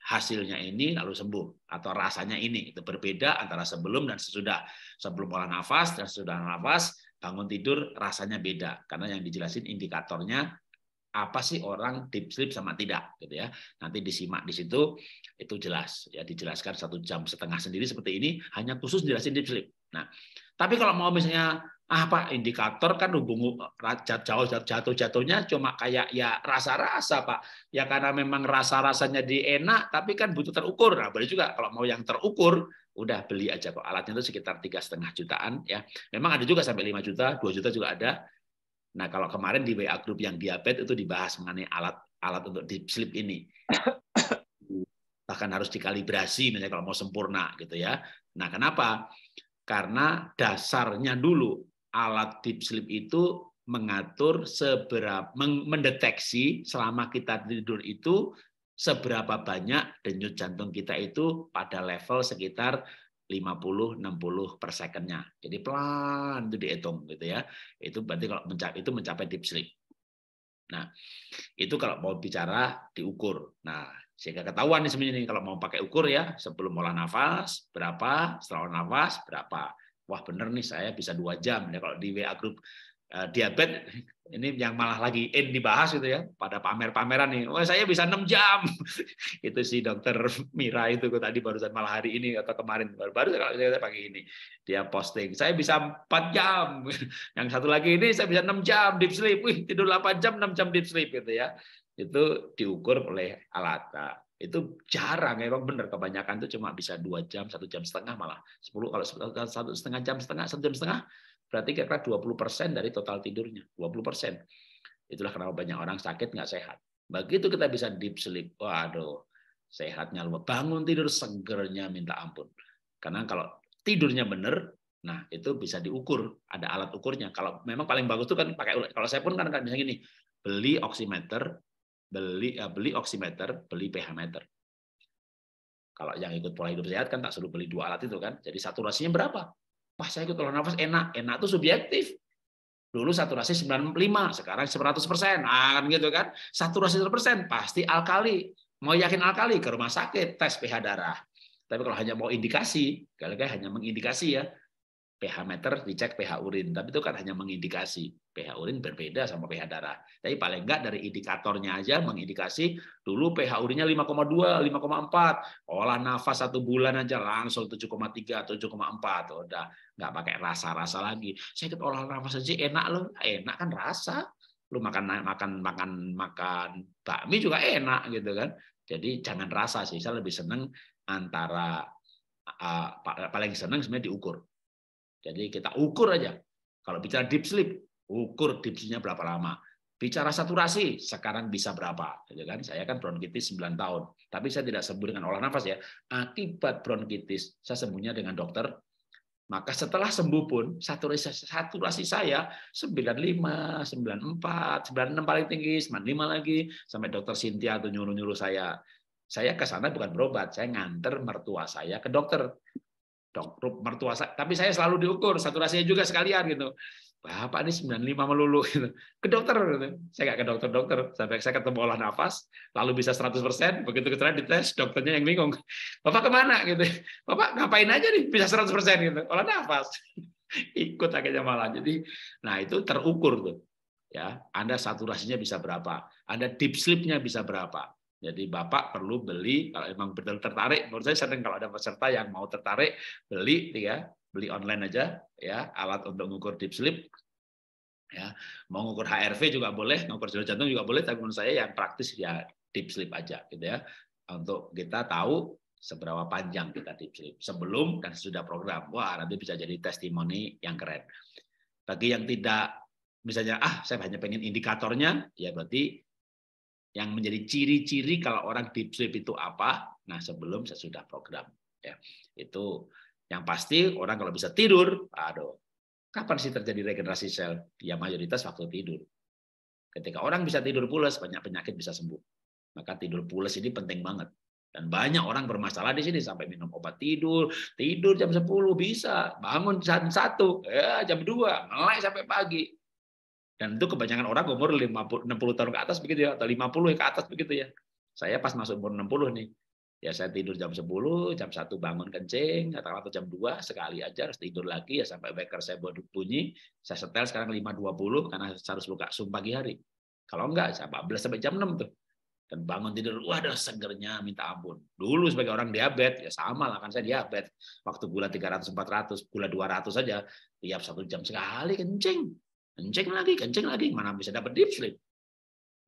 hasilnya ini lalu sembuh atau rasanya ini itu berbeda antara sebelum dan sesudah sebelum olah nafas dan sesudah nafas bangun tidur rasanya beda karena yang dijelasin indikatornya apa sih orang deep sleep sama tidak gitu ya nanti disimak di situ itu jelas ya dijelaskan satu jam setengah sendiri seperti ini hanya khusus jelasin deep sleep nah tapi kalau mau misalnya ah pak indikator kan hubung eh, jauh jatuh jatuhnya cuma kayak ya rasa rasa pak ya karena memang rasa rasanya di enak tapi kan butuh terukur nah boleh juga kalau mau yang terukur udah beli aja kok alatnya itu sekitar tiga setengah jutaan ya memang ada juga sampai 5 juta 2 juta juga ada Nah, kalau kemarin di WA grup yang diabetes itu dibahas mengenai alat alat untuk deep sleep ini. Bahkan harus dikalibrasi misalnya kalau mau sempurna gitu ya. Nah, kenapa? Karena dasarnya dulu alat deep sleep itu mengatur seberapa mendeteksi selama kita tidur itu seberapa banyak denyut jantung kita itu pada level sekitar 50 60 per secondnya. Jadi pelan itu dihitung gitu ya. Itu berarti kalau mencapai itu mencapai deep sleep. Nah, itu kalau mau bicara diukur. Nah, sehingga ketahuan nih sebenarnya kalau mau pakai ukur ya, sebelum olah nafas berapa, setelah olah nafas berapa. Wah bener nih saya bisa dua jam. Ya, kalau di WA grup Eh, diabetes ini yang malah lagi in dibahas itu ya pada pamer-pameran nih Oh, saya bisa 6 jam itu si dokter Mira itu tadi barusan malah hari ini atau kemarin baru-baru kalau saya pagi ini dia posting saya bisa 4 jam yang satu lagi ini saya bisa 6 jam deep sleep Wih, tidur 8 jam 6 jam deep sleep gitu ya itu diukur oleh alat. itu jarang Emang benar kebanyakan itu cuma bisa dua jam satu jam setengah malah sepuluh kalau satu setengah jam setengah satu jam setengah Berarti kira-kira 20% dari total tidurnya, 20%. Itulah kenapa banyak orang sakit nggak sehat. Begitu kita bisa deep sleep, waduh, sehatnya lu Bangun tidur segernya minta ampun. Karena kalau tidurnya bener nah itu bisa diukur, ada alat ukurnya. Kalau memang paling bagus itu kan pakai kalau saya pun kan, kan misalnya gini, beli oximeter, beli ya, beli oximeter, beli pH meter. Kalau yang ikut pola hidup sehat kan tak suruh beli dua alat itu kan. Jadi saturasinya berapa? Wah, saya ikut olah nafas enak. Enak itu subjektif. Dulu saturasi 95, sekarang 100%. Ah, kan gitu kan. Saturasi 100% pasti alkali. Mau yakin alkali ke rumah sakit, tes pH darah. Tapi kalau hanya mau indikasi, kalau kayak hanya mengindikasi ya, pH meter dicek pH urin, tapi itu kan hanya mengindikasi pH urin berbeda sama pH darah. Tapi paling enggak dari indikatornya aja mengindikasi dulu pH urinnya 5,2, 5,4. Olah nafas satu bulan aja langsung 7,3, 7,4. Udah enggak pakai rasa-rasa lagi. Saya ikut olah nafas aja enak loh. Enak kan rasa. Lu makan makan makan makan bakmi juga enak gitu kan. Jadi jangan rasa sih. Saya lebih seneng antara uh, paling seneng sebenarnya diukur jadi kita ukur aja. Kalau bicara deep sleep, ukur deep sleep-nya berapa lama. Bicara saturasi, sekarang bisa berapa? Gitu kan? Saya kan bronkitis 9 tahun, tapi saya tidak sembuh dengan olah nafas ya. Akibat bronkitis, saya sembuhnya dengan dokter. Maka setelah sembuh pun, saturasi, saturasi saya 95, 94, 96 paling tinggi, 95 lagi. Sampai dokter Cynthia atau nyuruh-nyuruh saya. Saya ke sana bukan berobat, saya nganter mertua saya ke dokter dok mertua saya. Tapi saya selalu diukur saturasinya juga sekalian gitu. Bapak ini 95 melulu gitu. Ke dokter gitu. Saya nggak ke dokter-dokter sampai saya ketemu olah nafas, lalu bisa 100%, begitu kita dites dokternya yang bingung. Bapak kemana gitu. Bapak ngapain aja nih bisa 100% gitu. Olah nafas. Ikut akhirnya malah. Jadi nah itu terukur tuh. Ya, Anda saturasinya bisa berapa? Anda deep sleepnya bisa berapa? Jadi Bapak perlu beli kalau memang betul tertarik. Menurut saya sering kalau ada peserta yang mau tertarik beli ya, beli online aja ya alat untuk mengukur deep sleep. Ya, mau ngukur HRV juga boleh, ngukur suhu jantung juga boleh, tapi menurut saya yang praktis ya deep sleep aja gitu ya. Untuk kita tahu seberapa panjang kita deep sleep sebelum dan sudah program. Wah, nanti bisa jadi testimoni yang keren. Bagi yang tidak misalnya ah saya hanya pengen indikatornya, ya berarti yang menjadi ciri-ciri kalau orang deep sleep itu apa? Nah, sebelum saya sudah program. Ya, itu yang pasti orang kalau bisa tidur, aduh, kapan sih terjadi regenerasi sel? Ya mayoritas waktu tidur. Ketika orang bisa tidur pulas, banyak penyakit bisa sembuh. Maka tidur pulas ini penting banget. Dan banyak orang bermasalah di sini sampai minum obat tidur, tidur jam 10 bisa, bangun jam satu, ya, jam 2, melek sampai pagi. Dan itu kebanyakan orang umur 50, 60 tahun ke atas begitu ya, atau 50 ke atas begitu ya. Saya pas masuk umur 60 nih, ya saya tidur jam 10, jam 1 bangun kencing, katakanlah atau jam 2, sekali aja harus tidur lagi ya sampai waker saya buat bunyi, saya setel sekarang 5.20 karena harus buka sum pagi hari. Kalau enggak, saya 14 sampai jam 6 tuh. Dan bangun tidur, waduh segernya minta ampun. Dulu sebagai orang diabetes, ya sama lah kan saya diabetes. Waktu gula 300, 400, gula 200 saja, tiap satu jam sekali kencing Kenceng lagi, kenceng lagi, mana bisa dapat deep sleep.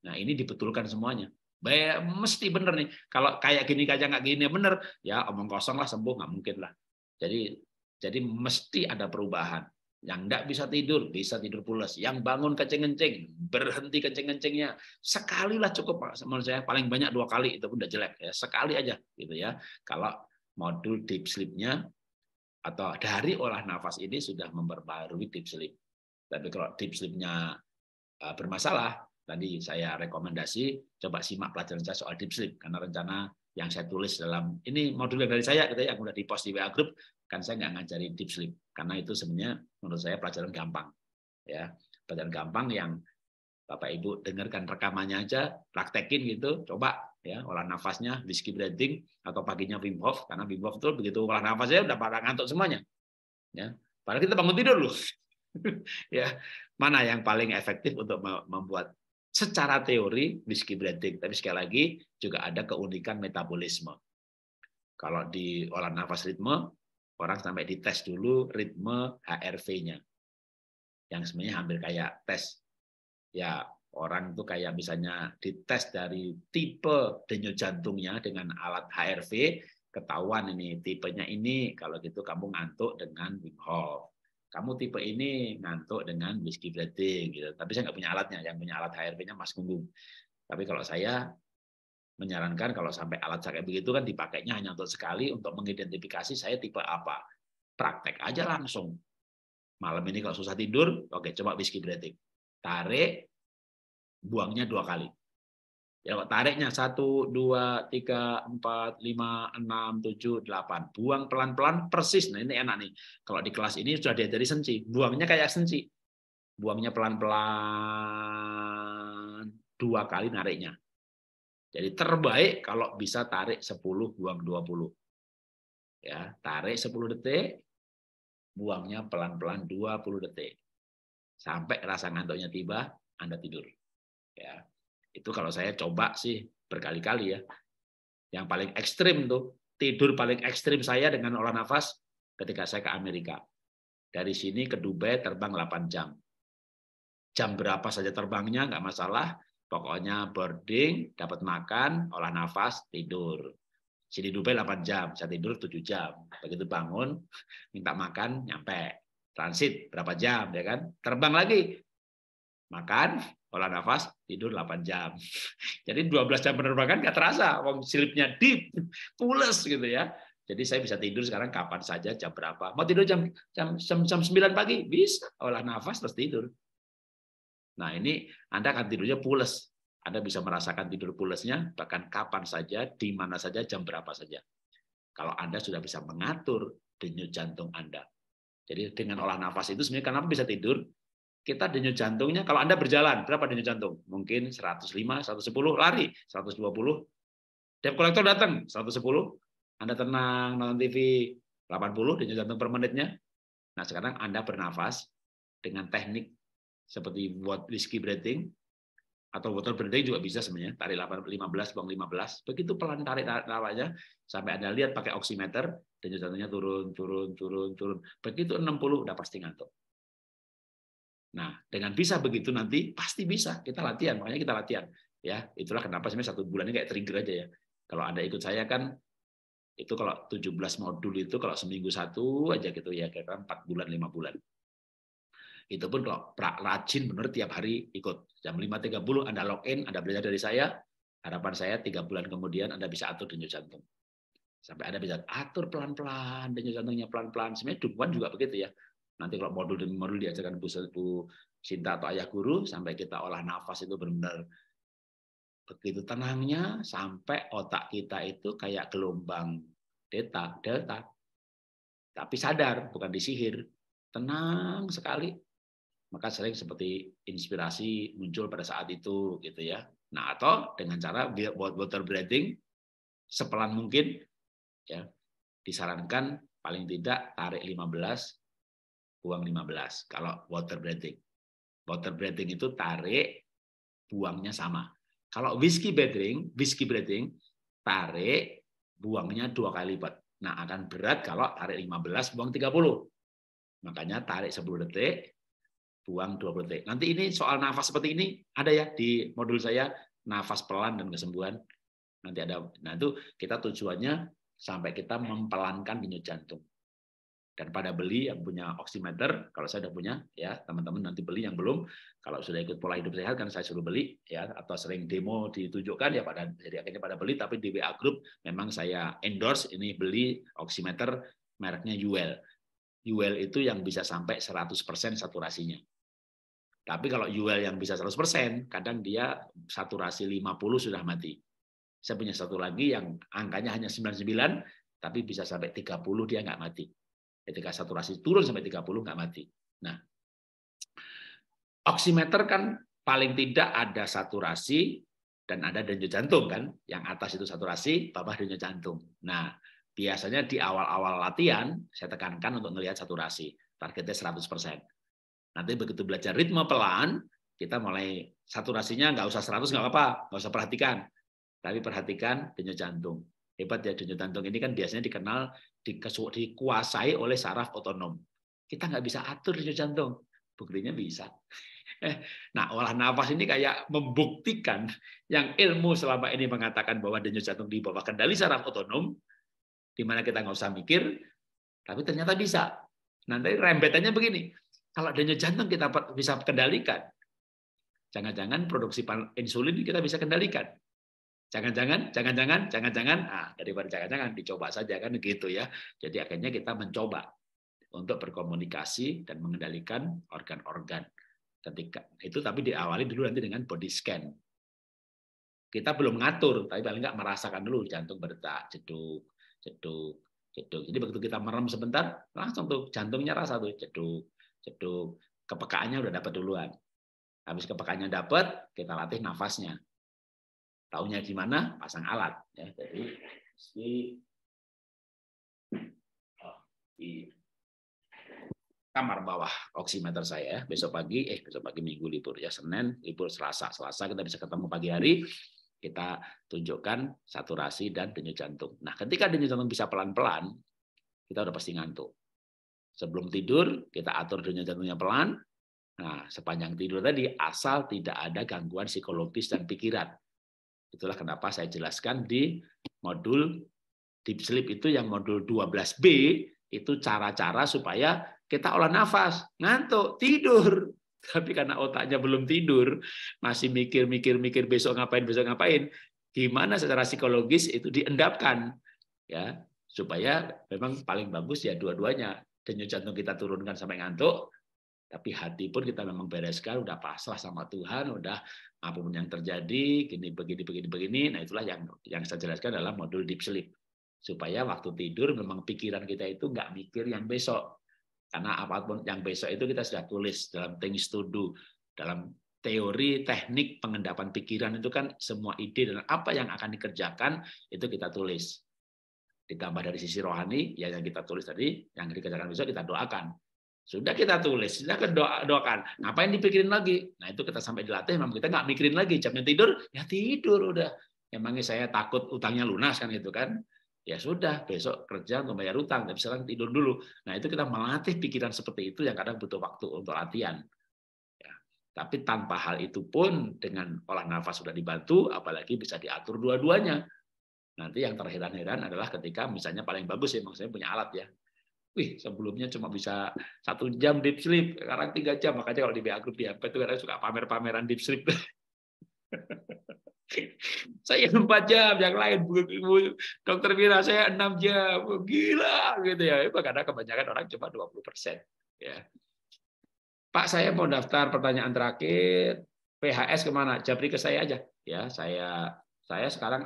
Nah ini dibetulkan semuanya. Baya mesti bener nih. Kalau kayak gini aja nggak gini bener, ya omong kosong lah sembuh nggak mungkin lah. Jadi jadi mesti ada perubahan. Yang nggak bisa tidur, bisa tidur pulas. Yang bangun kencing-kencing, berhenti kencing-kencingnya. Sekali lah cukup, pak. menurut saya paling banyak dua kali itu pun udah jelek. Ya. Sekali aja gitu ya. Kalau modul deep sleepnya atau dari olah nafas ini sudah memperbarui deep sleep. Tapi kalau tips nya eh, bermasalah, tadi saya rekomendasi coba simak pelajaran saya soal deep sleep karena rencana yang saya tulis dalam ini modul yang dari saya gitu yang sudah dipost di WA group kan saya nggak ngajari deep sleep karena itu sebenarnya menurut saya pelajaran gampang ya pelajaran gampang yang Bapak Ibu dengarkan rekamannya aja praktekin gitu coba ya olah nafasnya whisky breathing atau paginya Wim Hof karena Wim Hof itu begitu olah nafasnya udah pada ngantuk semuanya ya padahal kita bangun tidur loh ya mana yang paling efektif untuk membuat secara teori whiskey blending. Tapi sekali lagi juga ada keunikan metabolisme. Kalau di olah nafas ritme, orang sampai dites dulu ritme HRV-nya. Yang sebenarnya hampir kayak tes. Ya, orang itu kayak misalnya dites dari tipe denyut jantungnya dengan alat HRV, ketahuan ini tipenya ini, kalau gitu kamu ngantuk dengan Wim Hof kamu tipe ini ngantuk dengan whiskey gelating gitu. Tapi saya nggak punya alatnya, yang punya alat HRV-nya Mas Gunggung. Tapi kalau saya menyarankan kalau sampai alat kayak begitu kan dipakainya hanya untuk sekali untuk mengidentifikasi saya tipe apa. Praktek aja langsung. Malam ini kalau susah tidur, oke coba whiskey breathing. Tarik, buangnya dua kali. Ya, tariknya satu dua tiga empat lima enam tujuh delapan Buang pelan-pelan persis. Nah, ini enak nih. Kalau di kelas ini sudah diajari senci. Buangnya kayak senci. Buangnya pelan-pelan. Dua kali nariknya. Jadi terbaik kalau bisa tarik 10, buang 20. Ya, tarik 10 detik, buangnya pelan-pelan 20 detik. Sampai rasa ngantuknya tiba, Anda tidur. Ya, itu kalau saya coba sih berkali-kali ya. Yang paling ekstrim tuh, tidur paling ekstrim saya dengan olah nafas ketika saya ke Amerika. Dari sini ke Dubai terbang 8 jam. Jam berapa saja terbangnya, nggak masalah. Pokoknya boarding, dapat makan, olah nafas, tidur. Sini Dubai 8 jam, saya tidur 7 jam. Begitu bangun, minta makan, nyampe. Transit berapa jam, ya kan? Terbang lagi, makan, olah nafas, tidur 8 jam. Jadi 12 jam penerbangan nggak terasa, wong silipnya deep, pules gitu ya. Jadi saya bisa tidur sekarang kapan saja, jam berapa. Mau tidur jam jam jam, jam 9 pagi, bisa olah nafas terus tidur. Nah, ini Anda akan tidurnya pules. Anda bisa merasakan tidur pulesnya bahkan kapan saja, di mana saja, jam berapa saja. Kalau Anda sudah bisa mengatur denyut jantung Anda. Jadi dengan olah nafas itu sebenarnya kenapa bisa tidur? kita denyut jantungnya kalau Anda berjalan berapa denyut jantung? Mungkin 105, 110, lari 120. Debt kolektor datang 110, Anda tenang nonton TV 80 denyut jantung per menitnya. Nah, sekarang Anda bernafas dengan teknik seperti buat whiskey breathing atau water breathing juga bisa sebenarnya, tarik 15, buang 15. Begitu pelan tarik nafasnya sampai Anda lihat pakai oximeter, denyut jantungnya turun, turun, turun, turun. Begitu 60 udah pasti ngantuk. Nah, dengan bisa begitu nanti pasti bisa. Kita latihan, makanya kita latihan. Ya, itulah kenapa sebenarnya satu bulan ini kayak trigger aja ya. Kalau Anda ikut saya kan itu kalau 17 modul itu kalau seminggu satu aja gitu ya kira-kira kan 4 bulan 5 bulan. Itu pun kalau rajin benar tiap hari ikut. Jam 5.30 Anda login, Anda belajar dari saya. Harapan saya tiga bulan kemudian Anda bisa atur denyut jantung. Sampai Anda bisa atur pelan-pelan denyut jantungnya pelan-pelan. Sebenarnya dukungan juga begitu ya. Nanti kalau modul demi modul diajarkan Bu, Bu Sinta atau ayah guru, sampai kita olah nafas itu benar-benar begitu tenangnya sampai otak kita itu kayak gelombang delta, delta. Tapi sadar, bukan disihir. Tenang sekali. Maka sering seperti inspirasi muncul pada saat itu gitu ya. Nah, atau dengan cara buat water breathing sepelan mungkin ya. Disarankan paling tidak tarik 15, buang 15 kalau water breathing. Water breathing itu tarik, buangnya sama. Kalau whiskey breathing, whiskey breathing tarik, buangnya dua kali lipat. Nah, akan berat kalau tarik 15, buang 30. Makanya tarik 10 detik, buang 20 detik. Nanti ini soal nafas seperti ini ada ya di modul saya nafas pelan dan kesembuhan. Nanti ada. Nah, itu kita tujuannya sampai kita mempelankan denyut jantung dan pada beli yang punya oximeter kalau saya sudah punya ya teman-teman nanti beli yang belum kalau sudah ikut pola hidup sehat kan saya suruh beli ya atau sering demo ditunjukkan ya pada jadi akhirnya pada beli tapi di WA group memang saya endorse ini beli oximeter mereknya UL UL itu yang bisa sampai 100% saturasinya tapi kalau UL yang bisa 100% kadang dia saturasi 50 sudah mati saya punya satu lagi yang angkanya hanya 99 tapi bisa sampai 30 dia nggak mati Ketika saturasi turun sampai 30 nggak mati. Nah, oximeter kan paling tidak ada saturasi dan ada denyut jantung kan, yang atas itu saturasi, bawah denyut jantung. Nah, biasanya di awal-awal latihan saya tekankan untuk melihat saturasi, targetnya 100%. Nanti begitu belajar ritme pelan, kita mulai saturasinya nggak usah 100 nggak apa-apa, nggak usah perhatikan. Tapi perhatikan denyut jantung. Hebat ya denyut jantung ini kan biasanya dikenal dikuasai oleh saraf otonom. Kita nggak bisa atur denyut jantung. Buktinya bisa. Eh, nah, olah nafas ini kayak membuktikan yang ilmu selama ini mengatakan bahwa denyut jantung di bawah kendali saraf otonom, di mana kita nggak usah mikir, tapi ternyata bisa. Nanti rembetannya begini, kalau denyut jantung kita bisa kendalikan, jangan-jangan produksi insulin kita bisa kendalikan. Jangan-jangan, jangan-jangan, jangan-jangan. Ah, daripada jangan-jangan dicoba saja kan gitu ya. Jadi akhirnya kita mencoba untuk berkomunikasi dan mengendalikan organ-organ ketika itu tapi diawali dulu nanti dengan body scan. Kita belum ngatur, tapi paling nggak merasakan dulu jantung berdetak, jeduk, jeduk, jeduk. Jadi begitu kita merem sebentar, langsung tuh jantungnya rasa tuh jeduk, jeduk. Kepekaannya udah dapat duluan. Habis kepekaannya dapat, kita latih nafasnya. Tahunya di mana? Pasang alat. Ya, jadi mesti di kamar bawah oximeter saya ya. besok pagi eh besok pagi minggu libur ya Senin libur Selasa Selasa kita bisa ketemu pagi hari kita tunjukkan saturasi dan denyut jantung. Nah, ketika denyut jantung bisa pelan-pelan, kita udah pasti ngantuk. Sebelum tidur, kita atur denyut jantungnya pelan. Nah, sepanjang tidur tadi, asal tidak ada gangguan psikologis dan pikiran. Itulah kenapa saya jelaskan di modul deep sleep itu yang modul 12B itu cara-cara supaya kita olah nafas, ngantuk, tidur. Tapi karena otaknya belum tidur, masih mikir-mikir-mikir besok ngapain, besok ngapain, gimana secara psikologis itu diendapkan ya supaya memang paling bagus ya dua-duanya denyut jantung kita turunkan sampai ngantuk tapi hati pun kita memang bereskan, udah pasrah sama Tuhan, udah apapun yang terjadi, gini, begini, begini, begini. Nah itulah yang yang saya jelaskan dalam modul deep sleep. Supaya waktu tidur memang pikiran kita itu nggak mikir yang besok. Karena apapun yang besok itu kita sudah tulis dalam things to do, dalam teori, teknik, pengendapan pikiran itu kan semua ide dan apa yang akan dikerjakan itu kita tulis. Ditambah dari sisi rohani, ya yang kita tulis tadi, yang dikerjakan besok kita doakan. Sudah kita tulis, sudah doa, doakan. Ngapain dipikirin lagi? Nah itu kita sampai dilatih, memang kita nggak mikirin lagi. Jamnya tidur, ya tidur udah. Emangnya saya takut utangnya lunas kan itu kan? Ya sudah, besok kerja untuk bayar utang, tapi sekarang tidur dulu. Nah itu kita melatih pikiran seperti itu yang kadang butuh waktu untuk latihan. Ya. Tapi tanpa hal itu pun dengan olah nafas sudah dibantu, apalagi bisa diatur dua-duanya. Nanti yang terheran-heran adalah ketika misalnya paling bagus ya, maksudnya punya alat ya, Wih, sebelumnya cuma bisa satu jam deep sleep, sekarang tiga jam. Makanya kalau di BA Group di HP itu kadang suka pamer-pameran deep sleep. saya empat jam, yang lain dokter Mira saya enam jam, gila gitu ya. Itu Karena kebanyakan orang cuma 20 persen. Ya. Pak saya mau daftar pertanyaan terakhir, PHS kemana? Jabri ke saya aja. Ya, saya saya sekarang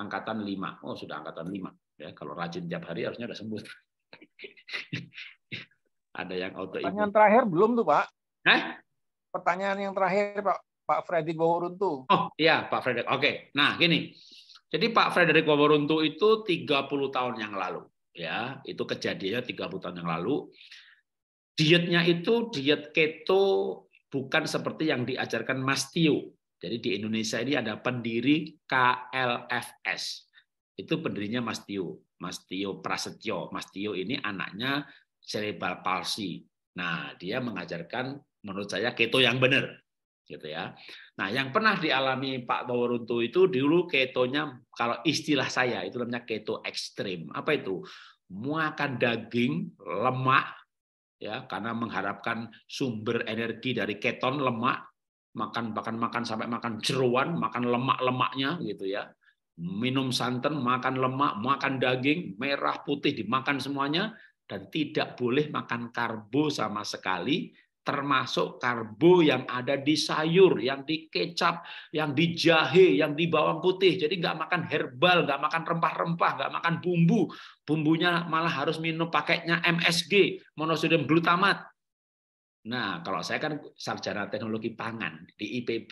angkatan lima. Oh, sudah angkatan lima. Ya, kalau rajin tiap hari harusnya sudah sembuh. Ada yang auto Pertanyaan Pertanyaan terakhir belum tuh, Pak? Hah? Pertanyaan yang terakhir, Pak. Pak Fredrik Waworuntu. Oh iya, Pak Fredrik. Oke. Nah, gini. Jadi Pak Fredrik Waworuntu itu 30 tahun yang lalu. ya Itu kejadiannya 30 tahun yang lalu. Dietnya itu diet keto bukan seperti yang diajarkan Mas Tio. Jadi di Indonesia ini ada pendiri KLFS itu pendirinya Mas Tio, Mas Tio Prasetyo. Mas Tio ini anaknya cerebral palsy. Nah, dia mengajarkan menurut saya keto yang benar gitu ya. Nah, yang pernah dialami Pak Toweruntu itu dulu ketonya kalau istilah saya itu namanya keto ekstrim. Apa itu? Makan daging, lemak ya karena mengharapkan sumber energi dari keton lemak makan bahkan makan sampai makan jeruan makan lemak lemaknya gitu ya minum santan, makan lemak, makan daging, merah, putih, dimakan semuanya, dan tidak boleh makan karbo sama sekali, termasuk karbo yang ada di sayur, yang di kecap, yang di jahe, yang di bawang putih. Jadi nggak makan herbal, nggak makan rempah-rempah, nggak makan bumbu. Bumbunya malah harus minum pakainya MSG, monosodium glutamat. Nah, kalau saya kan sarjana teknologi pangan di IPB,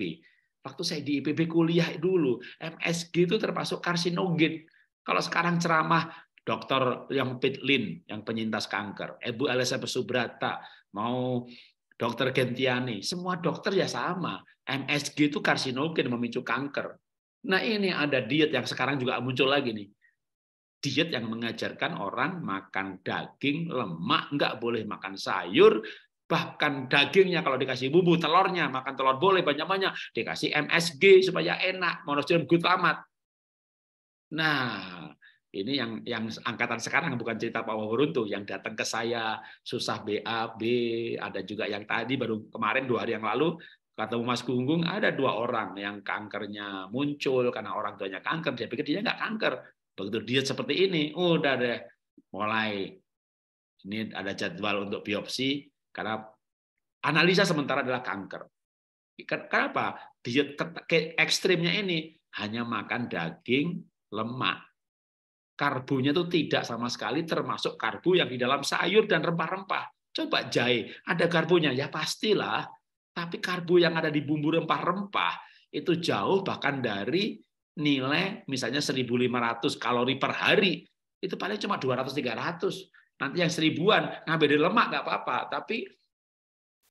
Waktu saya di IPB kuliah dulu, MSG itu termasuk karsinogen. Kalau sekarang ceramah dokter yang Pitlin, yang penyintas kanker, Ibu Alisa Subrata, mau dokter Gentiani, semua dokter ya sama. MSG itu karsinogen memicu kanker. Nah ini ada diet yang sekarang juga muncul lagi nih. Diet yang mengajarkan orang makan daging, lemak, nggak boleh makan sayur, bahkan dagingnya kalau dikasih bumbu telurnya makan telur boleh banyak banyak dikasih MSG supaya enak monosodium glutamat nah ini yang yang angkatan sekarang bukan cerita Pak Waburuntu yang datang ke saya susah BAB ada juga yang tadi baru kemarin dua hari yang lalu kata Mas Gunggung ada dua orang yang kankernya muncul karena orang tuanya kanker dia pikir dia nggak kanker begitu dia seperti ini udah deh mulai ini ada jadwal untuk biopsi karena analisa sementara adalah kanker. Kenapa? Kan Diet ekstrimnya ini hanya makan daging, lemak. Karbonya itu tidak sama sekali termasuk karbo yang di dalam sayur dan rempah-rempah. Coba jahe, ada karbonya. Ya pastilah. Tapi karbo yang ada di bumbu rempah-rempah itu jauh bahkan dari nilai misalnya 1.500 kalori per hari. Itu paling cuma 200-300. Nanti yang seribuan ngambil dari lemak nggak apa-apa, tapi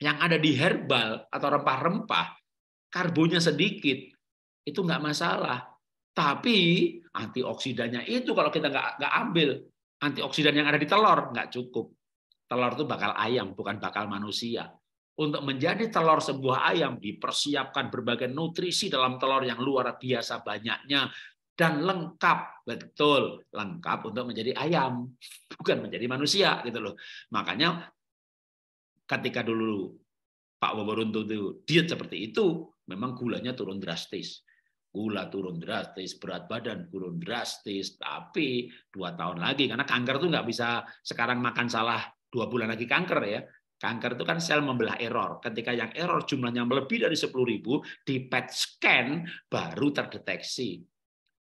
yang ada di herbal atau rempah-rempah, karbonya sedikit, itu nggak masalah. Tapi antioksidannya itu kalau kita nggak nggak ambil antioksidan yang ada di telur nggak cukup. Telur itu bakal ayam, bukan bakal manusia. Untuk menjadi telur sebuah ayam dipersiapkan berbagai nutrisi dalam telur yang luar biasa banyaknya, dan lengkap betul lengkap untuk menjadi ayam bukan menjadi manusia gitu loh makanya ketika dulu Pak Waboruntu itu diet seperti itu memang gulanya turun drastis gula turun drastis berat badan turun drastis tapi dua tahun lagi karena kanker tuh nggak bisa sekarang makan salah dua bulan lagi kanker ya Kanker itu kan sel membelah error. Ketika yang error jumlahnya lebih dari 10.000, di PET scan baru terdeteksi.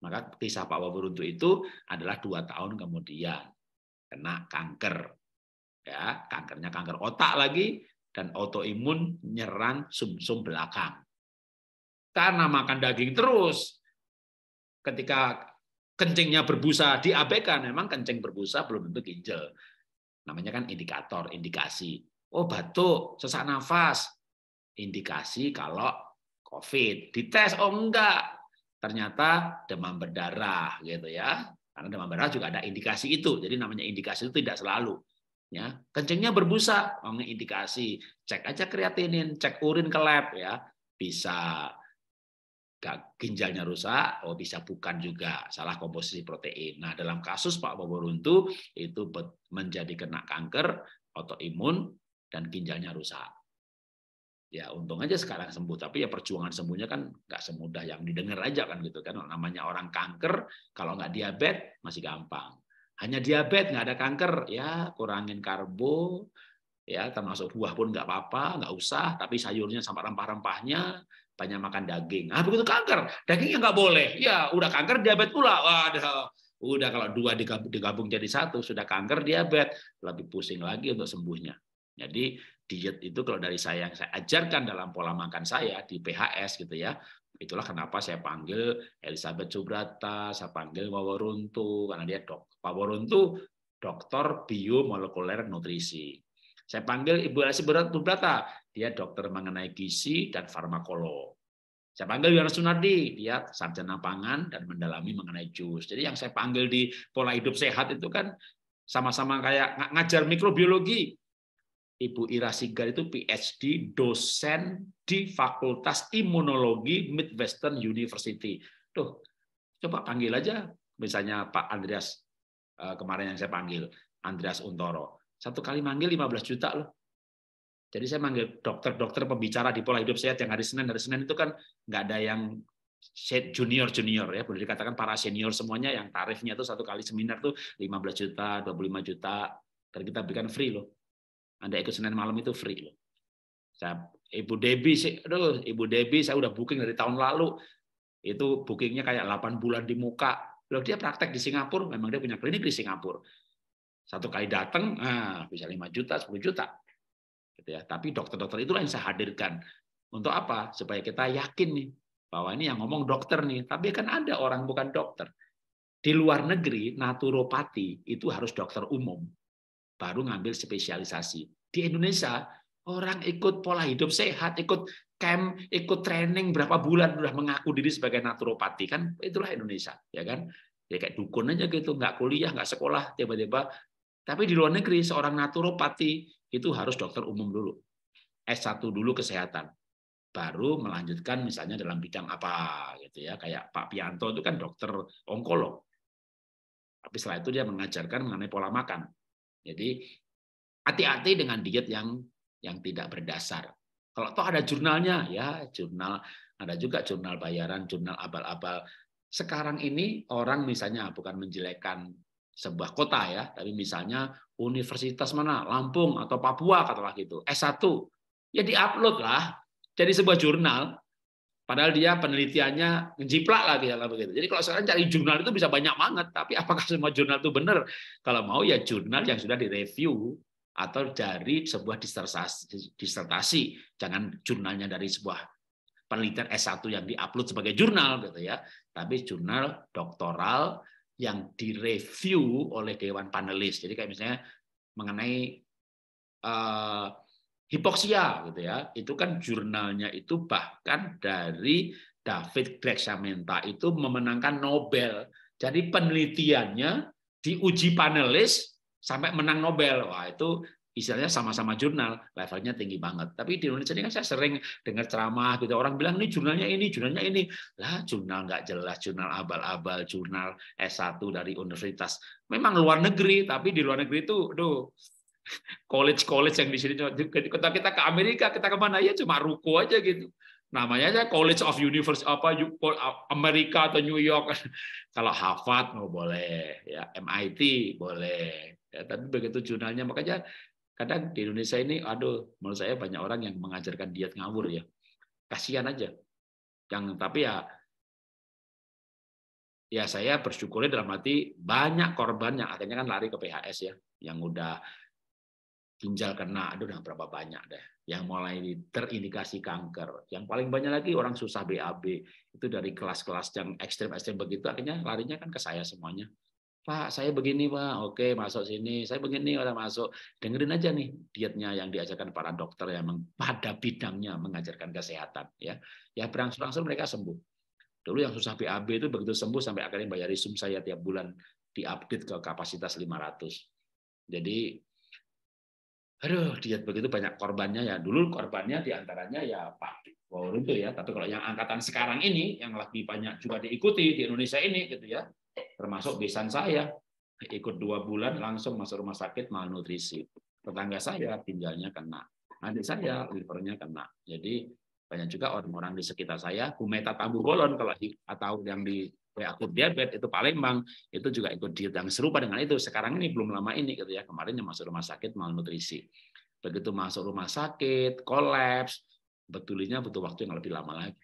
Maka kisah Pak Waburuntu itu adalah dua tahun kemudian kena kanker. Ya, kankernya kanker otak lagi dan autoimun nyerang sumsum -sum belakang. Karena makan daging terus, ketika kencingnya berbusa diabaikan, memang kencing berbusa belum tentu ginjal. Namanya kan indikator, indikasi. Oh batuk, sesak nafas, indikasi kalau COVID. Dites, oh enggak, ternyata demam berdarah gitu ya. Karena demam berdarah juga ada indikasi itu. Jadi namanya indikasi itu tidak selalu. Ya, kencingnya berbusa, oh, indikasi. Cek aja kreatinin, cek urin ke lab ya. Bisa gak ginjalnya rusak, oh bisa bukan juga salah komposisi protein. Nah dalam kasus Pak Boboruntu itu menjadi kena kanker otoimun dan ginjalnya rusak ya untung aja sekarang sembuh tapi ya perjuangan sembuhnya kan nggak semudah yang didengar aja kan gitu kan namanya orang kanker kalau nggak diabetes masih gampang hanya diabetes nggak ada kanker ya kurangin karbo ya termasuk buah pun nggak apa-apa nggak usah tapi sayurnya sama rempah-rempahnya banyak makan daging ah begitu kanker dagingnya nggak boleh ya udah kanker diabetes pula waduh udah kalau dua digabung jadi satu sudah kanker diabetes lebih pusing lagi untuk sembuhnya jadi diet itu kalau dari saya yang saya ajarkan dalam pola makan saya di PHS gitu ya. Itulah kenapa saya panggil Elizabeth Subrata, saya panggil Waworuntu karena dia dok. Waworuntu dokter biomolekuler nutrisi. Saya panggil Ibu Elizabeth Subrata, dia dokter mengenai gizi dan farmakolo Saya panggil Yohanes Sunardi, dia sarjana pangan dan mendalami mengenai jus. Jadi yang saya panggil di pola hidup sehat itu kan sama-sama kayak ngajar mikrobiologi, Ibu Ira Sigar itu PhD, dosen di Fakultas Imunologi Midwestern University. Tuh, coba panggil aja misalnya Pak Andreas eh, kemarin yang saya panggil, Andreas Untoro. Satu kali manggil 15 juta loh. Jadi saya manggil dokter-dokter pembicara di pola hidup sehat yang hari Senin, hari Senin itu kan nggak ada yang junior-junior ya, boleh dikatakan para senior semuanya yang tarifnya itu satu kali seminar tuh 15 juta, 25 juta, dan kita berikan free loh. Anda ikut Senin malam itu free loh. Saya, Ibu Debi, sih, aduh, Ibu Debi saya udah booking dari tahun lalu. Itu bookingnya kayak 8 bulan di muka. Loh, dia praktek di Singapura, memang dia punya klinik di Singapura. Satu kali datang, nah, bisa 5 juta, 10 juta. Gitu ya. Tapi dokter-dokter itulah yang saya hadirkan. Untuk apa? Supaya kita yakin nih bahwa ini yang ngomong dokter nih. Tapi kan ada orang bukan dokter. Di luar negeri, naturopati itu harus dokter umum baru ngambil spesialisasi. Di Indonesia, orang ikut pola hidup sehat, ikut camp, ikut training berapa bulan sudah mengaku diri sebagai naturopati kan itulah Indonesia, ya kan? Ya kayak dukun aja gitu, nggak kuliah, nggak sekolah, tiba-tiba. Tapi di luar negeri seorang naturopati itu harus dokter umum dulu. S1 dulu kesehatan. Baru melanjutkan misalnya dalam bidang apa gitu ya. Kayak Pak Pianto itu kan dokter onkolog. Tapi setelah itu dia mengajarkan mengenai pola makan jadi hati-hati dengan diet yang yang tidak berdasar. Kalau toh ada jurnalnya ya, jurnal ada juga jurnal bayaran, jurnal abal-abal. Sekarang ini orang misalnya bukan menjelekan sebuah kota ya, tapi misalnya universitas mana, Lampung atau Papua katalah gitu, S1. Ya upload lah jadi sebuah jurnal Padahal dia penelitiannya jiplak lah dia lah begitu. Jadi kalau sekarang cari jurnal itu bisa banyak banget, tapi apakah semua jurnal itu benar? Kalau mau ya jurnal yang sudah direview atau dari sebuah disertasi, jangan jurnalnya dari sebuah penelitian S1 yang diupload sebagai jurnal gitu ya, tapi jurnal doktoral yang direview oleh dewan panelis. Jadi kayak misalnya mengenai eh, hipoksia gitu ya. Itu kan jurnalnya itu bahkan dari David Gregsamenta itu memenangkan Nobel. Jadi penelitiannya diuji panelis sampai menang Nobel. Wah, itu istilahnya sama-sama jurnal, levelnya tinggi banget. Tapi di Indonesia ini kan saya sering dengar ceramah gitu, orang bilang ini jurnalnya ini, jurnalnya ini. Lah, jurnal nggak jelas, jurnal abal-abal, jurnal S1 dari universitas. Memang luar negeri, tapi di luar negeri itu aduh, college-college yang di sini kita kita ke Amerika kita kemana ya cuma ruko aja gitu namanya aja College of Universe apa Amerika atau New York kalau Harvard mau oh boleh ya MIT boleh ya, tapi begitu jurnalnya makanya kadang di Indonesia ini aduh menurut saya banyak orang yang mengajarkan diet ngawur ya kasihan aja yang tapi ya ya saya bersyukurnya dalam arti banyak korban yang akhirnya kan lari ke PHS ya yang udah ginjal kena, aduh udah berapa banyak deh. Yang mulai terindikasi kanker. Yang paling banyak lagi orang susah BAB. Itu dari kelas-kelas yang ekstrim-ekstrim begitu, akhirnya larinya kan ke saya semuanya. Pak, saya begini Pak, oke masuk sini. Saya begini, udah masuk. Dengerin aja nih dietnya yang diajarkan para dokter yang pada bidangnya mengajarkan kesehatan. Ya, ya berangsur-angsur mereka sembuh. Dulu yang susah BAB itu begitu sembuh sampai akhirnya bayar sum saya tiap bulan di diupdate ke kapasitas 500. Jadi aduh dia begitu banyak korbannya ya dulu korbannya diantaranya ya Pak wow itu ya tapi kalau yang angkatan sekarang ini yang lebih banyak juga diikuti di Indonesia ini gitu ya termasuk besan saya ikut dua bulan langsung masuk rumah sakit malnutrisi tetangga saya tinggalnya kena adik saya livernya kena jadi banyak juga orang-orang di sekitar saya kumeta tambu golon kalau atau yang di kayak akut diabetes itu Palembang itu juga ikut diet yang serupa dengan itu sekarang ini belum lama ini gitu ya kemarin yang masuk rumah sakit malnutrisi begitu masuk rumah sakit kolaps betulnya butuh waktu yang lebih lama lagi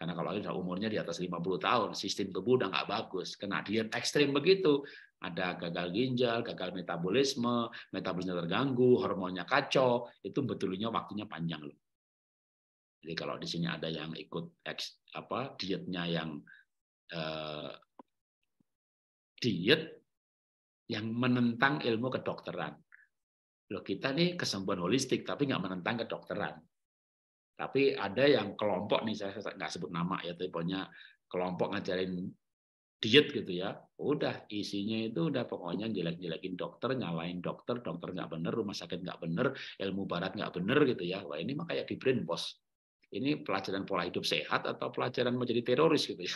karena kalau sudah umurnya di atas 50 tahun sistem tubuh udah nggak bagus kena diet ekstrim begitu ada gagal ginjal gagal metabolisme metabolisme terganggu hormonnya kacau itu betulnya waktunya panjang loh jadi kalau di sini ada yang ikut apa dietnya yang eh, diet yang menentang ilmu kedokteran. Loh, kita nih kesembuhan holistik, tapi nggak menentang kedokteran. Tapi ada yang kelompok nih, saya nggak sebut nama ya, tapi pokoknya kelompok ngajarin diet gitu ya. Udah isinya itu udah pokoknya jelek-jelekin dokter, nyalain dokter, dokter nggak bener, rumah sakit nggak bener, ilmu barat nggak bener gitu ya. Wah ini mah kayak di brainwash ini pelajaran pola hidup sehat atau pelajaran menjadi teroris gitu ya.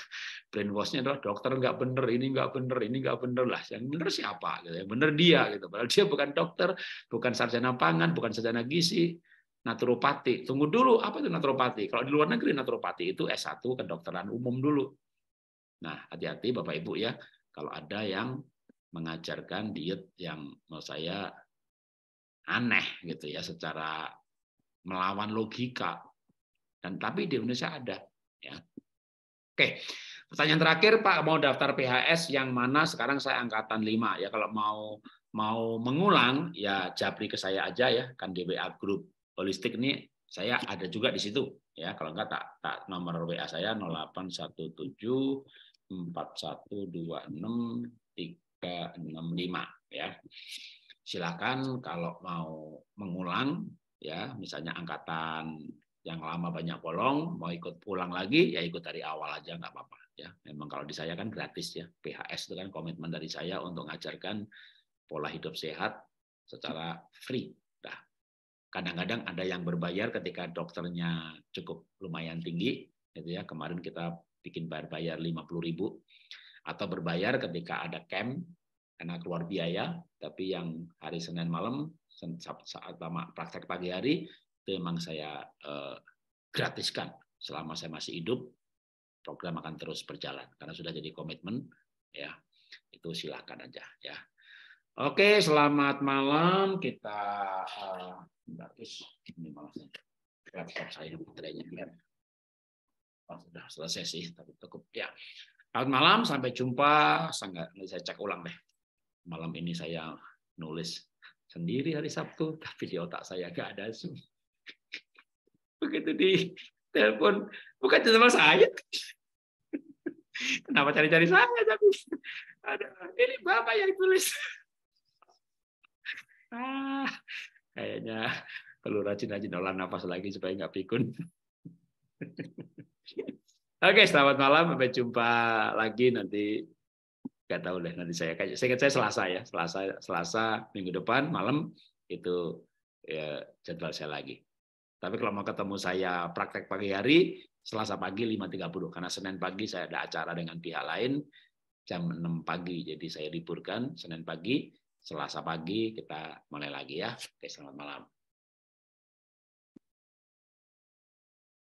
Brainwashnya adalah dokter nggak bener, ini nggak bener, ini nggak bener lah. Yang bener siapa? Gitu. Yang bener dia iya. gitu. Padahal dia bukan dokter, bukan sarjana pangan, bukan sarjana gizi, naturopati. Tunggu dulu, apa itu naturopati? Kalau di luar negeri naturopati itu S1 kedokteran umum dulu. Nah, hati-hati Bapak Ibu ya, kalau ada yang mengajarkan diet yang menurut saya aneh gitu ya secara melawan logika dan tapi di Indonesia ada. Ya. Oke, pertanyaan terakhir Pak, mau daftar PHS yang mana? Sekarang saya angkatan 5 ya. Kalau mau mau mengulang ya japri ke saya aja ya, kan DBA grup Holistik ini saya ada juga di situ ya. Kalau enggak tak, tak nomor WA saya 0817 365 ya. Silakan kalau mau mengulang ya, misalnya angkatan yang lama banyak bolong mau ikut pulang lagi ya ikut dari awal aja nggak apa-apa ya memang kalau di saya kan gratis ya PHS itu kan komitmen dari saya untuk mengajarkan pola hidup sehat secara free dah kadang-kadang ada yang berbayar ketika dokternya cukup lumayan tinggi gitu ya kemarin kita bikin bayar-bayar puluh ribu atau berbayar ketika ada camp karena keluar biaya tapi yang hari Senin malam saat praktek pagi hari itu memang saya eh, gratiskan selama saya masih hidup program akan terus berjalan karena sudah jadi komitmen ya itu silahkan aja ya oke selamat malam kita uh, eh, bagus ini saya baterainya iya. oh, sudah selesai sih tapi cukup ya selamat malam sampai jumpa saya saya cek ulang deh malam ini saya nulis sendiri hari Sabtu tapi di otak saya gak ada sih begitu di telepon bukan cuma saya kenapa cari-cari saya tapi ada ini bapak yang tulis ah kayaknya kalau rajin-rajin olah nafas lagi supaya nggak pikun Oke, selamat malam. Sampai jumpa lagi nanti. nggak tahu deh nanti saya kayak. Saya saya Selasa ya, Selasa Selasa minggu depan malam itu ya, jadwal saya lagi. Tapi kalau mau ketemu saya praktek pagi hari, Selasa pagi 5.30. Karena Senin pagi saya ada acara dengan pihak lain, jam 6 pagi. Jadi saya liburkan Senin pagi, Selasa pagi kita mulai lagi ya. Oke, selamat malam.